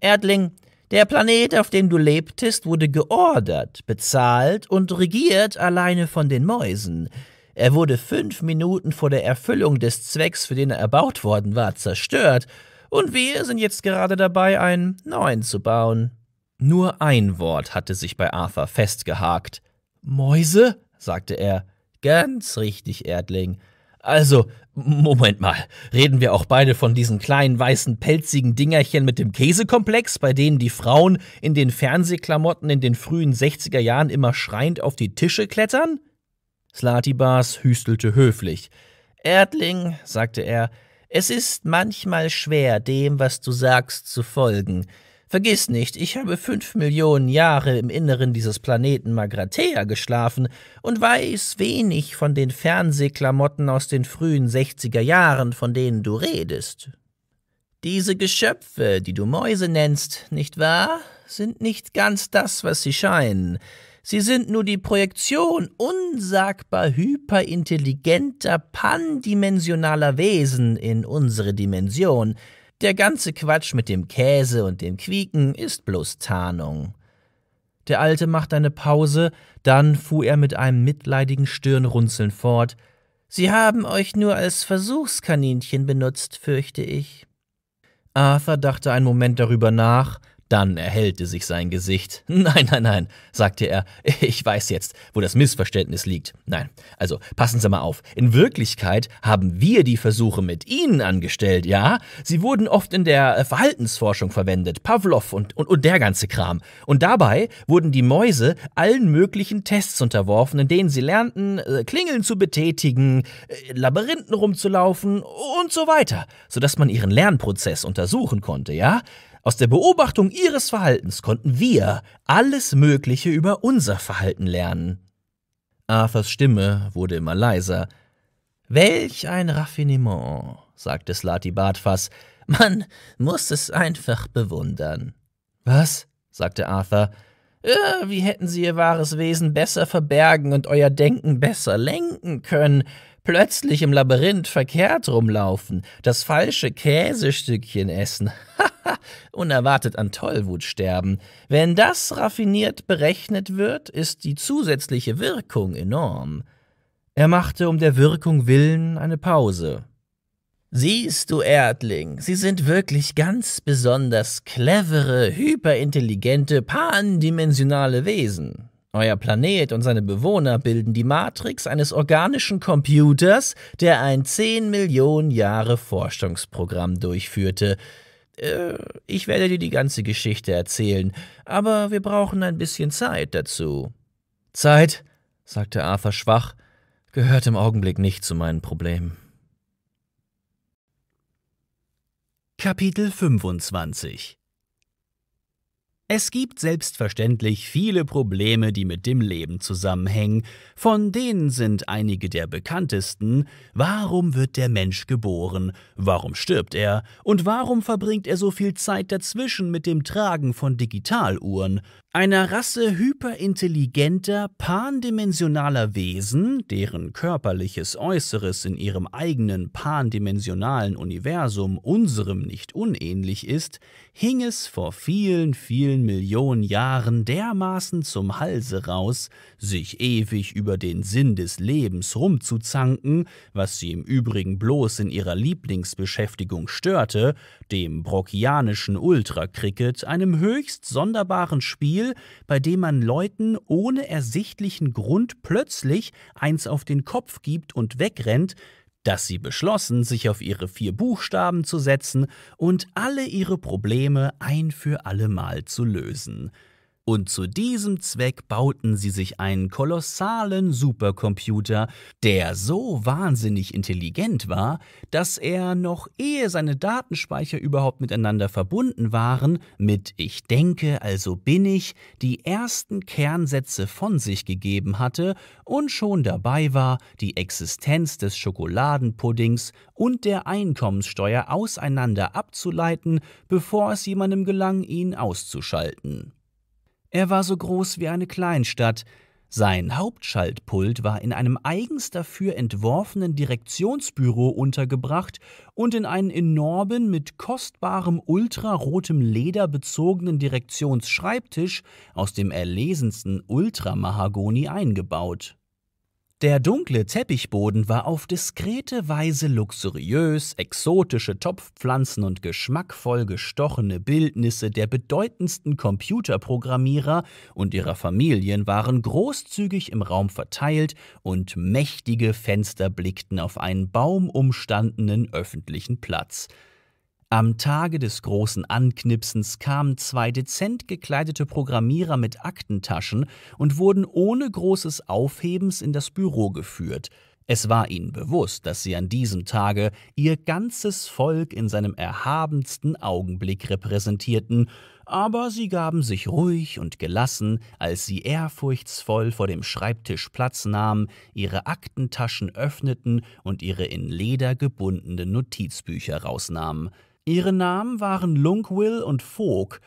Erdling, der Planet, auf dem du lebtest, wurde geordert, bezahlt und regiert alleine von den Mäusen. Er wurde fünf Minuten vor der Erfüllung des Zwecks, für den er erbaut worden war, zerstört und wir sind jetzt gerade dabei, einen neuen zu bauen. Nur ein Wort hatte sich bei Arthur festgehakt. Mäuse? sagte er. Ganz richtig, Erdling. Also, Moment mal, reden wir auch beide von diesen kleinen weißen pelzigen Dingerchen mit dem Käsekomplex, bei denen die Frauen in den Fernsehklamotten in den frühen 60er Jahren immer schreiend auf die Tische klettern? Slatibas hüstelte höflich. Erdling, sagte er, es ist manchmal schwer, dem, was du sagst, zu folgen. Vergiss nicht, ich habe fünf Millionen Jahre im Inneren dieses Planeten Magratea geschlafen und weiß wenig von den Fernsehklamotten aus den frühen 60er Jahren, von denen du redest. Diese Geschöpfe, die du Mäuse nennst, nicht wahr, sind nicht ganz das, was sie scheinen. Sie sind nur die Projektion unsagbar hyperintelligenter, pandimensionaler Wesen in unsere Dimension. Der ganze Quatsch mit dem Käse und dem Quieken ist bloß Tarnung. Der Alte macht eine Pause, dann fuhr er mit einem mitleidigen Stirnrunzeln fort. Sie haben euch nur als Versuchskaninchen benutzt, fürchte ich. Arthur dachte einen Moment darüber nach, dann erhellte sich sein Gesicht. (laughs) Nein, nein, nein, sagte er, ich weiß jetzt, wo das Missverständnis liegt. Nein, also passen Sie mal auf. In Wirklichkeit haben wir die Versuche mit Ihnen angestellt, ja? Sie wurden oft in der äh, Verhaltensforschung verwendet, Pavlov und, und, und der ganze Kram. Und dabei wurden die Mäuse allen möglichen Tests unterworfen, in denen sie lernten, äh, Klingeln zu betätigen, äh, Labyrinthen rumzulaufen und so weiter, sodass man ihren Lernprozess untersuchen konnte, ja? Aus der Beobachtung ihres Verhaltens konnten wir alles Mögliche über unser Verhalten lernen. Arthurs Stimme wurde immer leiser. Welch ein Raffinement, sagte Slati Bartfass. Man muss es einfach bewundern. Was? sagte Arthur. Ja, wie hätten Sie Ihr wahres Wesen besser verbergen und euer Denken besser lenken können? plötzlich im Labyrinth verkehrt rumlaufen, das falsche Käsestückchen essen, (laughs) unerwartet an Tollwut sterben. Wenn das raffiniert berechnet wird, ist die zusätzliche Wirkung enorm. Er machte um der Wirkung willen eine Pause. Siehst du, Erdling, Sie sind wirklich ganz besonders clevere, hyperintelligente, pandimensionale Wesen. Euer Planet und seine Bewohner bilden die Matrix eines organischen Computers, der ein 10 Millionen Jahre Forschungsprogramm durchführte. Äh, ich werde dir die ganze Geschichte erzählen, aber wir brauchen ein bisschen Zeit dazu. Zeit, sagte Arthur schwach, gehört im Augenblick nicht zu meinen Problemen. Kapitel 25 es gibt selbstverständlich viele Probleme, die mit dem Leben zusammenhängen, von denen sind einige der bekanntesten Warum wird der Mensch geboren, warum stirbt er und warum verbringt er so viel Zeit dazwischen mit dem Tragen von Digitaluhren, einer Rasse hyperintelligenter, pandimensionaler Wesen, deren körperliches Äußeres in ihrem eigenen pandimensionalen Universum unserem nicht unähnlich ist, hing es vor vielen, vielen Millionen Jahren dermaßen zum Halse raus, sich ewig über den Sinn des Lebens rumzuzanken, was sie im Übrigen bloß in ihrer Lieblingsbeschäftigung störte, dem brockianischen Ultra-Cricket, einem höchst sonderbaren Spiel, Spiel, bei dem man Leuten ohne ersichtlichen Grund plötzlich eins auf den Kopf gibt und wegrennt, dass sie beschlossen, sich auf ihre vier Buchstaben zu setzen und alle ihre Probleme ein für allemal zu lösen und zu diesem Zweck bauten sie sich einen kolossalen Supercomputer, der so wahnsinnig intelligent war, dass er noch ehe seine Datenspeicher überhaupt miteinander verbunden waren, mit Ich denke, also bin ich, die ersten Kernsätze von sich gegeben hatte und schon dabei war, die Existenz des Schokoladenpuddings und der Einkommenssteuer auseinander abzuleiten, bevor es jemandem gelang, ihn auszuschalten. Er war so groß wie eine Kleinstadt, sein Hauptschaltpult war in einem eigens dafür entworfenen Direktionsbüro untergebracht und in einen enormen, mit kostbarem ultrarotem Leder bezogenen Direktionsschreibtisch aus dem erlesensten Ultramahagoni eingebaut. Der dunkle Teppichboden war auf diskrete Weise luxuriös, exotische Topfpflanzen und geschmackvoll gestochene Bildnisse der bedeutendsten Computerprogrammierer und ihrer Familien waren großzügig im Raum verteilt und mächtige Fenster blickten auf einen baumumstandenen öffentlichen Platz. Am Tage des großen Anknipsens kamen zwei dezent gekleidete Programmierer mit Aktentaschen und wurden ohne großes Aufhebens in das Büro geführt. Es war ihnen bewusst, dass sie an diesem Tage ihr ganzes Volk in seinem erhabensten Augenblick repräsentierten, aber sie gaben sich ruhig und gelassen, als sie ehrfurchtsvoll vor dem Schreibtisch Platz nahmen, ihre Aktentaschen öffneten und ihre in Leder gebundenen Notizbücher rausnahmen. Ihre Namen waren Lungwill und Vogt.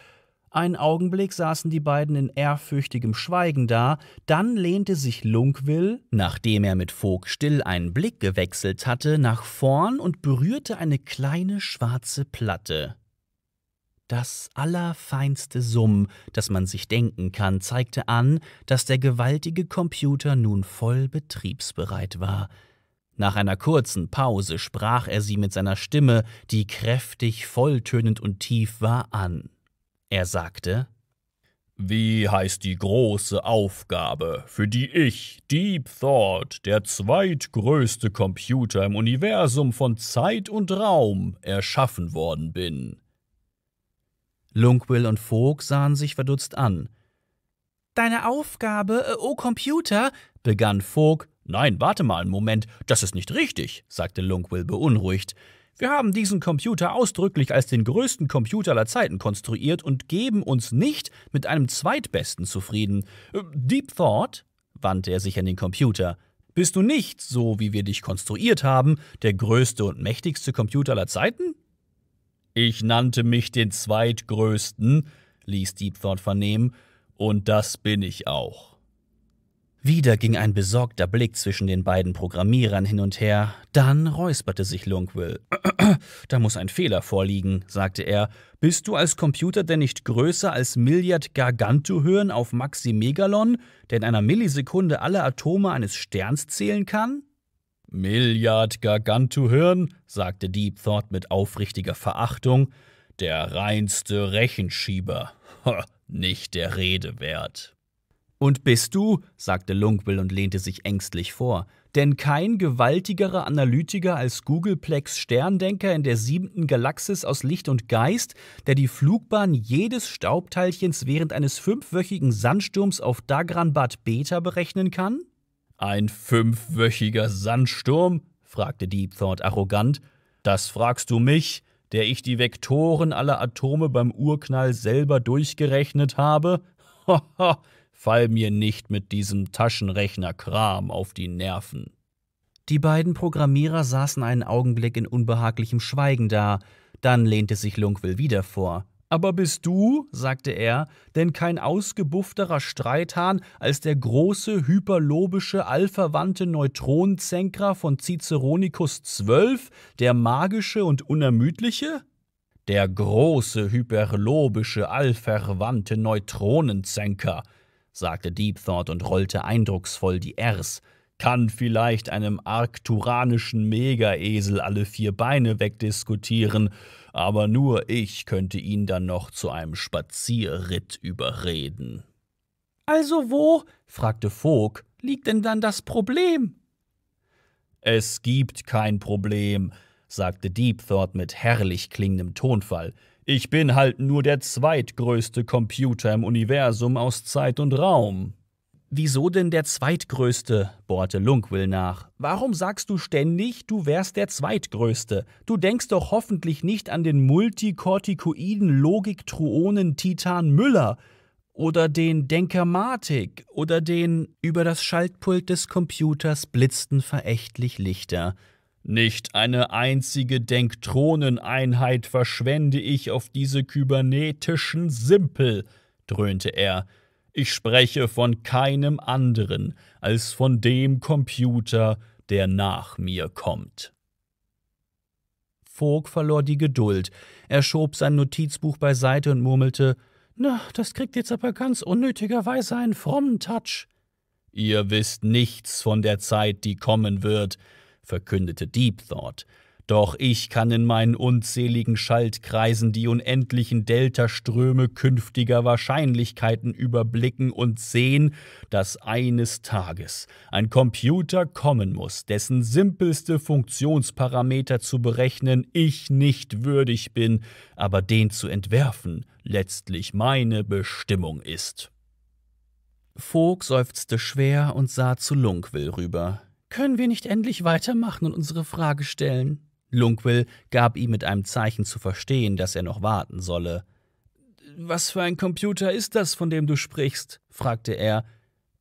Einen Augenblick saßen die beiden in ehrfürchtigem Schweigen da, dann lehnte sich Lungwill, nachdem er mit Vogt still einen Blick gewechselt hatte, nach vorn und berührte eine kleine schwarze Platte. Das allerfeinste Summ, das man sich denken kann, zeigte an, dass der gewaltige Computer nun voll betriebsbereit war – nach einer kurzen Pause sprach er sie mit seiner Stimme, die kräftig, volltönend und tief war, an. Er sagte Wie heißt die große Aufgabe, für die ich, Deep Thought, der zweitgrößte Computer im Universum von Zeit und Raum, erschaffen worden bin? Lunkwil und Vogt sahen sich verdutzt an. Deine Aufgabe, o äh, oh Computer, begann Vogt Nein, warte mal einen Moment, das ist nicht richtig, sagte Lungwill beunruhigt. Wir haben diesen Computer ausdrücklich als den größten Computer aller Zeiten konstruiert und geben uns nicht mit einem zweitbesten zufrieden. Äh, Deep Thought, wandte er sich an den Computer, bist du nicht, so wie wir dich konstruiert haben, der größte und mächtigste Computer aller Zeiten? Ich nannte mich den zweitgrößten, ließ Deep Thought vernehmen, und das bin ich auch. Wieder ging ein besorgter Blick zwischen den beiden Programmierern hin und her, dann räusperte sich Lungwill. (clears throat) da muss ein Fehler vorliegen, sagte er. Bist du als Computer denn nicht größer als Milliard Gargantuhöhen auf Maximegalon, der in einer Millisekunde alle Atome eines Sterns zählen kann? Milliard Gargantuhirn, sagte Deep Thought mit aufrichtiger Verachtung, der reinste Rechenschieber, nicht der Rede wert. Und bist du, sagte Lunkwill und lehnte sich ängstlich vor, denn kein gewaltigerer Analytiker als Googleplex Sterndenker in der siebten Galaxis aus Licht und Geist, der die Flugbahn jedes Staubteilchens während eines fünfwöchigen Sandsturms auf Dagranbad Beta berechnen kann? Ein fünfwöchiger Sandsturm? fragte Deepthought arrogant. Das fragst du mich, der ich die Vektoren aller Atome beim Urknall selber durchgerechnet habe? (laughs) Haha, Fall mir nicht mit diesem Taschenrechner Kram auf die Nerven. Die beiden Programmierer saßen einen Augenblick in unbehaglichem Schweigen da, dann lehnte sich Lunkwill wieder vor. Aber bist du, sagte er, denn kein ausgebuffterer Streithahn als der große hyperlobische allverwandte Neutronenzenker von Ciceronicus XII, der magische und unermüdliche? Der große hyperlobische allverwandte Neutronenzenker, sagte Deepthorpe und rollte eindrucksvoll die Rs. Kann vielleicht einem arkturanischen Megaesel alle vier Beine wegdiskutieren, aber nur ich könnte ihn dann noch zu einem Spazierritt überreden. Also wo, fragte Vogt, liegt denn dann das Problem? Es gibt kein Problem, sagte Deepthorpe mit herrlich klingendem Tonfall. Ich bin halt nur der zweitgrößte Computer im Universum aus Zeit und Raum. Wieso denn der zweitgrößte? bohrte Lunkwill nach. Warum sagst du ständig, du wärst der zweitgrößte? Du denkst doch hoffentlich nicht an den multikortikoiden Logiktruonen Titan Müller oder den Denkermatik oder den über das Schaltpult des Computers blitzten verächtlich Lichter. Nicht eine einzige Denktroneneinheit verschwende ich auf diese kybernetischen Simpel, dröhnte er. Ich spreche von keinem anderen als von dem Computer, der nach mir kommt. Vogt verlor die Geduld. Er schob sein Notizbuch beiseite und murmelte: Na, das kriegt jetzt aber ganz unnötigerweise einen frommen Touch. Ihr wisst nichts von der Zeit, die kommen wird, verkündete Deep Thought. Doch ich kann in meinen unzähligen Schaltkreisen die unendlichen Deltaströme künftiger Wahrscheinlichkeiten überblicken und sehen, dass eines Tages ein Computer kommen muss, dessen simpelste Funktionsparameter zu berechnen ich nicht würdig bin, aber den zu entwerfen letztlich meine Bestimmung ist. Vogt seufzte schwer und sah zu Lungwill rüber, können wir nicht endlich weitermachen und unsere Frage stellen? Lunkwill gab ihm mit einem Zeichen zu verstehen, dass er noch warten solle. Was für ein Computer ist das, von dem du sprichst? fragte er.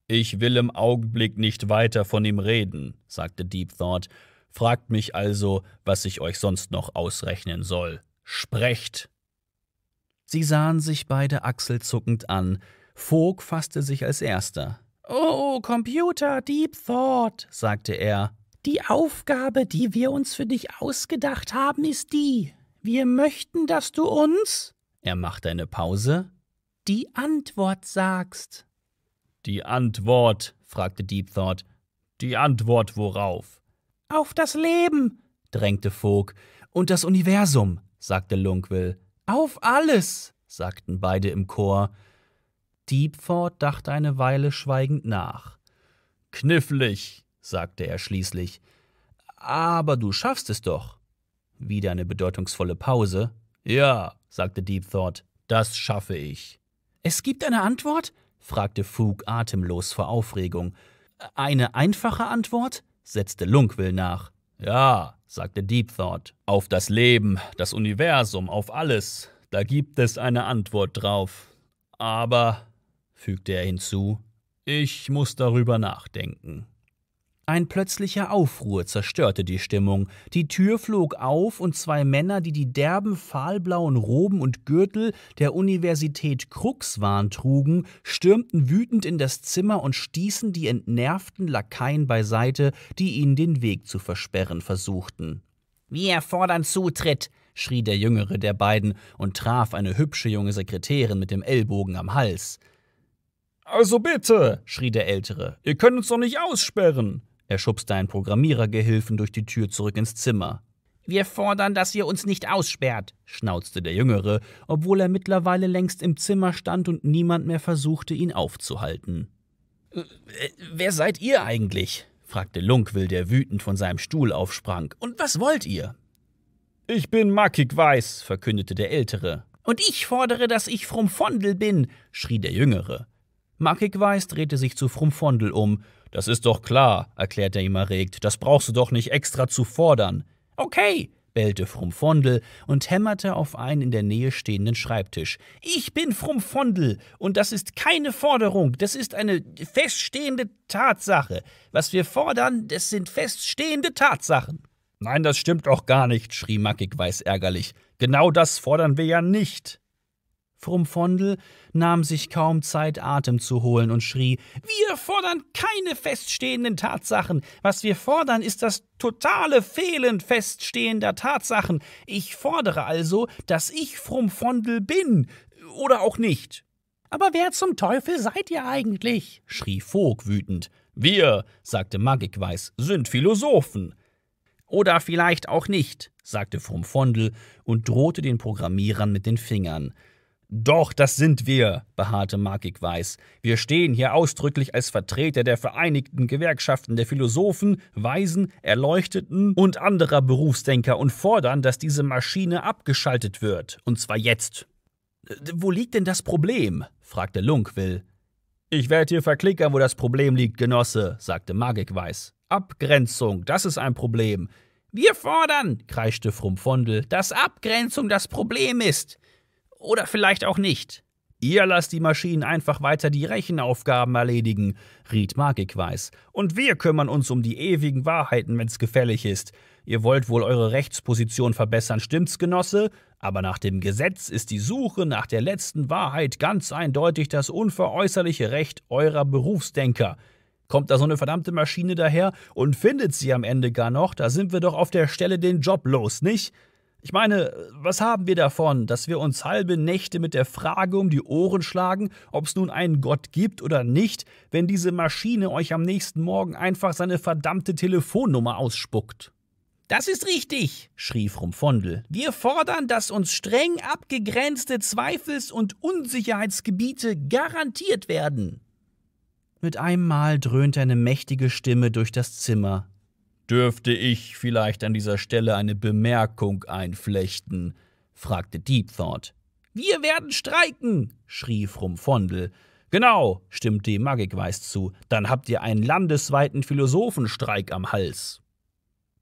Ich will im Augenblick nicht weiter von ihm reden, sagte Deepthought. Fragt mich also, was ich euch sonst noch ausrechnen soll. Sprecht! Sie sahen sich beide achselzuckend an. Vogt fasste sich als erster. Oh, Computer, Deep Thought, sagte er. Die Aufgabe, die wir uns für dich ausgedacht haben, ist die. Wir möchten, dass du uns, er machte eine Pause, die Antwort sagst. Die Antwort, fragte Deep Thought. Die Antwort worauf? Auf das Leben, drängte Vogt. Und das Universum, sagte Lunkwill. Auf alles, sagten beide im Chor. Deepford dachte eine Weile schweigend nach. Knifflig, sagte er schließlich. Aber du schaffst es doch. Wieder eine bedeutungsvolle Pause. Ja, sagte Deepthought, das schaffe ich. Es gibt eine Antwort? fragte Fug atemlos vor Aufregung. Eine einfache Antwort? setzte Lunkwill nach. Ja, sagte Deepthought, auf das Leben, das Universum, auf alles. Da gibt es eine Antwort drauf. Aber fügte er hinzu, ich muss darüber nachdenken. Ein plötzlicher Aufruhr zerstörte die Stimmung. Die Tür flog auf und zwei Männer, die die derben, fahlblauen Roben und Gürtel der Universität Krux waren, trugen, stürmten wütend in das Zimmer und stießen die entnervten Lakaien beiseite, die ihnen den Weg zu versperren versuchten. Wir fordern Zutritt! schrie der jüngere der beiden und traf eine hübsche junge Sekretärin mit dem Ellbogen am Hals. Also bitte, schrie der Ältere, ihr könnt uns doch nicht aussperren. Er schubste einen Programmierergehilfen durch die Tür zurück ins Zimmer. Wir fordern, dass ihr uns nicht aussperrt, schnauzte der Jüngere, obwohl er mittlerweile längst im Zimmer stand und niemand mehr versuchte, ihn aufzuhalten. Äh, äh, wer seid ihr eigentlich? fragte Lunkwill, der wütend von seinem Stuhl aufsprang. Und was wollt ihr? Ich bin Mackig Weiß, verkündete der Ältere. Und ich fordere, dass ich Frumfondel bin, schrie der Jüngere. Mackig Weiß drehte sich zu Frumfondel um. Das ist doch klar, erklärte er ihm erregt. Das brauchst du doch nicht extra zu fordern. Okay, bellte Frumfondel und hämmerte auf einen in der Nähe stehenden Schreibtisch. Ich bin Frumfondel und das ist keine Forderung, das ist eine feststehende Tatsache. Was wir fordern, das sind feststehende Tatsachen. Nein, das stimmt doch gar nicht, schrie Mackig Weiß ärgerlich. Genau das fordern wir ja nicht. Frumpfondel nahm sich kaum Zeit, Atem zu holen und schrie: Wir fordern keine feststehenden Tatsachen. Was wir fordern, ist das totale Fehlen feststehender Tatsachen. Ich fordere also, dass ich Frumpfondel bin. Oder auch nicht. Aber wer zum Teufel seid ihr eigentlich? schrie Vogt wütend. Wir, sagte Magikweiß, sind Philosophen. Oder vielleicht auch nicht, sagte Frumpfondel und drohte den Programmierern mit den Fingern. Doch, das sind wir, beharrte Markig Weiß. Wir stehen hier ausdrücklich als Vertreter der Vereinigten Gewerkschaften der Philosophen, Weisen, Erleuchteten und anderer Berufsdenker und fordern, dass diese Maschine abgeschaltet wird, und zwar jetzt. Äh, wo liegt denn das Problem? fragte Lunkwill. Ich werde hier verklickern, wo das Problem liegt, Genosse, sagte Magik Weiß. Abgrenzung, das ist ein Problem. Wir fordern, kreischte Frumfondel, dass Abgrenzung das Problem ist. Oder vielleicht auch nicht. Ihr lasst die Maschinen einfach weiter die Rechenaufgaben erledigen, riet Magikweiß. Und wir kümmern uns um die ewigen Wahrheiten, wenn's gefällig ist. Ihr wollt wohl eure Rechtsposition verbessern, stimmt's, Genosse? Aber nach dem Gesetz ist die Suche nach der letzten Wahrheit ganz eindeutig das unveräußerliche Recht eurer Berufsdenker. Kommt da so eine verdammte Maschine daher und findet sie am Ende gar noch, da sind wir doch auf der Stelle den Job los, nicht? Ich meine, was haben wir davon, dass wir uns halbe Nächte mit der Frage um die Ohren schlagen, ob es nun einen Gott gibt oder nicht, wenn diese Maschine euch am nächsten Morgen einfach seine verdammte Telefonnummer ausspuckt? Das ist richtig, schrie Frumfondel. Wir fordern, dass uns streng abgegrenzte Zweifels- und Unsicherheitsgebiete garantiert werden. Mit einem Mal dröhnte eine mächtige Stimme durch das Zimmer, Dürfte ich vielleicht an dieser Stelle eine Bemerkung einflechten? fragte Deepthought. Wir werden streiken, schrie Frumfondel. Genau, stimmte Magikweiß zu. Dann habt ihr einen landesweiten Philosophenstreik am Hals.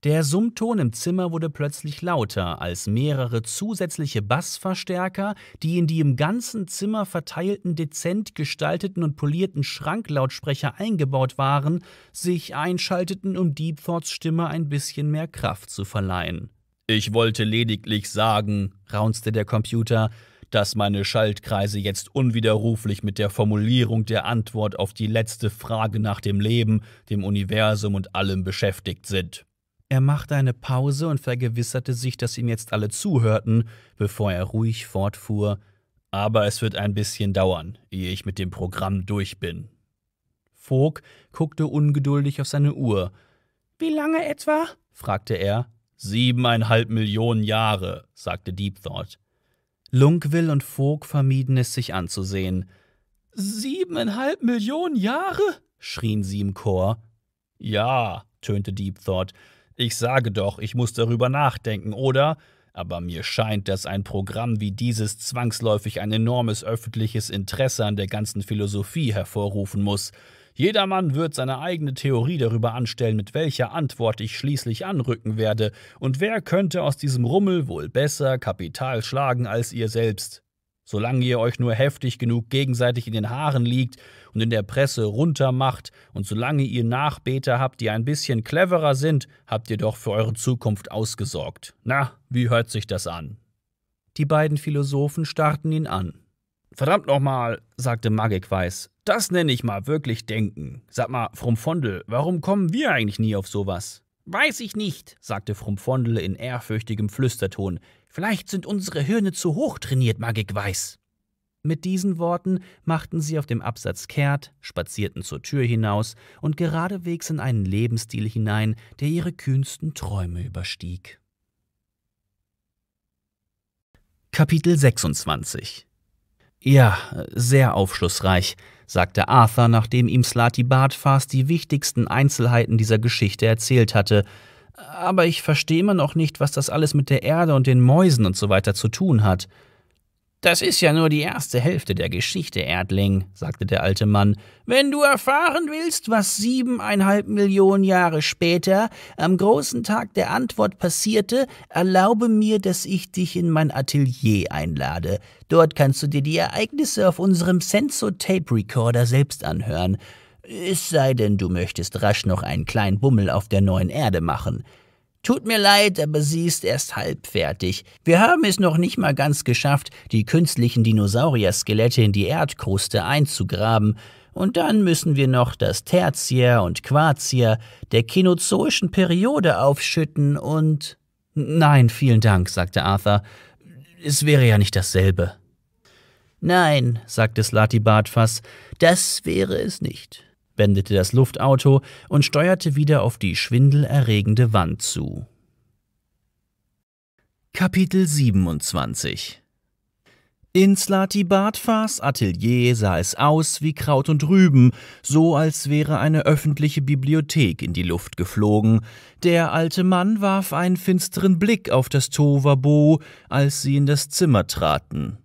Der Summton im Zimmer wurde plötzlich lauter, als mehrere zusätzliche Bassverstärker, die in die im ganzen Zimmer verteilten, dezent gestalteten und polierten Schranklautsprecher eingebaut waren, sich einschalteten, um Deepfords Stimme ein bisschen mehr Kraft zu verleihen. Ich wollte lediglich sagen, raunzte der Computer, dass meine Schaltkreise jetzt unwiderruflich mit der Formulierung der Antwort auf die letzte Frage nach dem Leben, dem Universum und allem beschäftigt sind. Er machte eine Pause und vergewisserte sich, dass ihm jetzt alle zuhörten, bevor er ruhig fortfuhr. Aber es wird ein bisschen dauern, ehe ich mit dem Programm durch bin. Vogt guckte ungeduldig auf seine Uhr. Wie lange etwa? fragte er. Siebeneinhalb Millionen Jahre, sagte Deepthought. Lunkwill und Vogt vermieden es sich anzusehen. Siebeneinhalb Millionen Jahre? schrien sie im Chor. Ja, tönte Deepthought ich sage doch, ich muss darüber nachdenken, oder? Aber mir scheint, dass ein Programm wie dieses zwangsläufig ein enormes öffentliches Interesse an der ganzen Philosophie hervorrufen muss. Jedermann wird seine eigene Theorie darüber anstellen, mit welcher Antwort ich schließlich anrücken werde, und wer könnte aus diesem Rummel wohl besser Kapital schlagen als ihr selbst? Solange ihr euch nur heftig genug gegenseitig in den Haaren liegt und in der Presse runtermacht und solange ihr Nachbeter habt, die ein bisschen cleverer sind, habt ihr doch für eure Zukunft ausgesorgt. Na, wie hört sich das an? Die beiden Philosophen starrten ihn an. Verdammt nochmal, sagte Magik Weiß, das nenne ich mal wirklich denken. Sag mal, Frumfondel, warum kommen wir eigentlich nie auf sowas? Weiß ich nicht, sagte Frumfondel in ehrfürchtigem Flüsterton. Vielleicht sind unsere Hirne zu hoch trainiert, Magik weiß. Mit diesen Worten machten sie auf dem Absatz kehrt, spazierten zur Tür hinaus und geradewegs in einen Lebensstil hinein, der ihre kühnsten Träume überstieg. Kapitel 26 Ja, sehr aufschlussreich, sagte Arthur, nachdem ihm Slati Bartfast die wichtigsten Einzelheiten dieser Geschichte erzählt hatte, aber ich verstehe immer noch nicht, was das alles mit der Erde und den Mäusen und so weiter zu tun hat. Das ist ja nur die erste Hälfte der Geschichte, Erdling, sagte der alte Mann. Wenn du erfahren willst, was siebeneinhalb Millionen Jahre später am großen Tag der Antwort passierte, erlaube mir, dass ich dich in mein Atelier einlade. Dort kannst du dir die Ereignisse auf unserem Senso Tape Recorder selbst anhören. Es sei denn, du möchtest rasch noch einen kleinen Bummel auf der neuen Erde machen. Tut mir leid, aber sie ist erst halb fertig. Wir haben es noch nicht mal ganz geschafft, die künstlichen Dinosaurier-Skelette in die Erdkruste einzugraben. Und dann müssen wir noch das Tertiär und Quartier der kenozoischen Periode aufschütten und. Nein, vielen Dank, sagte Arthur. Es wäre ja nicht dasselbe. Nein, sagte Slati das wäre es nicht wendete das Luftauto und steuerte wieder auf die schwindelerregende Wand zu. Kapitel 27 in Slati Bartfas Atelier sah es aus wie Kraut und Rüben, so als wäre eine öffentliche Bibliothek in die Luft geflogen. Der alte Mann warf einen finsteren Blick auf das Tovabo, als sie in das Zimmer traten.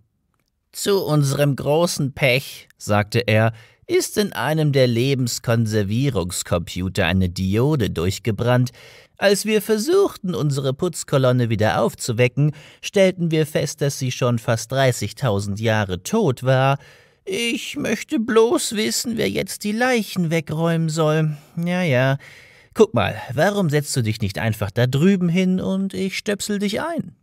Zu unserem großen Pech, sagte er, ist in einem der Lebenskonservierungscomputer eine Diode durchgebrannt? Als wir versuchten, unsere Putzkolonne wieder aufzuwecken, stellten wir fest, dass sie schon fast 30.000 Jahre tot war. Ich möchte bloß wissen, wer jetzt die Leichen wegräumen soll. Ja, ja. Guck mal, warum setzt du dich nicht einfach da drüben hin und ich stöpsel dich ein?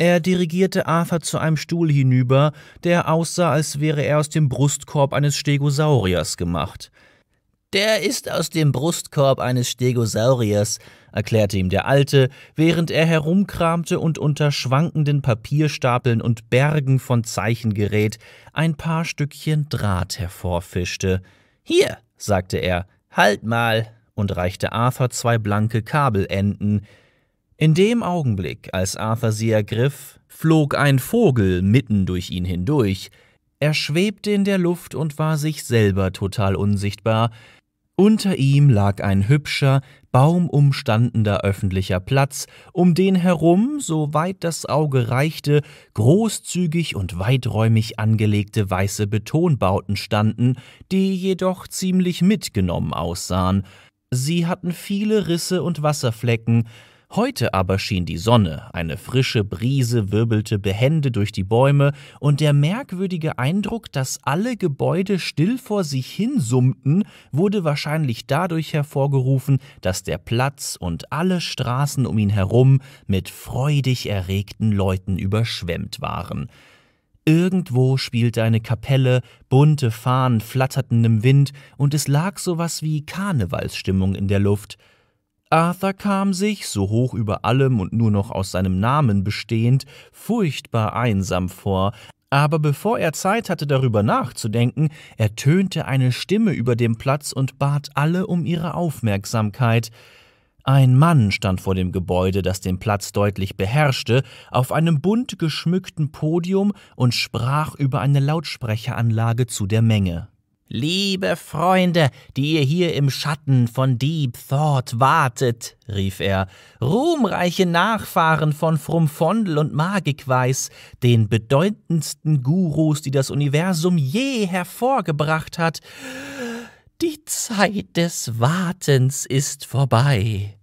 Er dirigierte Arthur zu einem Stuhl hinüber, der aussah, als wäre er aus dem Brustkorb eines Stegosauriers gemacht. Der ist aus dem Brustkorb eines Stegosauriers, erklärte ihm der Alte, während er herumkramte und unter schwankenden Papierstapeln und Bergen von Zeichengerät ein paar Stückchen Draht hervorfischte. Hier, sagte er, halt mal und reichte Arthur zwei blanke Kabelenden, in dem Augenblick, als Arthur sie ergriff, flog ein Vogel mitten durch ihn hindurch, er schwebte in der Luft und war sich selber total unsichtbar, unter ihm lag ein hübscher, baumumstandender öffentlicher Platz, um den herum, soweit das Auge reichte, großzügig und weiträumig angelegte weiße Betonbauten standen, die jedoch ziemlich mitgenommen aussahen. Sie hatten viele Risse und Wasserflecken, Heute aber schien die Sonne, eine frische Brise wirbelte behende durch die Bäume, und der merkwürdige Eindruck, dass alle Gebäude still vor sich hin summten, wurde wahrscheinlich dadurch hervorgerufen, dass der Platz und alle Straßen um ihn herum mit freudig erregten Leuten überschwemmt waren. Irgendwo spielte eine Kapelle, bunte Fahnen flatterten im Wind, und es lag sowas wie Karnevalsstimmung in der Luft – Arthur kam sich, so hoch über allem und nur noch aus seinem Namen bestehend, furchtbar einsam vor, aber bevor er Zeit hatte, darüber nachzudenken, ertönte eine Stimme über dem Platz und bat alle um ihre Aufmerksamkeit. Ein Mann stand vor dem Gebäude, das den Platz deutlich beherrschte, auf einem bunt geschmückten Podium und sprach über eine Lautsprecheranlage zu der Menge. Liebe Freunde, die ihr hier im Schatten von Deep Thought wartet, rief er, ruhmreiche Nachfahren von Frumfondel und Magikweiß, den bedeutendsten Gurus, die das Universum je hervorgebracht hat, die Zeit des Wartens ist vorbei.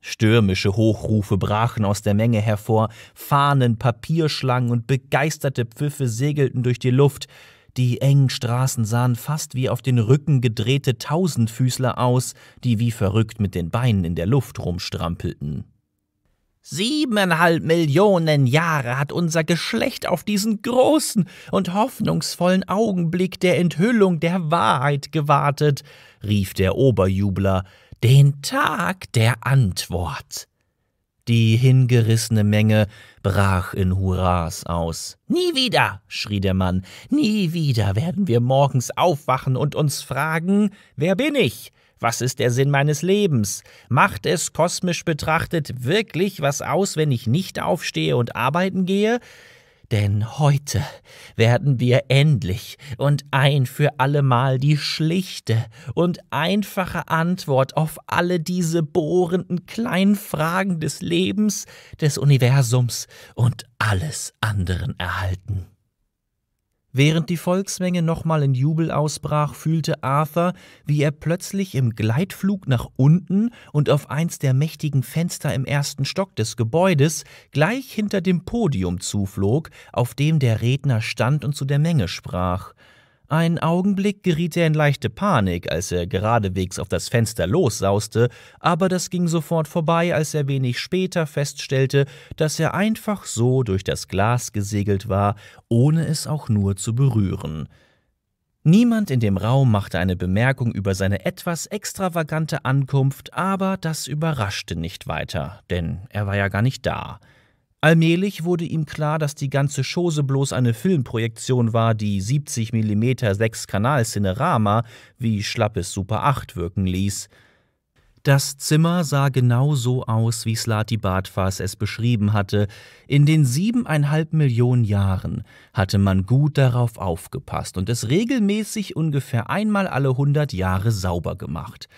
Stürmische Hochrufe brachen aus der Menge hervor, Fahnen, Papierschlangen und begeisterte Pfiffe segelten durch die Luft. Die engen Straßen sahen fast wie auf den Rücken gedrehte Tausendfüßler aus, die wie verrückt mit den Beinen in der Luft rumstrampelten. Siebeneinhalb Millionen Jahre hat unser Geschlecht auf diesen großen und hoffnungsvollen Augenblick der Enthüllung der Wahrheit gewartet, rief der Oberjubler, den Tag der Antwort. Die hingerissene Menge brach in Hurras aus. Nie wieder, schrie der Mann, nie wieder werden wir morgens aufwachen und uns fragen, wer bin ich? Was ist der Sinn meines Lebens? Macht es kosmisch betrachtet wirklich was aus, wenn ich nicht aufstehe und arbeiten gehe? Denn heute werden wir endlich und ein für allemal die schlichte und einfache Antwort auf alle diese bohrenden kleinen Fragen des Lebens, des Universums und alles anderen erhalten. Während die Volksmenge nochmal in Jubel ausbrach, fühlte Arthur, wie er plötzlich im Gleitflug nach unten und auf eins der mächtigen Fenster im ersten Stock des Gebäudes gleich hinter dem Podium zuflog, auf dem der Redner stand und zu der Menge sprach. Ein Augenblick geriet er in leichte Panik, als er geradewegs auf das Fenster lossauste, aber das ging sofort vorbei, als er wenig später feststellte, dass er einfach so durch das Glas gesegelt war, ohne es auch nur zu berühren. Niemand in dem Raum machte eine Bemerkung über seine etwas extravagante Ankunft, aber das überraschte nicht weiter, denn er war ja gar nicht da. Allmählich wurde ihm klar, dass die ganze Chose bloß eine Filmprojektion war, die 70 mm 6-Kanal-Cinerama wie schlappes Super 8 wirken ließ. Das Zimmer sah genau so aus, wie Slati Bartfas es beschrieben hatte. In den siebeneinhalb Millionen Jahren hatte man gut darauf aufgepasst und es regelmäßig ungefähr einmal alle hundert Jahre sauber gemacht.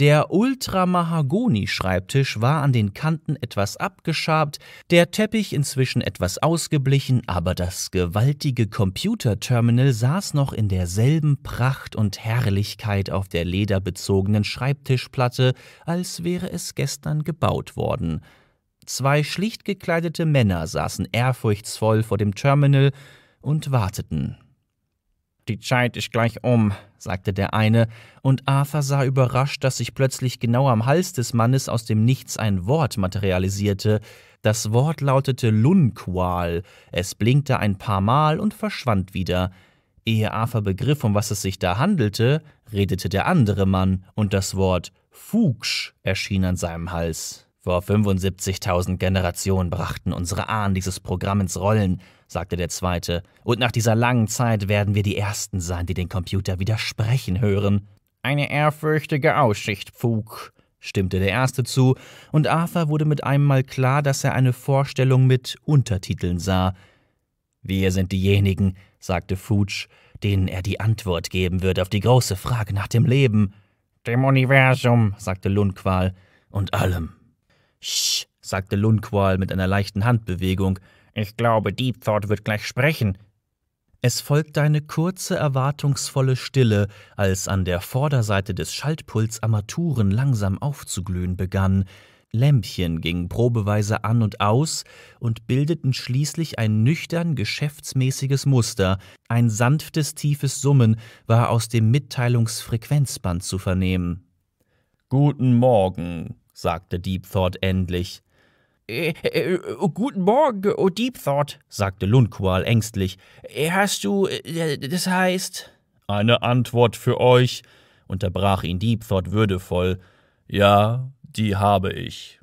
Der Ultramahagoni-Schreibtisch war an den Kanten etwas abgeschabt, der Teppich inzwischen etwas ausgeblichen, aber das gewaltige Computerterminal saß noch in derselben Pracht und Herrlichkeit auf der lederbezogenen Schreibtischplatte, als wäre es gestern gebaut worden. Zwei schlicht gekleidete Männer saßen ehrfurchtsvoll vor dem Terminal und warteten. Die Zeit ist gleich um, sagte der eine, und Arthur sah überrascht, dass sich plötzlich genau am Hals des Mannes aus dem Nichts ein Wort materialisierte. Das Wort lautete Lunqual, es blinkte ein paar Mal und verschwand wieder. Ehe Arthur begriff, um was es sich da handelte, redete der andere Mann, und das Wort Fugsch erschien an seinem Hals. Vor 75.000 Generationen brachten unsere Ahnen dieses Programm ins Rollen sagte der zweite, und nach dieser langen Zeit werden wir die Ersten sein, die den Computer widersprechen hören. Eine ehrfürchtige Aussicht, Pfug, stimmte der erste zu, und Arthur wurde mit einem Mal klar, dass er eine Vorstellung mit Untertiteln sah. Wir sind diejenigen, sagte Fudge, denen er die Antwort geben wird auf die große Frage nach dem Leben. Dem Universum, sagte Lundqual, und allem. Sch, sagte Lundqual mit einer leichten Handbewegung, ich glaube, Deepthought wird gleich sprechen. Es folgt eine kurze, erwartungsvolle Stille, als an der Vorderseite des Schaltpuls Armaturen langsam aufzuglühen begannen. Lämpchen gingen probeweise an und aus und bildeten schließlich ein nüchtern geschäftsmäßiges Muster. Ein sanftes, tiefes Summen war aus dem Mitteilungsfrequenzband zu vernehmen. Guten Morgen, sagte Deepthought endlich. Äh, äh, oh, guten Morgen, oh Deep Thought, sagte Lundqual ängstlich. Äh, hast du, das heißt. Eine Antwort für euch, unterbrach ihn Deep Thought würdevoll. Ja, die habe ich.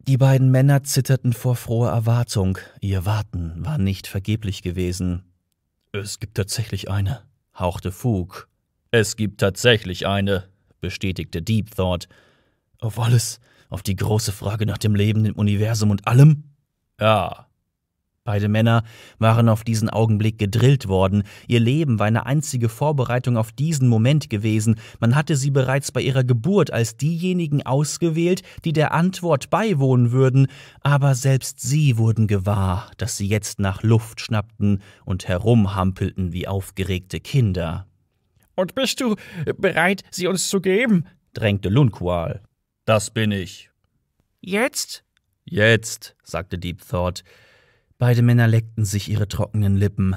Die beiden Männer zitterten vor froher Erwartung. Ihr Warten war nicht vergeblich gewesen. Es gibt tatsächlich eine, hauchte Fug. Es gibt tatsächlich eine, bestätigte Deep Thought. Auf alles, auf die große Frage nach dem Leben, dem Universum und allem? Ja. Beide Männer waren auf diesen Augenblick gedrillt worden, ihr Leben war eine einzige Vorbereitung auf diesen Moment gewesen, man hatte sie bereits bei ihrer Geburt als diejenigen ausgewählt, die der Antwort beiwohnen würden, aber selbst sie wurden gewahr, dass sie jetzt nach Luft schnappten und herumhampelten wie aufgeregte Kinder. Und bist du bereit, sie uns zu geben? drängte Lunqual. Das bin ich. Jetzt? Jetzt, sagte Deep Thought. Beide Männer leckten sich ihre trockenen Lippen.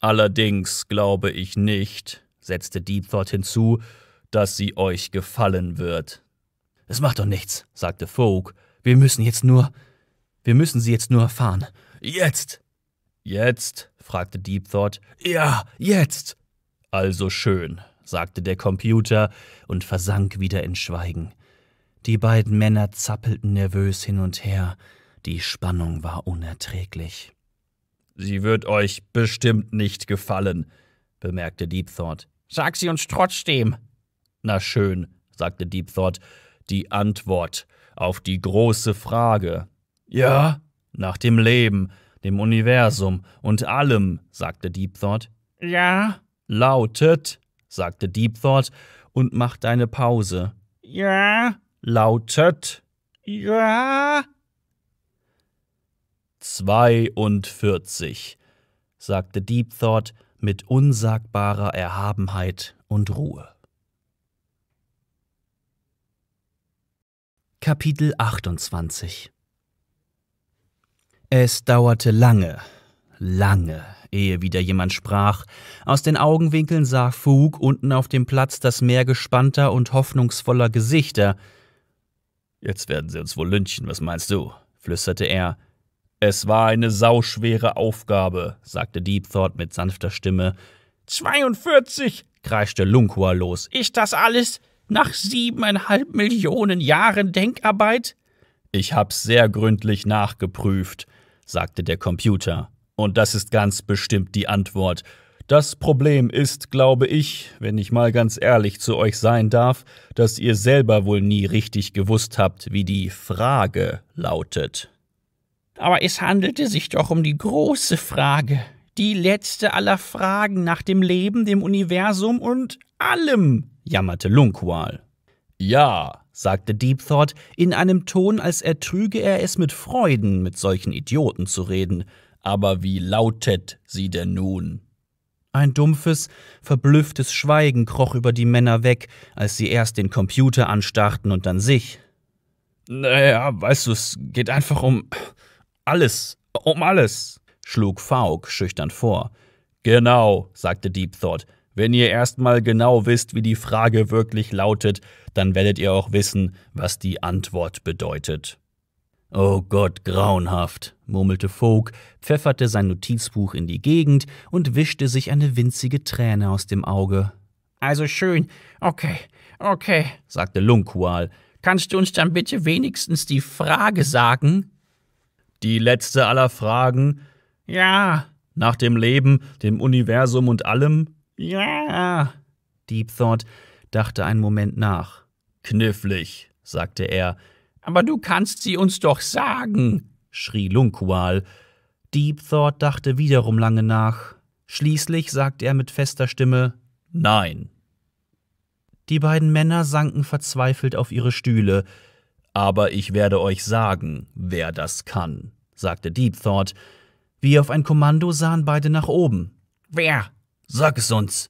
Allerdings glaube ich nicht, setzte Deep Thought hinzu, dass sie euch gefallen wird. Es macht doch nichts, sagte Fogg. Wir müssen jetzt nur. Wir müssen sie jetzt nur erfahren. Jetzt! Jetzt? fragte Deep Thought. Ja, jetzt! Also schön, sagte der Computer und versank wieder in Schweigen. Die beiden Männer zappelten nervös hin und her, die Spannung war unerträglich. Sie wird euch bestimmt nicht gefallen, bemerkte Deepthought. Sag sie uns trotzdem. Na schön, sagte Deepthought, die Antwort auf die große Frage. Ja, nach dem Leben, dem Universum und allem, sagte Deepthought. Ja, lautet, sagte Deepthought und machte eine Pause. Ja, lautet Ja. 42, sagte Deep Thought mit unsagbarer Erhabenheit und Ruhe. Kapitel 28 Es dauerte lange, lange, ehe wieder jemand sprach. Aus den Augenwinkeln sah Fug unten auf dem Platz das Meer gespannter und hoffnungsvoller Gesichter, Jetzt werden sie uns wohl lynchen, was meinst du? flüsterte er. Es war eine sauschwere Aufgabe, sagte Deepthought mit sanfter Stimme. 42, kreischte Lunkua los. Ist das alles? Nach siebeneinhalb Millionen Jahren Denkarbeit? Ich hab's sehr gründlich nachgeprüft, sagte der Computer. Und das ist ganz bestimmt die Antwort. Das Problem ist, glaube ich, wenn ich mal ganz ehrlich zu euch sein darf, dass ihr selber wohl nie richtig gewusst habt, wie die Frage lautet. Aber es handelte sich doch um die große Frage, die letzte aller Fragen nach dem Leben, dem Universum und allem, jammerte Lunkwal. Ja, sagte Deepthought in einem Ton, als ertrüge er es mit Freuden, mit solchen Idioten zu reden. Aber wie lautet sie denn nun? Ein dumpfes, verblüfftes Schweigen kroch über die Männer weg, als sie erst den Computer anstarrten und dann sich. Naja, weißt du, es geht einfach um alles, um alles, schlug Faulk schüchtern vor. Genau, sagte Deepthought. Wenn ihr erstmal genau wisst, wie die Frage wirklich lautet, dann werdet ihr auch wissen, was die Antwort bedeutet. Oh Gott, grauenhaft, murmelte Fogg, pfefferte sein Notizbuch in die Gegend und wischte sich eine winzige Träne aus dem Auge. Also schön, okay, okay, sagte Lunqual. Kannst du uns dann bitte wenigstens die Frage sagen? Die letzte aller Fragen? Ja. Nach dem Leben, dem Universum und allem? Ja. Deep Thought dachte einen Moment nach. Knifflig, sagte er aber du kannst sie uns doch sagen, schrie Lunqual. Deepthorpe dachte wiederum lange nach. Schließlich sagte er mit fester Stimme Nein. Die beiden Männer sanken verzweifelt auf ihre Stühle. Aber ich werde euch sagen, wer das kann, sagte Deepthorpe. Wie auf ein Kommando sahen beide nach oben. Wer? Sag es uns,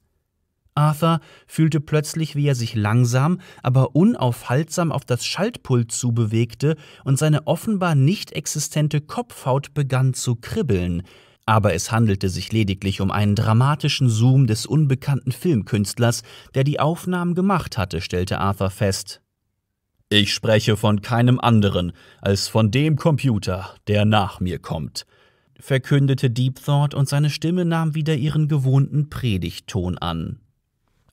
Arthur fühlte plötzlich, wie er sich langsam, aber unaufhaltsam auf das Schaltpult zubewegte und seine offenbar nicht existente Kopfhaut begann zu kribbeln. Aber es handelte sich lediglich um einen dramatischen Zoom des unbekannten Filmkünstlers, der die Aufnahmen gemacht hatte, stellte Arthur fest. Ich spreche von keinem anderen als von dem Computer, der nach mir kommt, verkündete Deepthorpe und seine Stimme nahm wieder ihren gewohnten Predigtton an.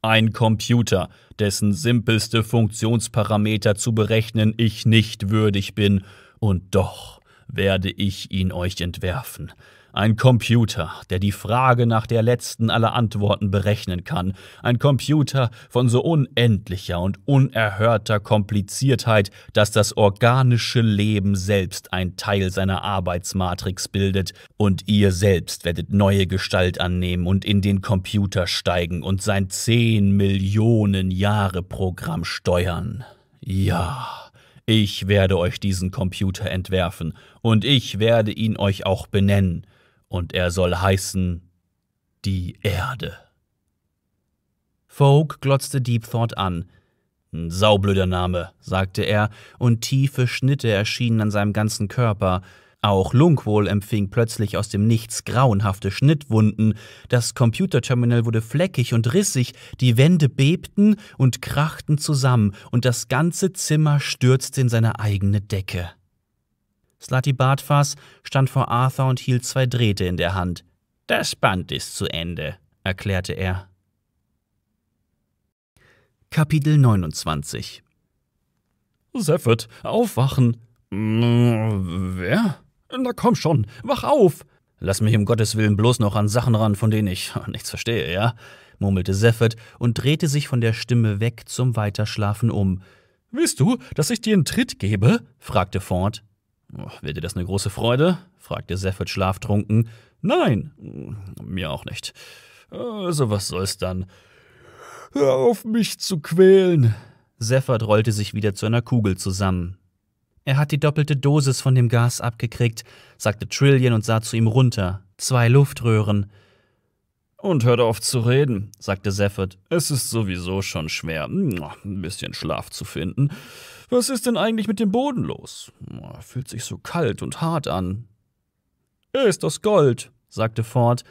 Ein Computer, dessen simpelste Funktionsparameter zu berechnen ich nicht würdig bin, und doch werde ich ihn euch entwerfen, ein Computer, der die Frage nach der letzten aller Antworten berechnen kann. Ein Computer von so unendlicher und unerhörter Kompliziertheit, dass das organische Leben selbst ein Teil seiner Arbeitsmatrix bildet. Und ihr selbst werdet neue Gestalt annehmen und in den Computer steigen und sein 10 Millionen Jahre Programm steuern. Ja. Ich werde euch diesen Computer entwerfen und ich werde ihn euch auch benennen und er soll heißen die Erde. Fogg glotzte Deepthorpe an. Ein saublöder Name, sagte er, und tiefe Schnitte erschienen an seinem ganzen Körper. Auch Lungwohl empfing plötzlich aus dem Nichts grauenhafte Schnittwunden, das Computerterminal wurde fleckig und rissig, die Wände bebten und krachten zusammen, und das ganze Zimmer stürzte in seine eigene Decke. Slati Bartfas stand vor Arthur und hielt zwei Drähte in der Hand. Das Band ist zu Ende, erklärte er. Kapitel 29 Seffert, aufwachen! Wer? Na komm schon, wach auf! Lass mich um Gottes Willen bloß noch an Sachen ran, von denen ich (laughs) nichts verstehe, ja? murmelte Seffert und drehte sich von der Stimme weg zum Weiterschlafen um. Willst du, dass ich dir einen Tritt gebe? fragte Ford wird dir das eine große Freude? fragte Seffert schlaftrunken. Nein, mir auch nicht. Also was soll's dann? Hör auf mich zu quälen. Seffert rollte sich wieder zu einer Kugel zusammen. Er hat die doppelte Dosis von dem Gas abgekriegt, sagte Trillian und sah zu ihm runter. Zwei Luftröhren. Und hört auf zu reden, sagte Seffert. Es ist sowieso schon schwer, ein bisschen Schlaf zu finden. Was ist denn eigentlich mit dem Boden los? Er Fühlt sich so kalt und hart an. Er Ist aus Gold, sagte Ford.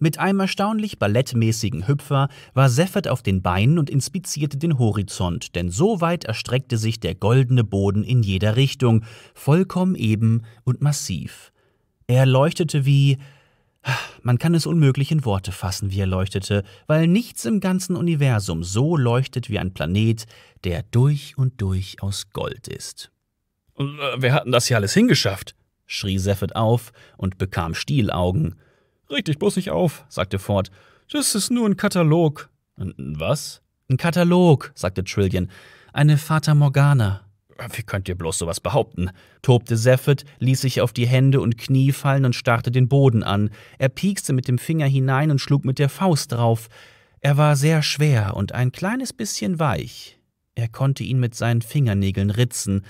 Mit einem erstaunlich ballettmäßigen Hüpfer war Seffert auf den Beinen und inspizierte den Horizont, denn so weit erstreckte sich der goldene Boden in jeder Richtung, vollkommen eben und massiv. Er leuchtete wie man kann es unmöglich in Worte fassen, wie er leuchtete, weil nichts im ganzen Universum so leuchtet wie ein Planet, der durch und durch aus Gold ist. Äh, Wir hatten das hier alles hingeschafft, schrie Seffet auf und bekam Stielaugen. Richtig bloß nicht auf, sagte Ford. Das ist nur ein Katalog. Was? Ein Katalog, sagte Trillian. Eine Fata Morgana. Wie könnt ihr bloß sowas behaupten? tobte Seffet, ließ sich auf die Hände und Knie fallen und starrte den Boden an. Er piekste mit dem Finger hinein und schlug mit der Faust drauf. Er war sehr schwer und ein kleines bisschen weich. Er konnte ihn mit seinen Fingernägeln ritzen.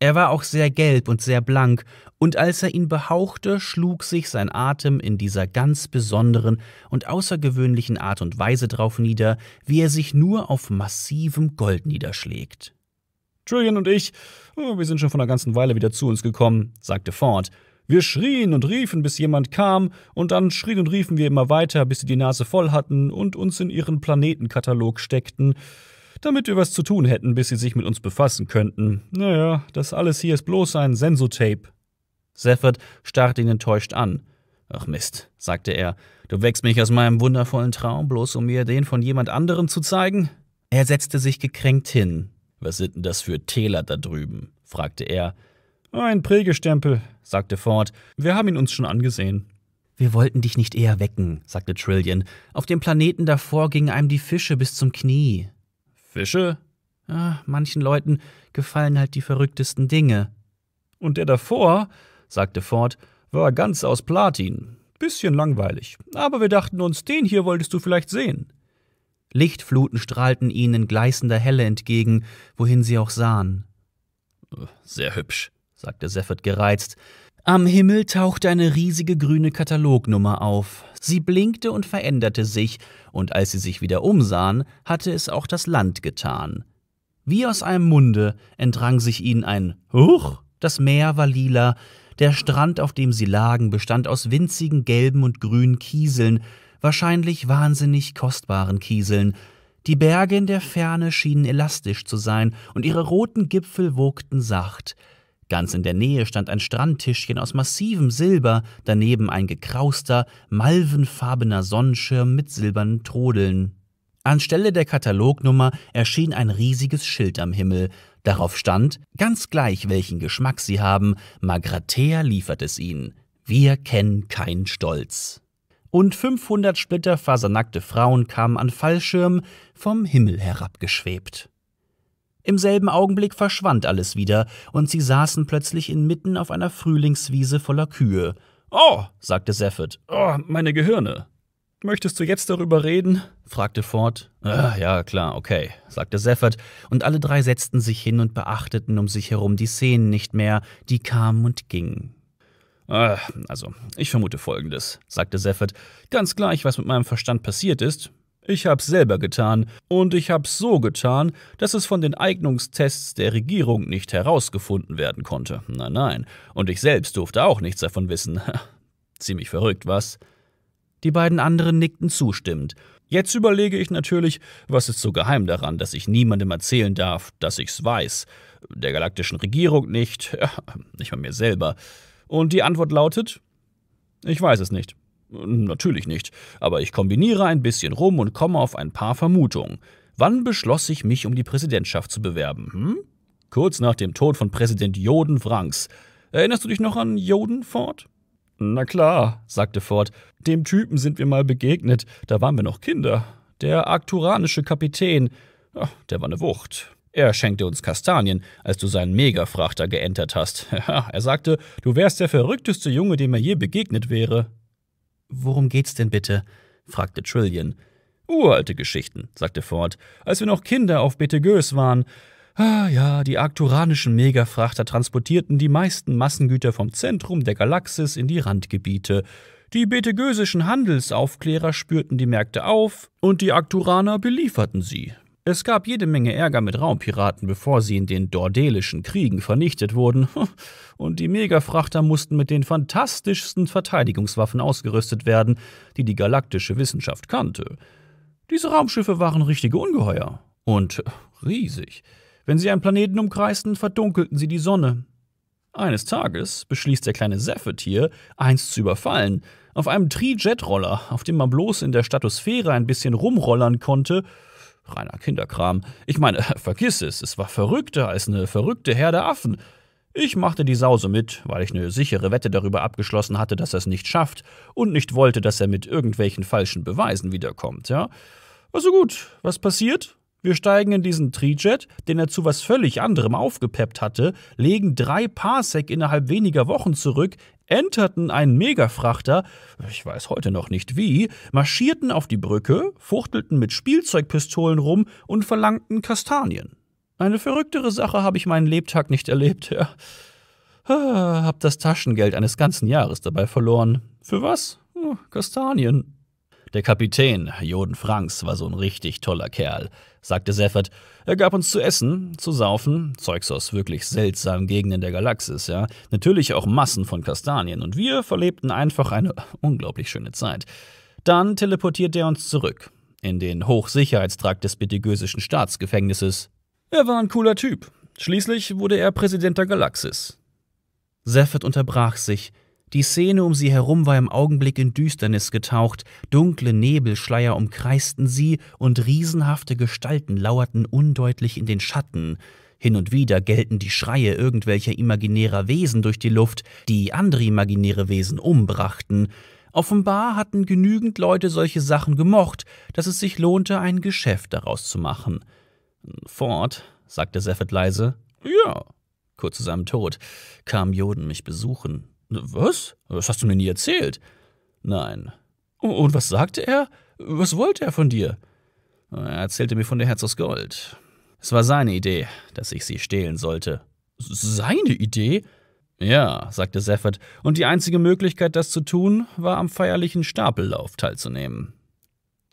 Er war auch sehr gelb und sehr blank, und als er ihn behauchte, schlug sich sein Atem in dieser ganz besonderen und außergewöhnlichen Art und Weise drauf nieder, wie er sich nur auf massivem Gold niederschlägt. Trillian und ich, oh, wir sind schon von einer ganzen Weile wieder zu uns gekommen, sagte Ford. Wir schrien und riefen, bis jemand kam, und dann schrien und riefen wir immer weiter, bis sie die Nase voll hatten und uns in ihren Planetenkatalog steckten, damit wir was zu tun hätten, bis sie sich mit uns befassen könnten. Naja, das alles hier ist bloß ein Sensotape. Seffert starrte ihn enttäuscht an. Ach Mist, sagte er, du wächst mich aus meinem wundervollen Traum, bloß um mir den von jemand anderem zu zeigen? Er setzte sich gekränkt hin, was sind denn das für Täler da drüben? fragte er. Ein Prägestempel, sagte Ford. Wir haben ihn uns schon angesehen. Wir wollten dich nicht eher wecken, sagte Trillian. Auf dem Planeten davor gingen einem die Fische bis zum Knie. Fische? Ja, ah, manchen Leuten gefallen halt die verrücktesten Dinge. Und der davor, sagte Ford, war ganz aus Platin. Bisschen langweilig. Aber wir dachten uns, den hier wolltest du vielleicht sehen. Lichtfluten strahlten ihnen in gleißender Helle entgegen, wohin sie auch sahen. Sehr hübsch, sagte Seffert gereizt. Am Himmel tauchte eine riesige grüne Katalognummer auf. Sie blinkte und veränderte sich, und als sie sich wieder umsahen, hatte es auch das Land getan. Wie aus einem Munde entrang sich ihnen ein Huch! Das Meer war lila, der Strand, auf dem sie lagen, bestand aus winzigen gelben und grünen Kieseln, wahrscheinlich wahnsinnig kostbaren Kieseln. Die Berge in der Ferne schienen elastisch zu sein und ihre roten Gipfel wogten sacht. Ganz in der Nähe stand ein Strandtischchen aus massivem Silber, daneben ein gekrauster, malvenfarbener Sonnenschirm mit silbernen Trodeln. Anstelle der Katalognummer erschien ein riesiges Schild am Himmel. Darauf stand, ganz gleich welchen Geschmack sie haben, Magratea liefert es ihnen. Wir kennen keinen Stolz. Rund 500 splitterfasernackte Frauen kamen an Fallschirmen vom Himmel herabgeschwebt. Im selben Augenblick verschwand alles wieder, und sie saßen plötzlich inmitten auf einer Frühlingswiese voller Kühe. Oh, sagte Seffert. Oh, meine Gehirne. Möchtest du jetzt darüber reden? fragte Ford. Ah, ja, klar, okay, sagte Seffert, und alle drei setzten sich hin und beachteten um sich herum die Szenen nicht mehr, die kamen und gingen. Äh, also, ich vermute folgendes, sagte Seffert. Ganz gleich, was mit meinem Verstand passiert ist, ich hab's selber getan. Und ich hab's so getan, dass es von den Eignungstests der Regierung nicht herausgefunden werden konnte. Nein, nein. Und ich selbst durfte auch nichts davon wissen. (laughs) Ziemlich verrückt, was? Die beiden anderen nickten zustimmend. Jetzt überlege ich natürlich, was ist so geheim daran, dass ich niemandem erzählen darf, dass ich's weiß. Der galaktischen Regierung nicht, (laughs) ja, nicht mal mir selber. Und die Antwort lautet, ich weiß es nicht. Natürlich nicht, aber ich kombiniere ein bisschen rum und komme auf ein paar Vermutungen. Wann beschloss ich mich, um die Präsidentschaft zu bewerben? Hm? Kurz nach dem Tod von Präsident Joden Franks. Erinnerst du dich noch an Joden Ford? Na klar, sagte Ford. Dem Typen sind wir mal begegnet. Da waren wir noch Kinder. Der arkturanische Kapitän. Ach, der war eine Wucht. Er schenkte uns Kastanien, als du seinen Megafrachter geentert hast. (laughs) er sagte, du wärst der verrückteste Junge, dem er je begegnet wäre. Worum geht's denn bitte? fragte Trillian. Uralte Geschichten, sagte Ford, als wir noch Kinder auf Betegoes waren. Ah ja, die arcturanischen Megafrachter transportierten die meisten Massengüter vom Zentrum der Galaxis in die Randgebiete. Die betegösischen Handelsaufklärer spürten die Märkte auf und die Arcturaner belieferten sie. Es gab jede Menge Ärger mit Raumpiraten, bevor sie in den Dordelischen Kriegen vernichtet wurden, (laughs) und die Megafrachter mussten mit den fantastischsten Verteidigungswaffen ausgerüstet werden, die die galaktische Wissenschaft kannte. Diese Raumschiffe waren richtige Ungeheuer und (laughs) riesig. Wenn sie einen Planeten umkreisten, verdunkelten sie die Sonne. Eines Tages beschließt der kleine Seffet hier, eins zu überfallen, auf einem Tri-Jet-Roller, auf dem man bloß in der Statosphäre ein bisschen rumrollern konnte, Reiner Kinderkram. Ich meine, (laughs) vergiss es, es war verrückter als eine verrückte Herde Affen. Ich machte die Sause mit, weil ich eine sichere Wette darüber abgeschlossen hatte, dass er es nicht schafft und nicht wollte, dass er mit irgendwelchen falschen Beweisen wiederkommt, ja? Also gut, was passiert? Wir steigen in diesen Trijet, den er zu was völlig anderem aufgepeppt hatte, legen drei Parsec innerhalb weniger Wochen zurück, enterten einen Megafrachter, ich weiß heute noch nicht wie, marschierten auf die Brücke, fuchtelten mit Spielzeugpistolen rum und verlangten Kastanien. Eine verrücktere Sache habe ich meinen Lebtag nicht erlebt, ja. Ah, hab das Taschengeld eines ganzen Jahres dabei verloren. Für was? Hm, Kastanien. Der Kapitän, Joden Franks, war so ein richtig toller Kerl, sagte Seffert. Er gab uns zu essen, zu saufen, Zeugs aus wirklich seltsamen Gegenden der Galaxis, ja. Natürlich auch Massen von Kastanien und wir verlebten einfach eine unglaublich schöne Zeit. Dann teleportierte er uns zurück in den Hochsicherheitstrakt des bitigösischen Staatsgefängnisses. Er war ein cooler Typ. Schließlich wurde er Präsident der Galaxis. Seffert unterbrach sich. Die Szene um sie herum war im Augenblick in Düsternis getaucht, dunkle Nebelschleier umkreisten sie und riesenhafte Gestalten lauerten undeutlich in den Schatten. Hin und wieder gellten die Schreie irgendwelcher imaginärer Wesen durch die Luft, die andere imaginäre Wesen umbrachten. Offenbar hatten genügend Leute solche Sachen gemocht, dass es sich lohnte, ein Geschäft daraus zu machen. Fort, sagte Seffet leise. Ja. Kurz zu seinem Tod kam Joden mich besuchen. Was? Das hast du mir nie erzählt. Nein. Und was sagte er? Was wollte er von dir? Er erzählte mir von der Herzogs Gold. Es war seine Idee, dass ich sie stehlen sollte. Seine Idee? Ja, sagte Seffert, und die einzige Möglichkeit, das zu tun, war am feierlichen Stapellauf teilzunehmen.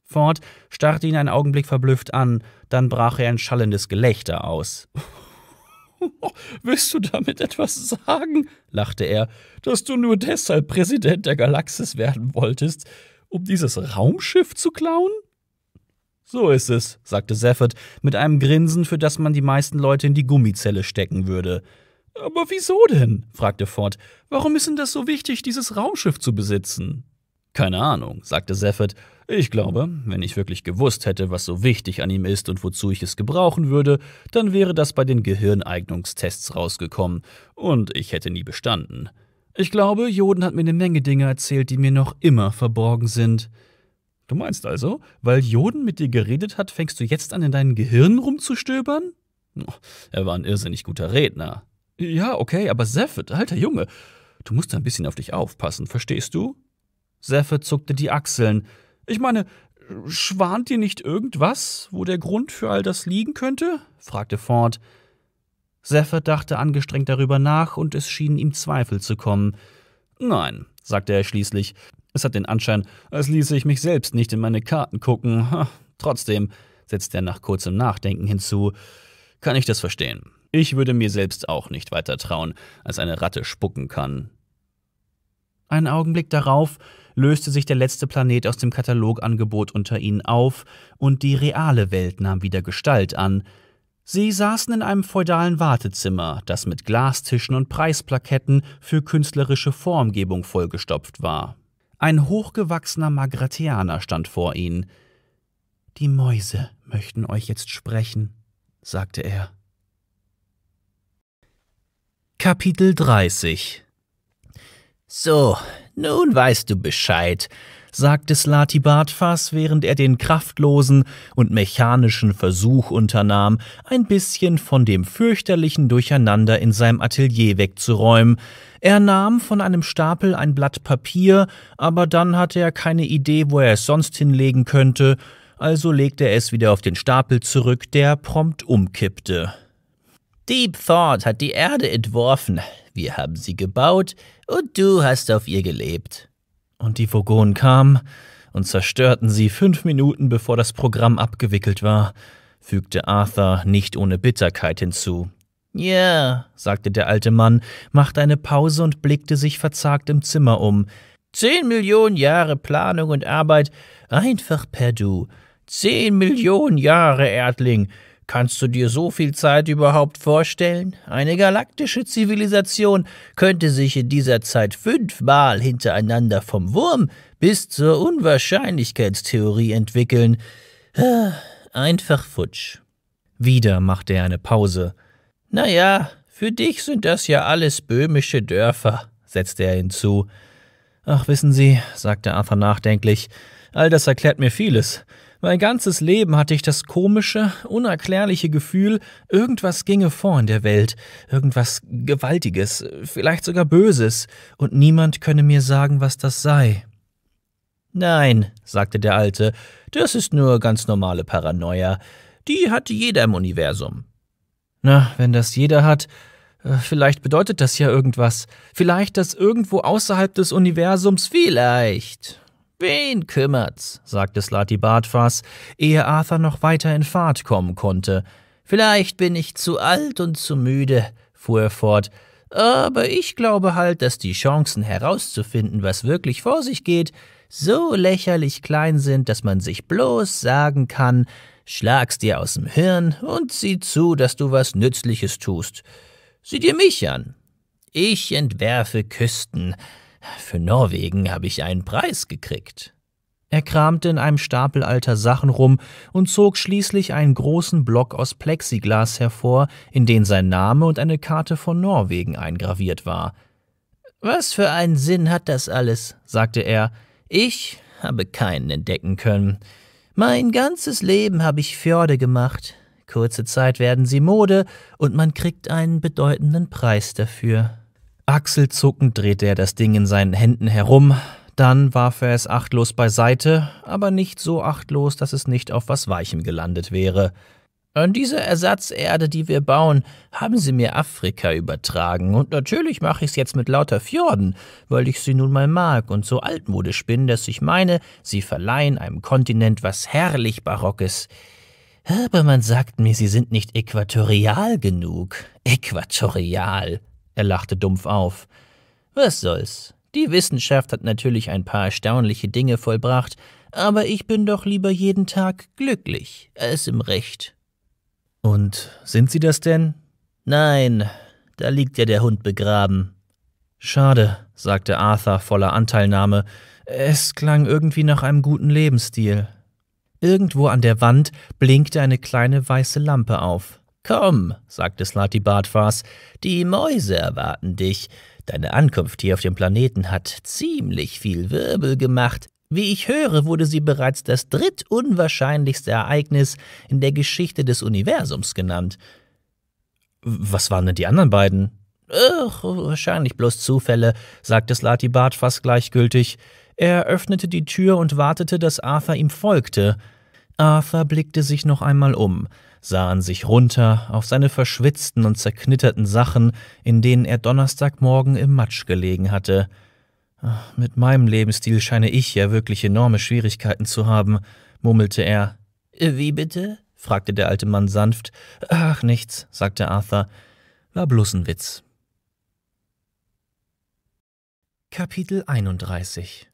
Ford starrte ihn einen Augenblick verblüfft an, dann brach er ein schallendes Gelächter aus. (laughs) Willst du damit etwas sagen? lachte er, dass du nur deshalb Präsident der Galaxis werden wolltest, um dieses Raumschiff zu klauen? So ist es, sagte Seffert mit einem Grinsen, für das man die meisten Leute in die Gummizelle stecken würde. Aber wieso denn? fragte Ford. Warum ist denn das so wichtig, dieses Raumschiff zu besitzen? Keine Ahnung, sagte Seffert ich glaube, wenn ich wirklich gewusst hätte, was so wichtig an ihm ist und wozu ich es gebrauchen würde, dann wäre das bei den Gehirneignungstests rausgekommen und ich hätte nie bestanden. Ich glaube, Joden hat mir eine Menge Dinge erzählt, die mir noch immer verborgen sind. Du meinst also, weil Joden mit dir geredet hat, fängst du jetzt an, in deinen Gehirn rumzustöbern? Er war ein irrsinnig guter Redner. Ja, okay, aber Seffet, alter Junge, du musst ein bisschen auf dich aufpassen, verstehst du? Seffet zuckte die Achseln. Ich meine, schwant dir nicht irgendwas, wo der Grund für all das liegen könnte? fragte Ford. Seffert dachte angestrengt darüber nach und es schienen ihm Zweifel zu kommen. Nein, sagte er schließlich. Es hat den Anschein, als ließe ich mich selbst nicht in meine Karten gucken. Ha, trotzdem, setzte er nach kurzem Nachdenken hinzu, kann ich das verstehen. Ich würde mir selbst auch nicht weiter trauen, als eine Ratte spucken kann. Einen Augenblick darauf löste sich der letzte Planet aus dem Katalogangebot unter ihnen auf und die reale Welt nahm wieder Gestalt an. Sie saßen in einem feudalen Wartezimmer, das mit Glastischen und Preisplaketten für künstlerische Formgebung vollgestopft war. Ein hochgewachsener Magratianer stand vor ihnen. Die Mäuse möchten euch jetzt sprechen, sagte er. Kapitel 30 so, nun weißt du Bescheid, sagte Slati Bartfas, während er den kraftlosen und mechanischen Versuch unternahm, ein bisschen von dem fürchterlichen Durcheinander in seinem Atelier wegzuräumen. Er nahm von einem Stapel ein Blatt Papier, aber dann hatte er keine Idee, wo er es sonst hinlegen könnte, also legte er es wieder auf den Stapel zurück, der prompt umkippte. Deep Thought hat die Erde entworfen, wir haben sie gebaut und du hast auf ihr gelebt. Und die Vogonen kamen und zerstörten sie fünf Minuten bevor das Programm abgewickelt war, fügte Arthur nicht ohne Bitterkeit hinzu. Ja, sagte der alte Mann, machte eine Pause und blickte sich verzagt im Zimmer um. Zehn Millionen Jahre Planung und Arbeit, einfach per Du. Zehn Millionen Jahre, Erdling. Kannst du dir so viel Zeit überhaupt vorstellen? Eine galaktische Zivilisation könnte sich in dieser Zeit fünfmal hintereinander vom Wurm bis zur Unwahrscheinlichkeitstheorie entwickeln. Ah, einfach futsch. Wieder machte er eine Pause. Naja, für dich sind das ja alles böhmische Dörfer, setzte er hinzu. Ach, wissen Sie, sagte Arthur nachdenklich, all das erklärt mir vieles. Mein ganzes Leben hatte ich das komische, unerklärliche Gefühl, irgendwas ginge vor in der Welt, irgendwas Gewaltiges, vielleicht sogar Böses, und niemand könne mir sagen, was das sei. Nein, sagte der Alte, das ist nur ganz normale Paranoia. Die hat jeder im Universum. Na, wenn das jeder hat, äh, vielleicht bedeutet das ja irgendwas. Vielleicht, dass irgendwo außerhalb des Universums vielleicht Wen kümmert's, sagte Slati Bartfass, ehe Arthur noch weiter in Fahrt kommen konnte. Vielleicht bin ich zu alt und zu müde, fuhr er fort, aber ich glaube halt, dass die Chancen herauszufinden, was wirklich vor sich geht, so lächerlich klein sind, dass man sich bloß sagen kann, schlag's dir aus dem Hirn und sieh zu, dass du was Nützliches tust. Sieh dir mich an. Ich entwerfe Küsten, für Norwegen habe ich einen Preis gekriegt. Er kramte in einem Stapel alter Sachen rum und zog schließlich einen großen Block aus Plexiglas hervor, in den sein Name und eine Karte von Norwegen eingraviert war. Was für einen Sinn hat das alles? sagte er. Ich habe keinen entdecken können. Mein ganzes Leben habe ich Fjorde gemacht. Kurze Zeit werden sie Mode und man kriegt einen bedeutenden Preis dafür. Achselzuckend drehte er das Ding in seinen Händen herum, dann warf er es achtlos beiseite, aber nicht so achtlos, dass es nicht auf was Weichem gelandet wäre. An dieser Ersatzerde, die wir bauen, haben sie mir Afrika übertragen, und natürlich mache ich's jetzt mit lauter Fjorden, weil ich sie nun mal mag und so altmodisch bin, dass ich meine, sie verleihen einem Kontinent was herrlich Barockes. Aber man sagt mir, sie sind nicht äquatorial genug. Äquatorial. Er lachte dumpf auf. Was soll's? Die Wissenschaft hat natürlich ein paar erstaunliche Dinge vollbracht, aber ich bin doch lieber jeden Tag glücklich als im Recht. Und sind Sie das denn? Nein, da liegt ja der Hund begraben. Schade, sagte Arthur voller Anteilnahme. Es klang irgendwie nach einem guten Lebensstil. Irgendwo an der Wand blinkte eine kleine weiße Lampe auf. Komm, sagte Slati Bartfass, die Mäuse erwarten dich. Deine Ankunft hier auf dem Planeten hat ziemlich viel Wirbel gemacht. Wie ich höre, wurde sie bereits das drittunwahrscheinlichste Ereignis in der Geschichte des Universums genannt. Was waren denn die anderen beiden? Ach, wahrscheinlich bloß Zufälle, sagte Slati Bartfass gleichgültig. Er öffnete die Tür und wartete, dass Arthur ihm folgte. Arthur blickte sich noch einmal um sah an sich runter auf seine verschwitzten und zerknitterten Sachen, in denen er Donnerstagmorgen im Matsch gelegen hatte. Mit meinem Lebensstil scheine ich ja wirklich enorme Schwierigkeiten zu haben, murmelte er. Wie bitte? fragte der alte Mann sanft. Ach, nichts, sagte Arthur. War bloß ein Witz. Kapitel 31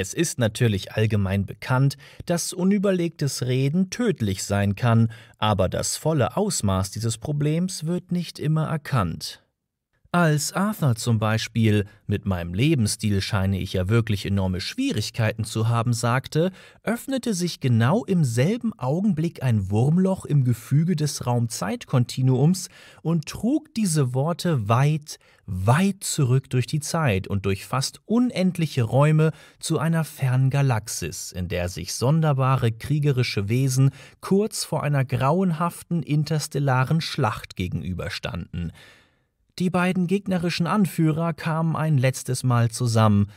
es ist natürlich allgemein bekannt, dass unüberlegtes Reden tödlich sein kann, aber das volle Ausmaß dieses Problems wird nicht immer erkannt. Als Arthur zum Beispiel, mit meinem Lebensstil scheine ich ja wirklich enorme Schwierigkeiten zu haben, sagte, öffnete sich genau im selben Augenblick ein Wurmloch im Gefüge des Raumzeitkontinuums und trug diese Worte weit, weit zurück durch die Zeit und durch fast unendliche Räume zu einer fernen Galaxis, in der sich sonderbare kriegerische Wesen kurz vor einer grauenhaften interstellaren Schlacht gegenüberstanden – die beiden gegnerischen Anführer kamen ein letztes Mal zusammen,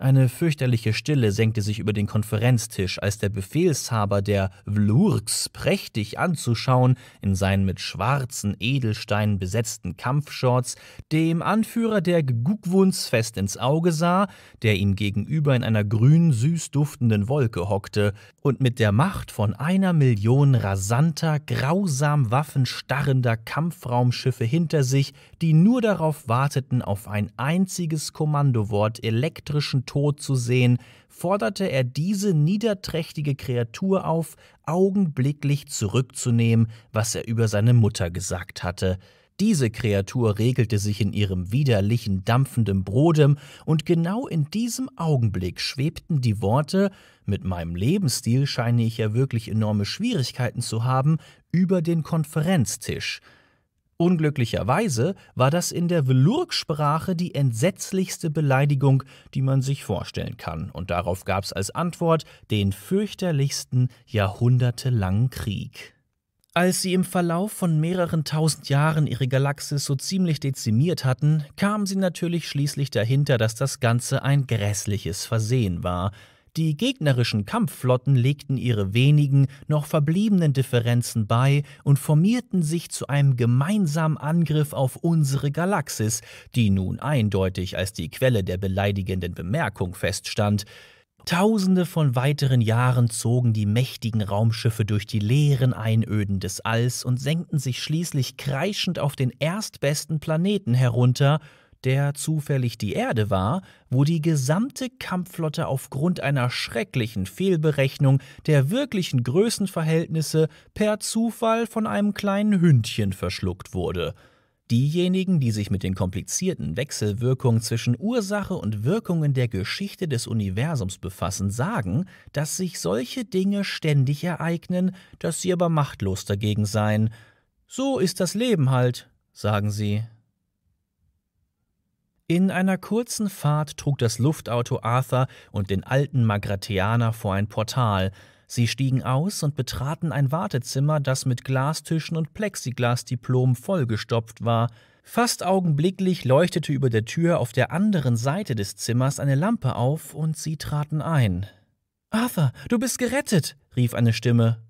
eine fürchterliche Stille senkte sich über den Konferenztisch, als der Befehlshaber der Vlurks prächtig anzuschauen, in seinen mit schwarzen Edelsteinen besetzten Kampfshorts, dem Anführer der Gugwuns fest ins Auge sah, der ihm gegenüber in einer grün süß duftenden Wolke hockte und mit der Macht von einer Million rasanter, grausam waffenstarrender Kampfraumschiffe hinter sich, die nur darauf warteten, auf ein einziges Kommandowort elektrischen Tod zu sehen, forderte er diese niederträchtige Kreatur auf, augenblicklich zurückzunehmen, was er über seine Mutter gesagt hatte. Diese Kreatur regelte sich in ihrem widerlichen, dampfenden Brodem, und genau in diesem Augenblick schwebten die Worte Mit meinem Lebensstil scheine ich ja wirklich enorme Schwierigkeiten zu haben über den Konferenztisch. Unglücklicherweise war das in der Velurg-Sprache die entsetzlichste Beleidigung, die man sich vorstellen kann, und darauf gab es als Antwort den fürchterlichsten jahrhundertelangen Krieg. Als sie im Verlauf von mehreren tausend Jahren ihre Galaxis so ziemlich dezimiert hatten, kamen sie natürlich schließlich dahinter, dass das Ganze ein grässliches Versehen war, die gegnerischen Kampfflotten legten ihre wenigen noch verbliebenen Differenzen bei und formierten sich zu einem gemeinsamen Angriff auf unsere Galaxis, die nun eindeutig als die Quelle der beleidigenden Bemerkung feststand. Tausende von weiteren Jahren zogen die mächtigen Raumschiffe durch die leeren Einöden des Alls und senkten sich schließlich kreischend auf den erstbesten Planeten herunter, der zufällig die Erde war, wo die gesamte Kampfflotte aufgrund einer schrecklichen Fehlberechnung der wirklichen Größenverhältnisse per Zufall von einem kleinen Hündchen verschluckt wurde. Diejenigen, die sich mit den komplizierten Wechselwirkungen zwischen Ursache und Wirkung in der Geschichte des Universums befassen, sagen, dass sich solche Dinge ständig ereignen, dass sie aber machtlos dagegen seien. So ist das Leben halt, sagen sie. In einer kurzen Fahrt trug das Luftauto Arthur und den alten Magrateaner vor ein Portal. Sie stiegen aus und betraten ein Wartezimmer, das mit Glastischen und Plexiglasdiplomen vollgestopft war. Fast augenblicklich leuchtete über der Tür auf der anderen Seite des Zimmers eine Lampe auf und sie traten ein. Arthur, du bist gerettet! rief eine Stimme.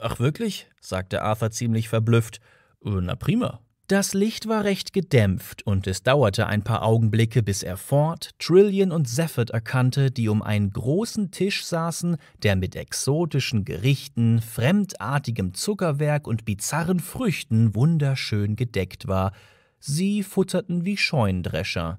Ach wirklich? sagte Arthur ziemlich verblüfft. Na prima, das Licht war recht gedämpft und es dauerte ein paar Augenblicke, bis er Ford, Trillian und Zephyr erkannte, die um einen großen Tisch saßen, der mit exotischen Gerichten, fremdartigem Zuckerwerk und bizarren Früchten wunderschön gedeckt war. Sie futterten wie Scheunendrescher.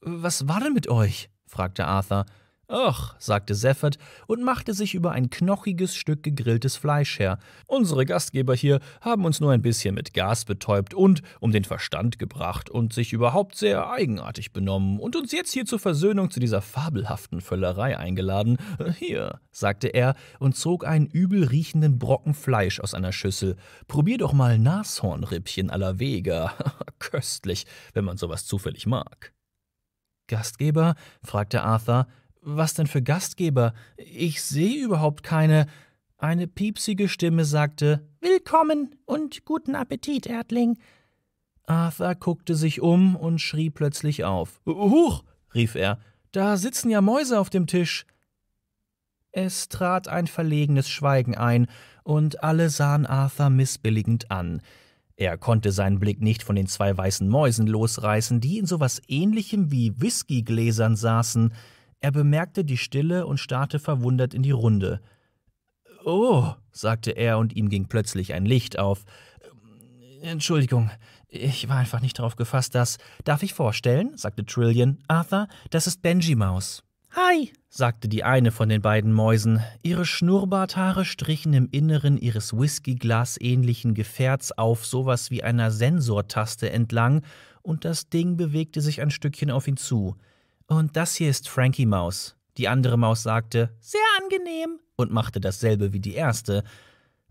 Was war denn mit euch? fragte Arthur. Ach, sagte Seffert und machte sich über ein knochiges Stück gegrilltes Fleisch her. Unsere Gastgeber hier haben uns nur ein bisschen mit Gas betäubt und um den Verstand gebracht und sich überhaupt sehr eigenartig benommen und uns jetzt hier zur Versöhnung zu dieser fabelhaften Völlerei eingeladen. Äh, hier, sagte er und zog einen übel riechenden Brocken Fleisch aus einer Schüssel. Probier doch mal Nashornrippchen aller Wege. (laughs) Köstlich, wenn man sowas zufällig mag. Gastgeber? fragte Arthur was denn für Gastgeber? Ich sehe überhaupt keine. Eine piepsige Stimme sagte Willkommen und guten Appetit, Erdling. Arthur guckte sich um und schrie plötzlich auf. Huch, rief er, da sitzen ja Mäuse auf dem Tisch. Es trat ein verlegenes Schweigen ein, und alle sahen Arthur missbilligend an. Er konnte seinen Blick nicht von den zwei weißen Mäusen losreißen, die in so was ähnlichem wie Whiskygläsern saßen, er bemerkte die Stille und starrte verwundert in die Runde. Oh, sagte er, und ihm ging plötzlich ein Licht auf. Entschuldigung, ich war einfach nicht darauf gefasst, dass. Darf ich vorstellen? sagte Trillian. Arthur, das ist Benji Maus. Hi, sagte die eine von den beiden Mäusen. Ihre Schnurrbarthaare strichen im Inneren ihres Whiskyglas-ähnlichen Gefährts auf sowas wie einer Sensortaste entlang, und das Ding bewegte sich ein Stückchen auf ihn zu. Und das hier ist Frankie Maus. Die andere Maus sagte, sehr angenehm, und machte dasselbe wie die erste.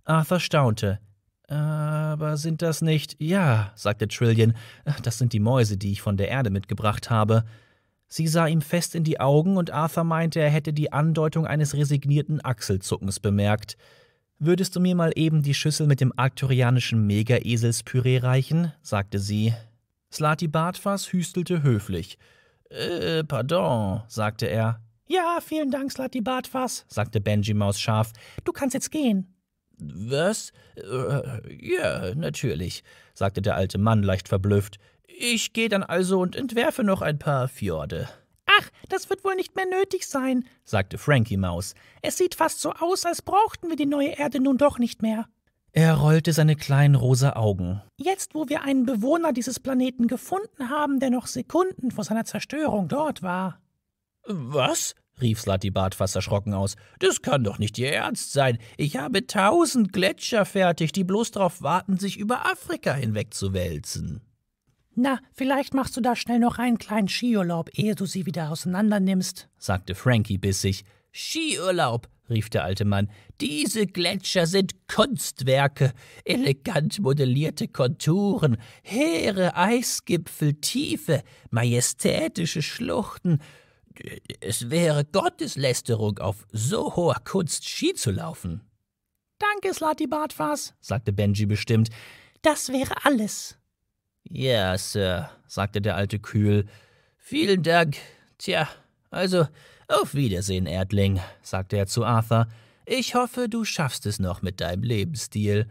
Arthur staunte. Aber sind das nicht? Ja, sagte Trillian, das sind die Mäuse, die ich von der Erde mitgebracht habe. Sie sah ihm fest in die Augen und Arthur meinte, er hätte die Andeutung eines resignierten Achselzuckens bemerkt. Würdest du mir mal eben die Schüssel mit dem arkturianischen Megaeselspüree reichen? sagte sie. Slati Bartfas hüstelte höflich. Äh, pardon, sagte er. Ja, vielen Dank, Slutty Bartfass, sagte Benji Maus scharf. Du kannst jetzt gehen. Was? Äh, ja, natürlich, sagte der alte Mann leicht verblüfft. Ich gehe dann also und entwerfe noch ein paar Fjorde. Ach, das wird wohl nicht mehr nötig sein, sagte Frankie Maus. Es sieht fast so aus, als brauchten wir die neue Erde nun doch nicht mehr. Er rollte seine kleinen rosa Augen. Jetzt, wo wir einen Bewohner dieses Planeten gefunden haben, der noch Sekunden vor seiner Zerstörung dort war. Was? rief Slati Bart fast erschrocken aus. Das kann doch nicht Ihr Ernst sein. Ich habe tausend Gletscher fertig, die bloß darauf warten, sich über Afrika hinwegzuwälzen. Na, vielleicht machst du da schnell noch einen kleinen Skiurlaub, ehe du sie wieder auseinander nimmst, sagte Frankie bissig. Skiurlaub? rief der alte Mann, diese Gletscher sind Kunstwerke, elegant modellierte Konturen, hehre Eisgipfel, tiefe, majestätische Schluchten. Es wäre Gotteslästerung, auf so hoher Kunst Ski zu laufen. Danke, Slatibartfas, sagte Benji bestimmt. Das wäre alles. Ja, Sir, sagte der Alte kühl. Vielen Dank. Tja, also, auf Wiedersehen, Erdling, sagte er zu Arthur. Ich hoffe, du schaffst es noch mit deinem Lebensstil.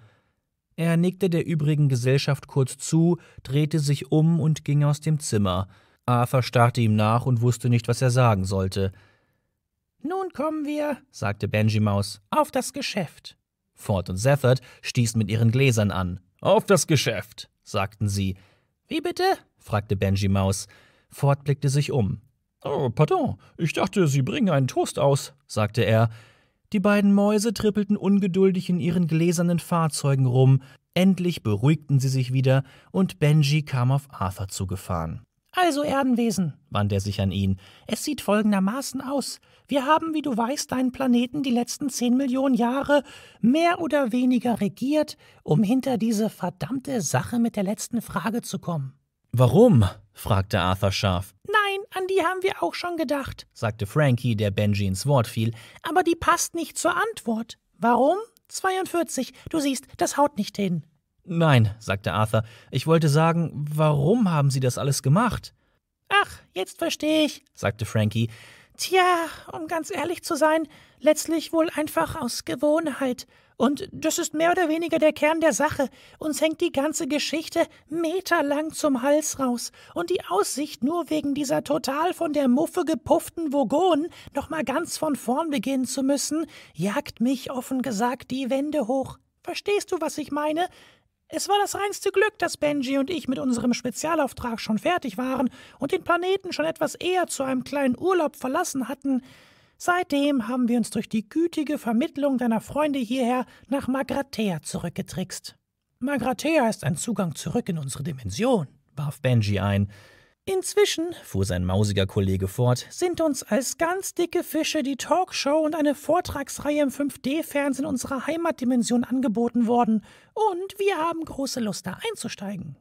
Er nickte der übrigen Gesellschaft kurz zu, drehte sich um und ging aus dem Zimmer. Arthur starrte ihm nach und wusste nicht, was er sagen sollte. Nun kommen wir, sagte Benji Maus, auf das Geschäft. Ford und Sethard stießen mit ihren Gläsern an. Auf das Geschäft, sagten sie. Wie bitte? fragte Benji Maus. Ford blickte sich um. Oh, pardon, ich dachte, Sie bringen einen Toast aus, sagte er. Die beiden Mäuse trippelten ungeduldig in ihren gläsernen Fahrzeugen rum, endlich beruhigten sie sich wieder, und Benji kam auf Arthur zugefahren. Also, Erdenwesen, wandte er sich an ihn, es sieht folgendermaßen aus. Wir haben, wie du weißt, deinen Planeten die letzten zehn Millionen Jahre mehr oder weniger regiert, um hinter diese verdammte Sache mit der letzten Frage zu kommen. Warum? fragte Arthur scharf. Nein, an die haben wir auch schon gedacht, sagte Frankie, der Benji ins Wort fiel, aber die passt nicht zur Antwort. Warum? 42. Du siehst, das haut nicht hin. Nein, sagte Arthur, ich wollte sagen, warum haben Sie das alles gemacht? Ach, jetzt verstehe ich, sagte Frankie. Tja, um ganz ehrlich zu sein, letztlich wohl einfach aus Gewohnheit. Und das ist mehr oder weniger der Kern der Sache. Uns hängt die ganze Geschichte meterlang zum Hals raus. Und die Aussicht, nur wegen dieser total von der Muffe gepufften Vogonen nochmal ganz von vorn beginnen zu müssen, jagt mich offen gesagt die Wände hoch. Verstehst du, was ich meine? Es war das reinste Glück, dass Benji und ich mit unserem Spezialauftrag schon fertig waren und den Planeten schon etwas eher zu einem kleinen Urlaub verlassen hatten. Seitdem haben wir uns durch die gütige Vermittlung deiner Freunde hierher nach Magratea zurückgetrickst. Magratea ist ein Zugang zurück in unsere Dimension, warf Benji ein. Inzwischen, fuhr sein mausiger Kollege fort, sind uns als ganz dicke Fische die Talkshow und eine Vortragsreihe im 5D-Fernsehen unserer Heimatdimension angeboten worden, und wir haben große Lust, da einzusteigen.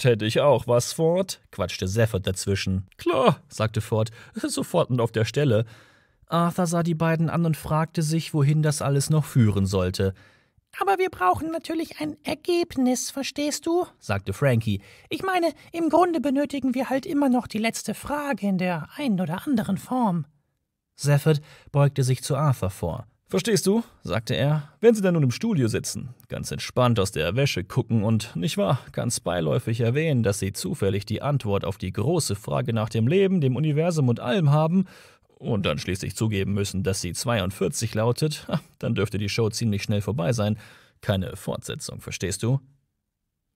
Hätte ich auch, was, Ford? quatschte Seffert dazwischen. Klar, sagte Ford, sofort und auf der Stelle. Arthur sah die beiden an und fragte sich, wohin das alles noch führen sollte. Aber wir brauchen natürlich ein Ergebnis, verstehst du? sagte Frankie. Ich meine, im Grunde benötigen wir halt immer noch die letzte Frage in der einen oder anderen Form. Safford beugte sich zu Arthur vor. Verstehst du, sagte er, wenn sie dann nun im Studio sitzen, ganz entspannt aus der Wäsche gucken und, nicht wahr, ganz beiläufig erwähnen, dass sie zufällig die Antwort auf die große Frage nach dem Leben, dem Universum und allem haben, und dann schließlich zugeben müssen, dass sie 42 lautet, dann dürfte die Show ziemlich schnell vorbei sein. Keine Fortsetzung, verstehst du?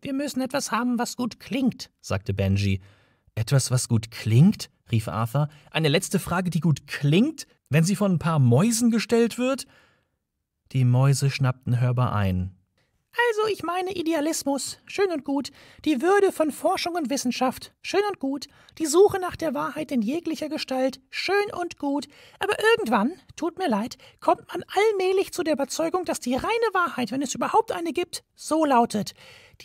Wir müssen etwas haben, was gut klingt, sagte Benji. Etwas, was gut klingt? rief Arthur. Eine letzte Frage, die gut klingt, wenn sie von ein paar Mäusen gestellt wird? Die Mäuse schnappten hörbar ein. Also ich meine Idealismus, schön und gut, die Würde von Forschung und Wissenschaft, schön und gut, die Suche nach der Wahrheit in jeglicher Gestalt, schön und gut, aber irgendwann, tut mir leid, kommt man allmählich zu der Überzeugung, dass die reine Wahrheit, wenn es überhaupt eine gibt, so lautet.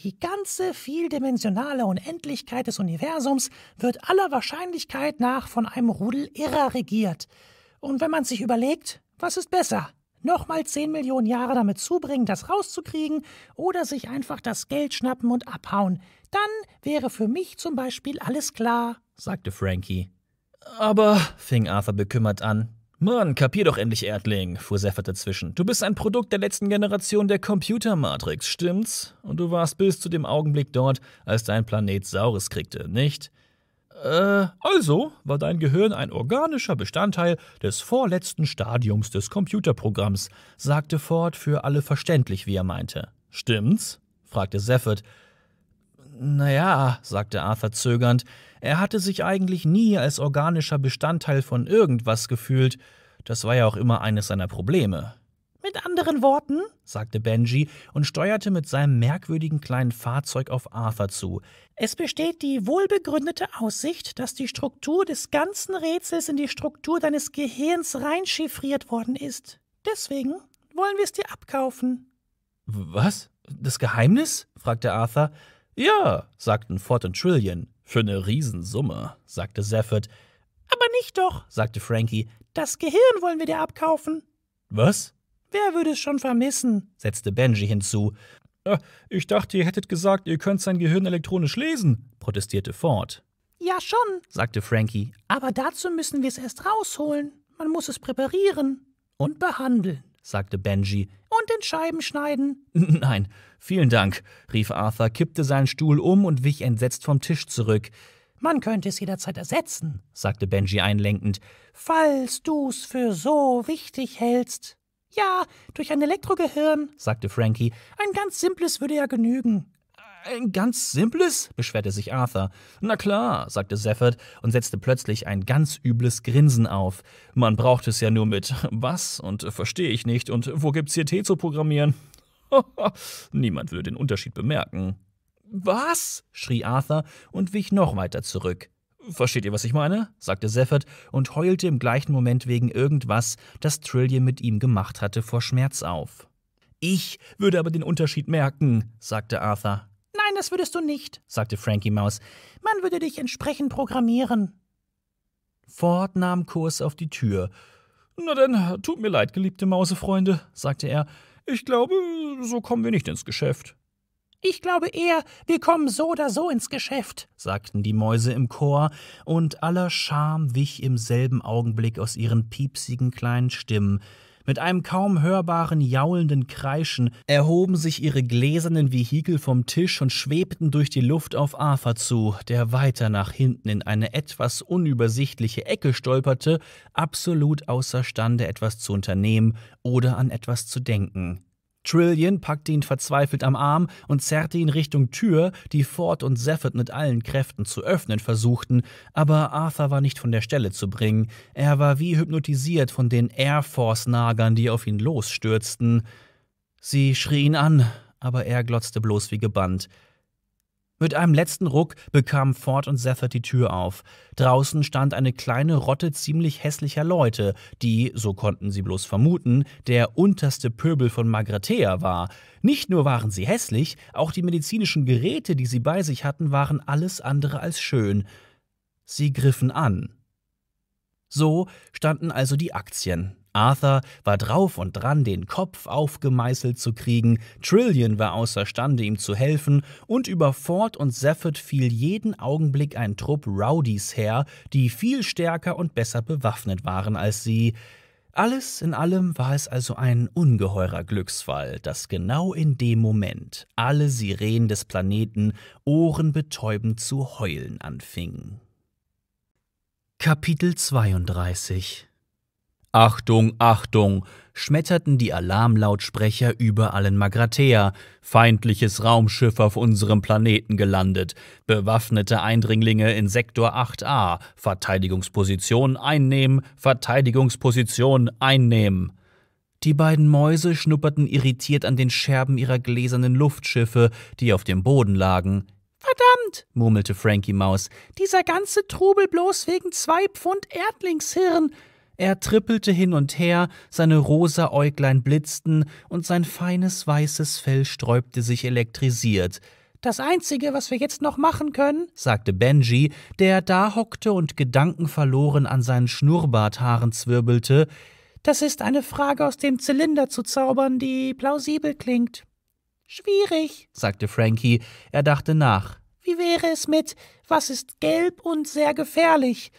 Die ganze vieldimensionale Unendlichkeit des Universums wird aller Wahrscheinlichkeit nach von einem Rudel Irrer regiert. Und wenn man sich überlegt, was ist besser? nochmal 10 Millionen Jahre damit zubringen, das rauszukriegen oder sich einfach das Geld schnappen und abhauen. Dann wäre für mich zum Beispiel alles klar, sagte Frankie. Aber, fing Arthur bekümmert an. Mann, kapier doch endlich, Erdling, fuhr Seffert dazwischen. Du bist ein Produkt der letzten Generation der Computermatrix, stimmt's? Und du warst bis zu dem Augenblick dort, als dein Planet Saures kriegte, nicht? Äh, also war dein Gehirn ein organischer Bestandteil des vorletzten Stadiums des Computerprogramms, sagte Ford für alle verständlich, wie er meinte. Stimmt's? fragte Seffert. Naja, sagte Arthur zögernd, er hatte sich eigentlich nie als organischer Bestandteil von irgendwas gefühlt, das war ja auch immer eines seiner Probleme. Mit anderen Worten, sagte Benji und steuerte mit seinem merkwürdigen kleinen Fahrzeug auf Arthur zu. Es besteht die wohlbegründete Aussicht, dass die Struktur des ganzen Rätsels in die Struktur deines Gehirns reinchiffriert worden ist. Deswegen wollen wir es dir abkaufen. Was? Das Geheimnis? fragte Arthur. Ja, sagten Ford und Trillion. Für eine Riesensumme, sagte Zephyr. Aber nicht doch, sagte Frankie. Das Gehirn wollen wir dir abkaufen. Was? Wer würde es schon vermissen? setzte Benji hinzu. Äh, ich dachte, ihr hättet gesagt, ihr könnt sein Gehirn elektronisch lesen, protestierte Ford. Ja, schon, sagte Frankie, aber dazu müssen wir es erst rausholen. Man muss es präparieren und behandeln, sagte Benji, und in Scheiben schneiden. (laughs) Nein, vielen Dank, rief Arthur, kippte seinen Stuhl um und wich entsetzt vom Tisch zurück. Man könnte es jederzeit ersetzen, sagte Benji einlenkend, falls du's für so wichtig hältst. Ja, durch ein Elektrogehirn, sagte Frankie. Ein ganz simples würde ja genügen. Ein ganz simples? beschwerte sich Arthur. Na klar, sagte Sefford und setzte plötzlich ein ganz übles Grinsen auf. Man braucht es ja nur mit was und verstehe ich nicht und wo gibt's hier Tee zu programmieren? (laughs) Niemand würde den Unterschied bemerken. Was? schrie Arthur und wich noch weiter zurück. Versteht ihr, was ich meine? sagte Seffert und heulte im gleichen Moment wegen irgendwas, das Trillian mit ihm gemacht hatte, vor Schmerz auf. Ich würde aber den Unterschied merken, sagte Arthur. Nein, das würdest du nicht, sagte Frankie Maus. Man würde dich entsprechend programmieren. Ford nahm Kurs auf die Tür. Na denn, tut mir leid, geliebte Mausefreunde, sagte er. Ich glaube, so kommen wir nicht ins Geschäft. Ich glaube eher, wir kommen so oder so ins Geschäft, sagten die Mäuse im Chor, und aller Scham wich im selben Augenblick aus ihren piepsigen kleinen Stimmen. Mit einem kaum hörbaren, jaulenden Kreischen erhoben sich ihre gläsernen Vehikel vom Tisch und schwebten durch die Luft auf Arthur zu, der weiter nach hinten in eine etwas unübersichtliche Ecke stolperte, absolut außerstande, etwas zu unternehmen oder an etwas zu denken. Trillian packt ihn verzweifelt am Arm und zerrte ihn Richtung Tür, die Ford und Safford mit allen Kräften zu öffnen versuchten, aber Arthur war nicht von der Stelle zu bringen. Er war wie hypnotisiert von den Air Force-Nagern, die auf ihn losstürzten. Sie schrie ihn an, aber er glotzte bloß wie gebannt. Mit einem letzten Ruck bekamen Ford und Sethert die Tür auf. Draußen stand eine kleine Rotte ziemlich hässlicher Leute, die, so konnten sie bloß vermuten, der unterste Pöbel von Magratea war. Nicht nur waren sie hässlich, auch die medizinischen Geräte, die sie bei sich hatten, waren alles andere als schön. Sie griffen an. So standen also die Aktien. Arthur war drauf und dran, den Kopf aufgemeißelt zu kriegen, Trillian war außerstande, ihm zu helfen, und über Ford und Zephyr fiel jeden Augenblick ein Trupp Rowdies her, die viel stärker und besser bewaffnet waren als sie. Alles in allem war es also ein ungeheurer Glücksfall, dass genau in dem Moment alle Sirenen des Planeten ohrenbetäubend zu heulen anfingen. Kapitel 32 Achtung, Achtung, schmetterten die Alarmlautsprecher über allen Magratea. Feindliches Raumschiff auf unserem Planeten gelandet. Bewaffnete Eindringlinge in Sektor 8a. Verteidigungsposition einnehmen, Verteidigungsposition einnehmen. Die beiden Mäuse schnupperten irritiert an den Scherben ihrer gläsernen Luftschiffe, die auf dem Boden lagen. Verdammt, murmelte Frankie Maus, dieser ganze Trubel bloß wegen zwei Pfund Erdlingshirn. Er trippelte hin und her, seine rosa Äuglein blitzten und sein feines weißes Fell sträubte sich elektrisiert. Das Einzige, was wir jetzt noch machen können, sagte Benji, der da hockte und gedankenverloren an seinen Schnurrbarthaaren zwirbelte, das ist eine Frage aus dem Zylinder zu zaubern, die plausibel klingt. Schwierig, sagte Frankie. Er dachte nach. Wie wäre es mit, was ist gelb und sehr gefährlich?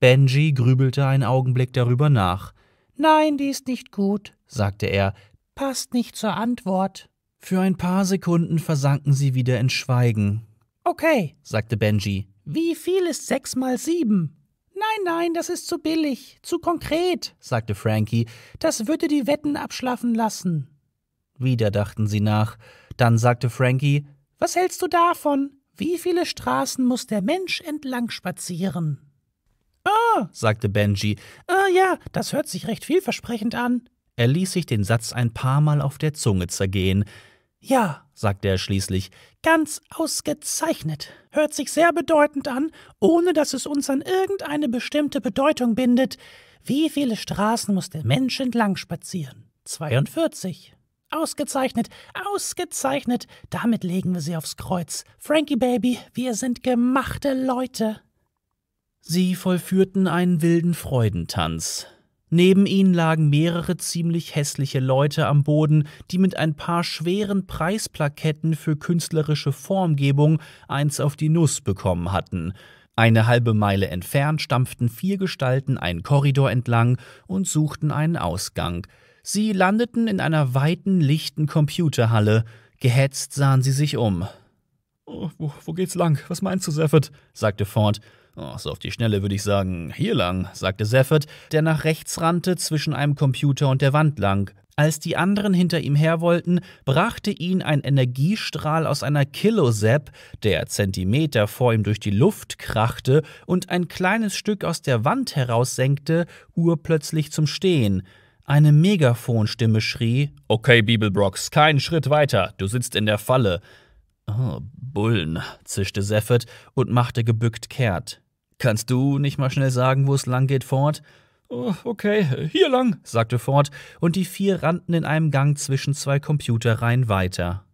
Benji grübelte einen Augenblick darüber nach. Nein, die ist nicht gut, sagte er, passt nicht zur Antwort. Für ein paar Sekunden versanken sie wieder in Schweigen. Okay, sagte Benji. Wie viel ist sechs mal sieben? Nein, nein, das ist zu billig, zu konkret, sagte Frankie. Das würde die Wetten abschlafen lassen. Wieder dachten sie nach. Dann sagte Frankie: Was hältst du davon? Wie viele Straßen muss der Mensch entlang spazieren? Oh, sagte Benji. Ah ja, das hört sich recht vielversprechend an. Er ließ sich den Satz ein paar Mal auf der Zunge zergehen. Ja, sagte er schließlich, ganz ausgezeichnet. Hört sich sehr bedeutend an, ohne dass es uns an irgendeine bestimmte Bedeutung bindet. Wie viele Straßen muss der Mensch entlang spazieren? 42. Ausgezeichnet, ausgezeichnet. Damit legen wir sie aufs Kreuz. Frankie Baby, wir sind gemachte Leute. Sie vollführten einen wilden Freudentanz. Neben ihnen lagen mehrere ziemlich hässliche Leute am Boden, die mit ein paar schweren Preisplaketten für künstlerische Formgebung eins auf die Nuss bekommen hatten. Eine halbe Meile entfernt stampften vier Gestalten einen Korridor entlang und suchten einen Ausgang. Sie landeten in einer weiten, lichten Computerhalle. Gehetzt sahen sie sich um. Oh, wo, wo geht's lang? Was meinst du, Seffert? sagte Ford. Oh, so auf die Schnelle würde ich sagen, hier lang, sagte Seffert, der nach rechts rannte zwischen einem Computer und der Wand lang. Als die anderen hinter ihm her wollten, brachte ihn ein Energiestrahl aus einer Kilosep, der Zentimeter vor ihm durch die Luft krachte und ein kleines Stück aus der Wand heraussenkte, urplötzlich zum Stehen. Eine Megafonstimme schrie: Okay, Bibelbrox, keinen Schritt weiter, du sitzt in der Falle. Oh, Bullen, zischte Seffert und machte gebückt kehrt. Kannst du nicht mal schnell sagen, wo es lang geht, Ford? Oh, okay, hier lang, sagte Ford, und die vier rannten in einem Gang zwischen zwei Computerreihen weiter.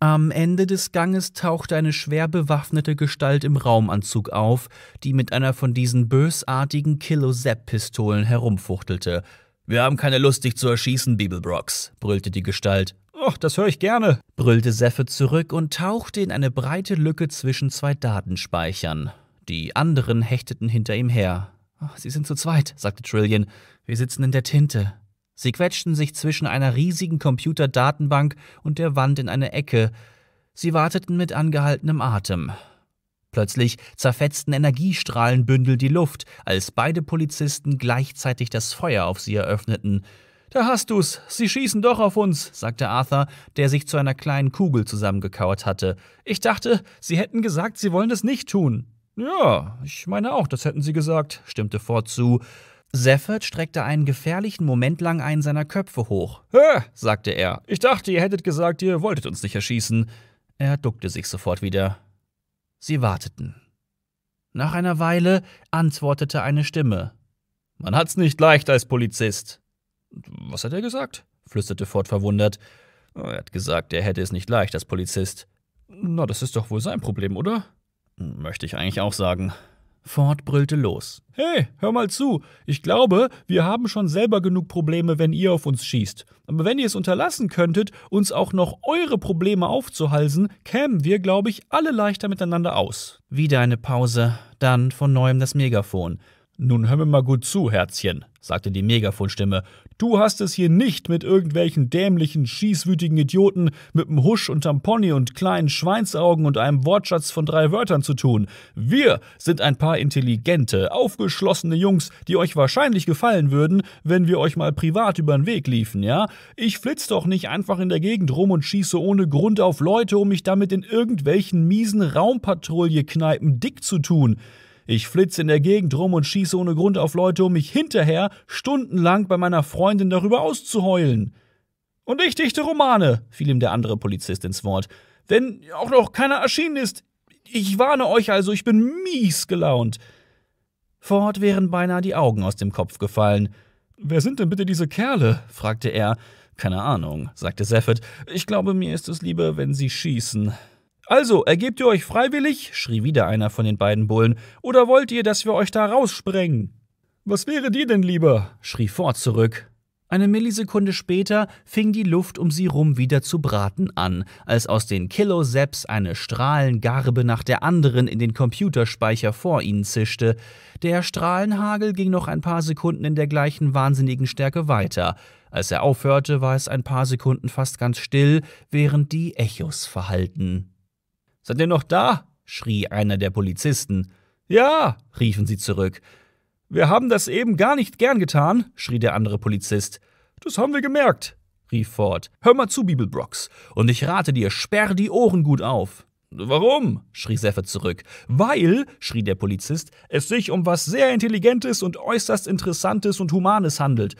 Am Ende des Ganges tauchte eine schwer bewaffnete Gestalt im Raumanzug auf, die mit einer von diesen bösartigen Kilo-Sepp-Pistolen herumfuchtelte. Wir haben keine Lust, dich zu erschießen, Bibelbrox, brüllte die Gestalt. Oh, das höre ich gerne, brüllte Seffe zurück und tauchte in eine breite Lücke zwischen zwei Datenspeichern. Die anderen hechteten hinter ihm her. Sie sind zu zweit, sagte Trillian. Wir sitzen in der Tinte. Sie quetschten sich zwischen einer riesigen Computerdatenbank und der Wand in eine Ecke. Sie warteten mit angehaltenem Atem. Plötzlich zerfetzten Energiestrahlenbündel die Luft, als beide Polizisten gleichzeitig das Feuer auf sie eröffneten. Da hast du's, sie schießen doch auf uns, sagte Arthur, der sich zu einer kleinen Kugel zusammengekauert hatte. Ich dachte, sie hätten gesagt, sie wollen es nicht tun. Ja, ich meine auch, das hätten sie gesagt, stimmte Ford zu. Seffert streckte einen gefährlichen Moment lang einen seiner Köpfe hoch. Hä? sagte er. Ich dachte, ihr hättet gesagt, ihr wolltet uns nicht erschießen. Er duckte sich sofort wieder. Sie warteten. Nach einer Weile antwortete eine Stimme. Man hat's nicht leicht als Polizist. Was hat er gesagt? flüsterte Ford verwundert. Er hat gesagt, er hätte es nicht leicht als Polizist. Na, das ist doch wohl sein Problem, oder? Möchte ich eigentlich auch sagen. Ford brüllte los. Hey, hör mal zu. Ich glaube, wir haben schon selber genug Probleme, wenn ihr auf uns schießt. Aber wenn ihr es unterlassen könntet, uns auch noch eure Probleme aufzuhalsen, kämen wir, glaube ich, alle leichter miteinander aus. Wieder eine Pause, dann von neuem das Megafon. Nun hör mir mal gut zu, Herzchen, sagte die Megafonstimme. Du hast es hier nicht mit irgendwelchen dämlichen, schießwütigen Idioten mit einem Husch und Tamponi und kleinen Schweinsaugen und einem Wortschatz von drei Wörtern zu tun. Wir sind ein paar intelligente, aufgeschlossene Jungs, die euch wahrscheinlich gefallen würden, wenn wir euch mal privat über den Weg liefen, ja? Ich flitz doch nicht einfach in der Gegend rum und schieße ohne Grund auf Leute, um mich damit in irgendwelchen miesen Raumpatrouillekneipen dick zu tun. Ich flitze in der Gegend rum und schieße ohne Grund auf Leute, um mich hinterher stundenlang bei meiner Freundin darüber auszuheulen. Und ich dichte Romane, fiel ihm der andere Polizist ins Wort, Wenn auch noch keiner erschienen ist. Ich warne euch also, ich bin mies gelaunt. Ford wären beinahe die Augen aus dem Kopf gefallen. Wer sind denn bitte diese Kerle? fragte er. Keine Ahnung, sagte Seffet. Ich glaube, mir ist es lieber, wenn sie schießen. Also, ergebt ihr euch freiwillig? schrie wieder einer von den beiden Bullen. Oder wollt ihr, dass wir euch da raussprengen? Was wäre dir denn lieber? schrie Ford zurück. Eine Millisekunde später fing die Luft um sie rum wieder zu braten an, als aus den Kiloseps eine Strahlengarbe nach der anderen in den Computerspeicher vor ihnen zischte. Der Strahlenhagel ging noch ein paar Sekunden in der gleichen wahnsinnigen Stärke weiter. Als er aufhörte, war es ein paar Sekunden fast ganz still, während die Echos verhallten. Seid ihr noch da? schrie einer der Polizisten. Ja, riefen sie zurück. Wir haben das eben gar nicht gern getan, schrie der andere Polizist. Das haben wir gemerkt, rief Ford. Hör mal zu, Bibelbrox, und ich rate dir, sperr die Ohren gut auf. Warum? schrie Seffer zurück. Weil, schrie der Polizist, es sich um was sehr Intelligentes und äußerst Interessantes und Humanes handelt.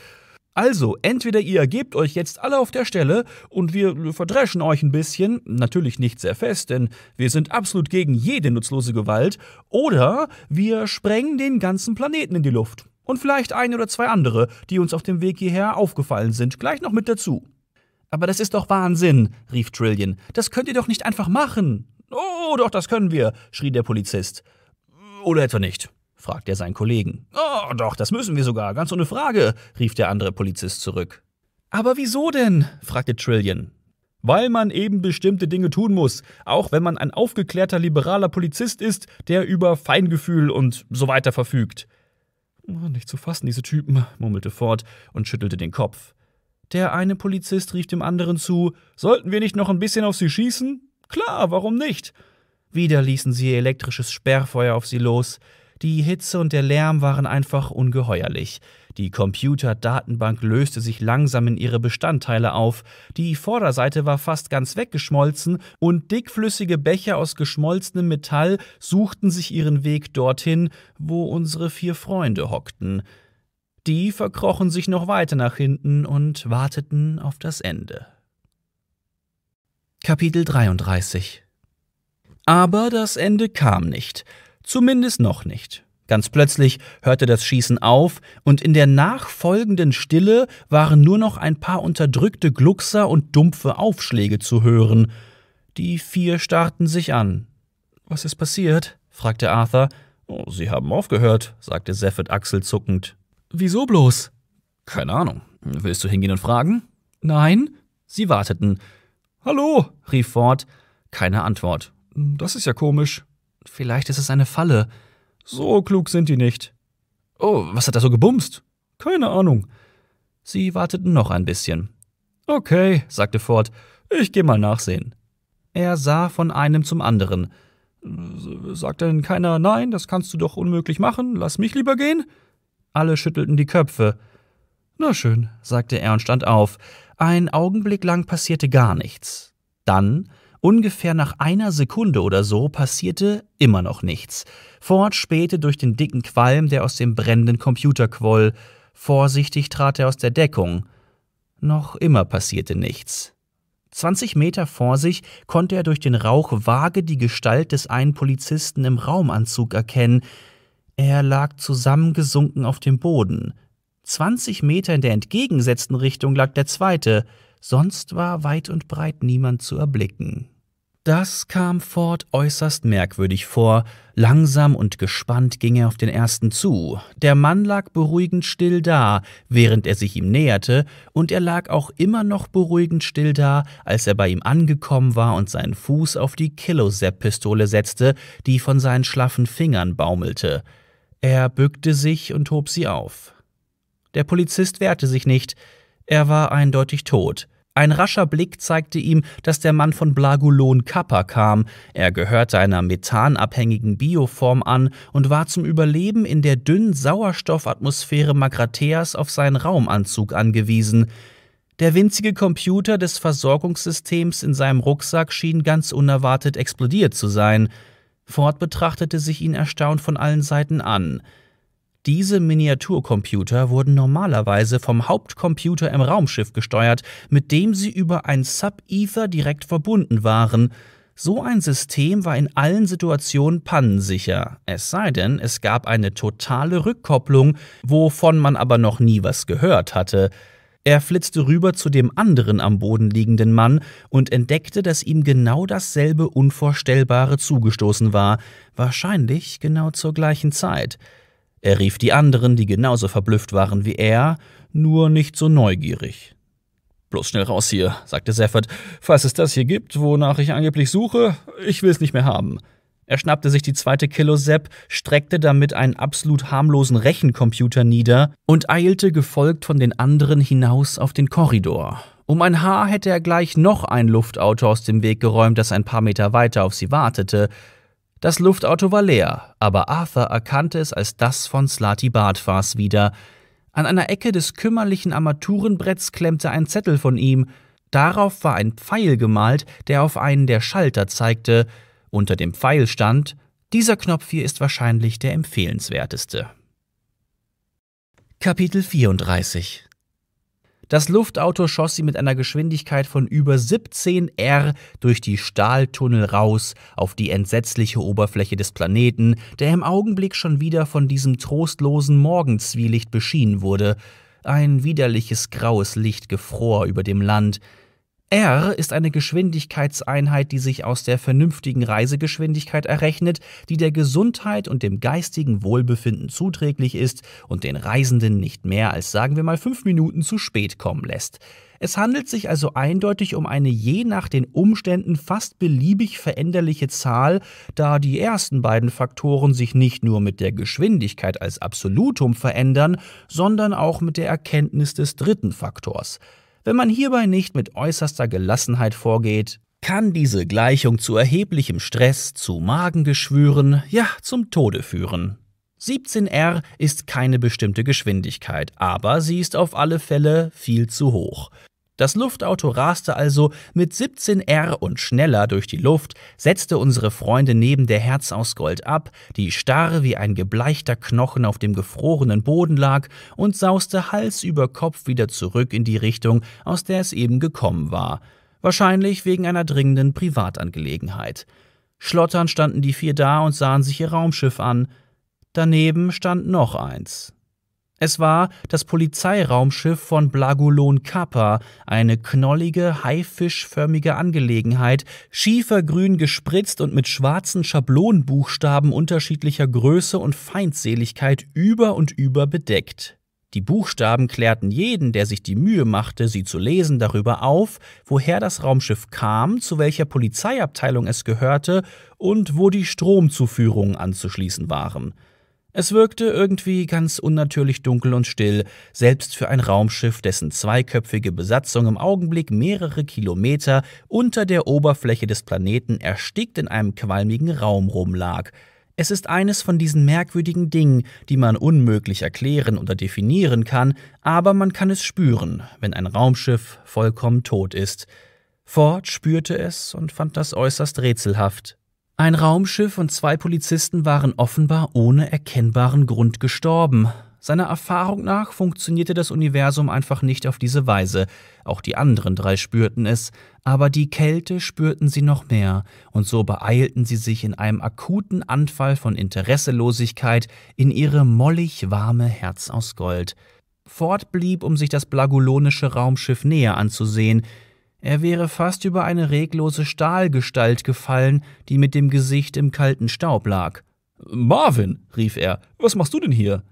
Also, entweder ihr gebt euch jetzt alle auf der Stelle und wir verdreschen euch ein bisschen, natürlich nicht sehr fest, denn wir sind absolut gegen jede nutzlose Gewalt, oder wir sprengen den ganzen Planeten in die Luft. Und vielleicht ein oder zwei andere, die uns auf dem Weg hierher aufgefallen sind, gleich noch mit dazu. Aber das ist doch Wahnsinn, rief Trillian. Das könnt ihr doch nicht einfach machen. Oh, doch, das können wir, schrie der Polizist. Oder etwa nicht fragt er seinen Kollegen. Oh, doch, das müssen wir sogar, ganz ohne Frage, rief der andere Polizist zurück. Aber wieso denn? fragte Trillian. Weil man eben bestimmte Dinge tun muss, auch wenn man ein aufgeklärter liberaler Polizist ist, der über Feingefühl und so weiter verfügt. Oh, nicht zu fassen, diese Typen, murmelte Ford und schüttelte den Kopf. Der eine Polizist rief dem anderen zu: Sollten wir nicht noch ein bisschen auf sie schießen? Klar, warum nicht? Wieder ließen sie ihr elektrisches Sperrfeuer auf sie los. Die Hitze und der Lärm waren einfach ungeheuerlich. Die Computerdatenbank löste sich langsam in ihre Bestandteile auf. Die Vorderseite war fast ganz weggeschmolzen und dickflüssige Becher aus geschmolzenem Metall suchten sich ihren Weg dorthin, wo unsere vier Freunde hockten. Die verkrochen sich noch weiter nach hinten und warteten auf das Ende. Kapitel 33 Aber das Ende kam nicht. Zumindest noch nicht. Ganz plötzlich hörte das Schießen auf, und in der nachfolgenden Stille waren nur noch ein paar unterdrückte Gluckser und dumpfe Aufschläge zu hören. Die vier starrten sich an. Was ist passiert? fragte Arthur. Oh, sie haben aufgehört, sagte Seffet achselzuckend. Wieso bloß? Keine Ahnung. Willst du hingehen und fragen? Nein. Sie warteten. Hallo, rief Ford. Keine Antwort. Das ist ja komisch. Vielleicht ist es eine Falle. So klug sind die nicht. Oh, was hat er so gebumst? Keine Ahnung. Sie warteten noch ein bisschen. Okay, sagte Ford, ich gehe mal nachsehen. Er sah von einem zum anderen. Sagt denn keiner, nein, das kannst du doch unmöglich machen, lass mich lieber gehen? Alle schüttelten die Köpfe. Na schön, sagte er und stand auf. Ein Augenblick lang passierte gar nichts. Dann Ungefähr nach einer Sekunde oder so passierte immer noch nichts. Ford spähte durch den dicken Qualm, der aus dem brennenden Computer quoll. Vorsichtig trat er aus der Deckung. Noch immer passierte nichts. 20 Meter vor sich konnte er durch den Rauch vage die Gestalt des einen Polizisten im Raumanzug erkennen. Er lag zusammengesunken auf dem Boden. 20 Meter in der entgegengesetzten Richtung lag der zweite sonst war weit und breit niemand zu erblicken. Das kam Ford äußerst merkwürdig vor. Langsam und gespannt ging er auf den ersten zu. Der Mann lag beruhigend still da, während er sich ihm näherte, und er lag auch immer noch beruhigend still da, als er bei ihm angekommen war und seinen Fuß auf die Killosep-Pistole setzte, die von seinen schlaffen Fingern baumelte. Er bückte sich und hob sie auf. Der Polizist wehrte sich nicht, er war eindeutig tot. Ein rascher Blick zeigte ihm, dass der Mann von Blagulon Kappa kam. Er gehörte einer methanabhängigen Bioform an und war zum Überleben in der dünnen Sauerstoffatmosphäre Magrateas auf seinen Raumanzug angewiesen. Der winzige Computer des Versorgungssystems in seinem Rucksack schien ganz unerwartet explodiert zu sein. Ford betrachtete sich ihn erstaunt von allen Seiten an. Diese Miniaturcomputer wurden normalerweise vom Hauptcomputer im Raumschiff gesteuert, mit dem sie über ein Sub-Ether direkt verbunden waren. So ein System war in allen Situationen pannensicher, es sei denn, es gab eine totale Rückkopplung, wovon man aber noch nie was gehört hatte. Er flitzte rüber zu dem anderen am Boden liegenden Mann und entdeckte, dass ihm genau dasselbe Unvorstellbare zugestoßen war, wahrscheinlich genau zur gleichen Zeit. Er rief die anderen, die genauso verblüfft waren wie er, nur nicht so neugierig. Bloß schnell raus hier, sagte Seffert, falls es das hier gibt, wonach ich angeblich suche, ich will es nicht mehr haben. Er schnappte sich die zweite Kilo Sepp, streckte damit einen absolut harmlosen Rechencomputer nieder und eilte gefolgt von den anderen hinaus auf den Korridor. Um ein Haar hätte er gleich noch ein Luftauto aus dem Weg geräumt, das ein paar Meter weiter auf sie wartete, das Luftauto war leer, aber Arthur erkannte es als das von Slati Bartfars wieder. An einer Ecke des kümmerlichen Armaturenbretts klemmte ein Zettel von ihm. Darauf war ein Pfeil gemalt, der auf einen der Schalter zeigte. Unter dem Pfeil stand: Dieser Knopf hier ist wahrscheinlich der empfehlenswerteste. Kapitel 34 das Luftauto schoss sie mit einer Geschwindigkeit von über 17 R durch die Stahltunnel raus auf die entsetzliche Oberfläche des Planeten, der im Augenblick schon wieder von diesem trostlosen Morgenzwielicht beschienen wurde. Ein widerliches graues Licht gefror über dem Land, R ist eine Geschwindigkeitseinheit, die sich aus der vernünftigen Reisegeschwindigkeit errechnet, die der Gesundheit und dem geistigen Wohlbefinden zuträglich ist und den Reisenden nicht mehr als sagen wir mal fünf Minuten zu spät kommen lässt. Es handelt sich also eindeutig um eine je nach den Umständen fast beliebig veränderliche Zahl, da die ersten beiden Faktoren sich nicht nur mit der Geschwindigkeit als Absolutum verändern, sondern auch mit der Erkenntnis des dritten Faktors. Wenn man hierbei nicht mit äußerster Gelassenheit vorgeht, kann diese Gleichung zu erheblichem Stress, zu Magengeschwüren, ja zum Tode führen. 17R ist keine bestimmte Geschwindigkeit, aber sie ist auf alle Fälle viel zu hoch. Das Luftauto raste also mit 17 R und schneller durch die Luft, setzte unsere Freunde neben der Herz aus Gold ab, die starr wie ein gebleichter Knochen auf dem gefrorenen Boden lag und sauste Hals über Kopf wieder zurück in die Richtung, aus der es eben gekommen war. Wahrscheinlich wegen einer dringenden Privatangelegenheit. Schlotternd standen die vier da und sahen sich ihr Raumschiff an. Daneben stand noch eins, es war das Polizeiraumschiff von Blagolon Kappa, eine knollige, haifischförmige Angelegenheit, schiefergrün gespritzt und mit schwarzen Schablonenbuchstaben unterschiedlicher Größe und Feindseligkeit über und über bedeckt. Die Buchstaben klärten jeden, der sich die Mühe machte, sie zu lesen, darüber auf, woher das Raumschiff kam, zu welcher Polizeiabteilung es gehörte und wo die Stromzuführungen anzuschließen waren. Es wirkte irgendwie ganz unnatürlich dunkel und still, selbst für ein Raumschiff, dessen zweiköpfige Besatzung im Augenblick mehrere Kilometer unter der Oberfläche des Planeten erstickt in einem qualmigen Raum rumlag. Es ist eines von diesen merkwürdigen Dingen, die man unmöglich erklären oder definieren kann, aber man kann es spüren, wenn ein Raumschiff vollkommen tot ist. Ford spürte es und fand das äußerst rätselhaft. Ein Raumschiff und zwei Polizisten waren offenbar ohne erkennbaren Grund gestorben. Seiner Erfahrung nach funktionierte das Universum einfach nicht auf diese Weise. Auch die anderen drei spürten es, aber die Kälte spürten sie noch mehr, und so beeilten sie sich in einem akuten Anfall von Interesselosigkeit in ihre mollig warme Herz aus Gold. Fort blieb, um sich das blagulonische Raumschiff näher anzusehen, er wäre fast über eine reglose Stahlgestalt gefallen, die mit dem Gesicht im kalten Staub lag. Marvin, rief er, was machst du denn hier?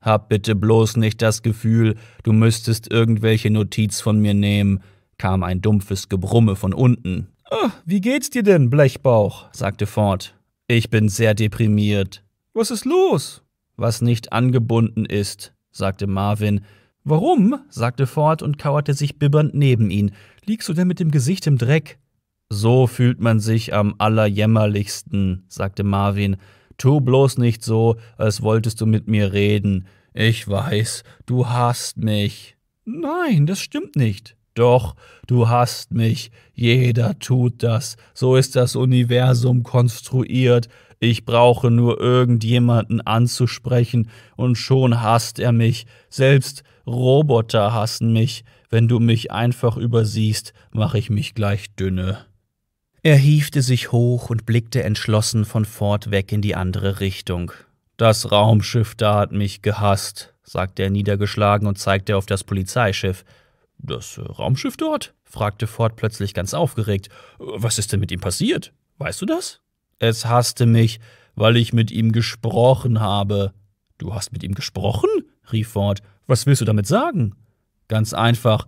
Hab bitte bloß nicht das Gefühl, du müsstest irgendwelche Notiz von mir nehmen, kam ein dumpfes Gebrumme von unten. Ah, wie geht's dir denn, Blechbauch? sagte Ford. Ich bin sehr deprimiert. Was ist los? Was nicht angebunden ist, sagte Marvin. Warum? sagte Ford und kauerte sich bibbernd neben ihn liegst du denn mit dem Gesicht im Dreck? So fühlt man sich am allerjämmerlichsten, sagte Marvin. Tu bloß nicht so, als wolltest du mit mir reden. Ich weiß, du hasst mich. Nein, das stimmt nicht. Doch, du hasst mich. Jeder tut das. So ist das Universum konstruiert. Ich brauche nur irgendjemanden anzusprechen und schon hasst er mich. Selbst Roboter hassen mich. Wenn du mich einfach übersiehst, mache ich mich gleich dünne. Er hiefte sich hoch und blickte entschlossen von Ford weg in die andere Richtung. Das Raumschiff da hat mich gehasst, sagte er niedergeschlagen und zeigte auf das Polizeischiff. Das Raumschiff dort? fragte Ford plötzlich ganz aufgeregt. Was ist denn mit ihm passiert? Weißt du das? Es hasste mich, weil ich mit ihm gesprochen habe. Du hast mit ihm gesprochen? rief Ford. Was willst du damit sagen? Ganz einfach.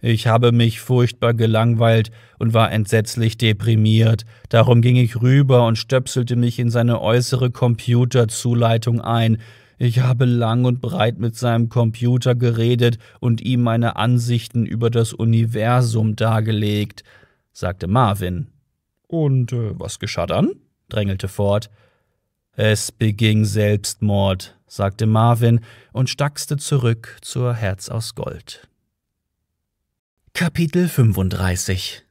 Ich habe mich furchtbar gelangweilt und war entsetzlich deprimiert. Darum ging ich rüber und stöpselte mich in seine äußere Computerzuleitung ein. Ich habe lang und breit mit seinem Computer geredet und ihm meine Ansichten über das Universum dargelegt, sagte Marvin. Und äh, was geschah dann? drängelte Ford. Es beging Selbstmord, sagte Marvin und stackste zurück zur Herz aus Gold. Kapitel 35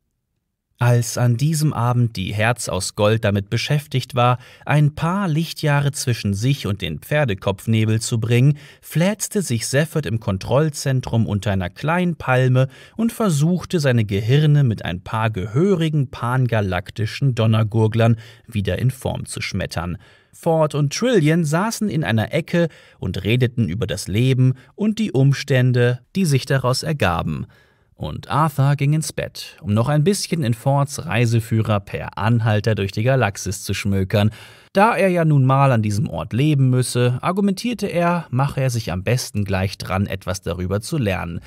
Als an diesem Abend die Herz aus Gold damit beschäftigt war, ein paar Lichtjahre zwischen sich und den Pferdekopfnebel zu bringen, fläzte sich Seffert im Kontrollzentrum unter einer kleinen Palme und versuchte seine Gehirne mit ein paar gehörigen pangalaktischen Donnergurglern wieder in Form zu schmettern – Ford und Trillian saßen in einer Ecke und redeten über das Leben und die Umstände, die sich daraus ergaben. Und Arthur ging ins Bett, um noch ein bisschen in Fords Reiseführer per Anhalter durch die Galaxis zu schmökern. Da er ja nun mal an diesem Ort leben müsse, argumentierte er, mache er sich am besten gleich dran, etwas darüber zu lernen.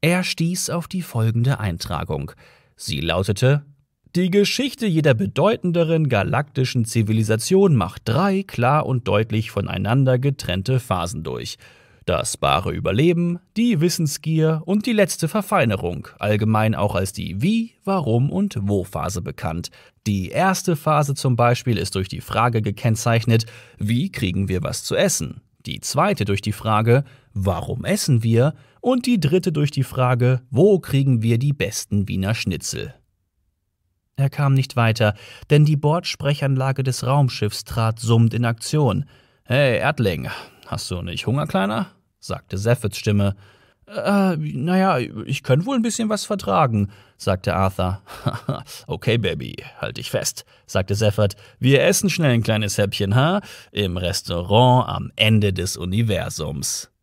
Er stieß auf die folgende Eintragung. Sie lautete die Geschichte jeder bedeutenderen galaktischen Zivilisation macht drei klar und deutlich voneinander getrennte Phasen durch. Das bare Überleben, die Wissensgier und die letzte Verfeinerung, allgemein auch als die Wie, Warum und Wo-Phase bekannt. Die erste Phase zum Beispiel ist durch die Frage gekennzeichnet, wie kriegen wir was zu essen? Die zweite durch die Frage, warum essen wir? Und die dritte durch die Frage, wo kriegen wir die besten Wiener Schnitzel? Er kam nicht weiter, denn die Bordsprechanlage des Raumschiffs trat summend in Aktion. Hey, Erdling, hast du nicht Hunger, Kleiner? sagte Zephyrs Stimme. Äh, naja, ich könnte wohl ein bisschen was vertragen, sagte Arthur. (laughs) okay, Baby, halt dich fest, sagte Seffert. Wir essen schnell ein kleines Häppchen, ha? Im Restaurant am Ende des Universums.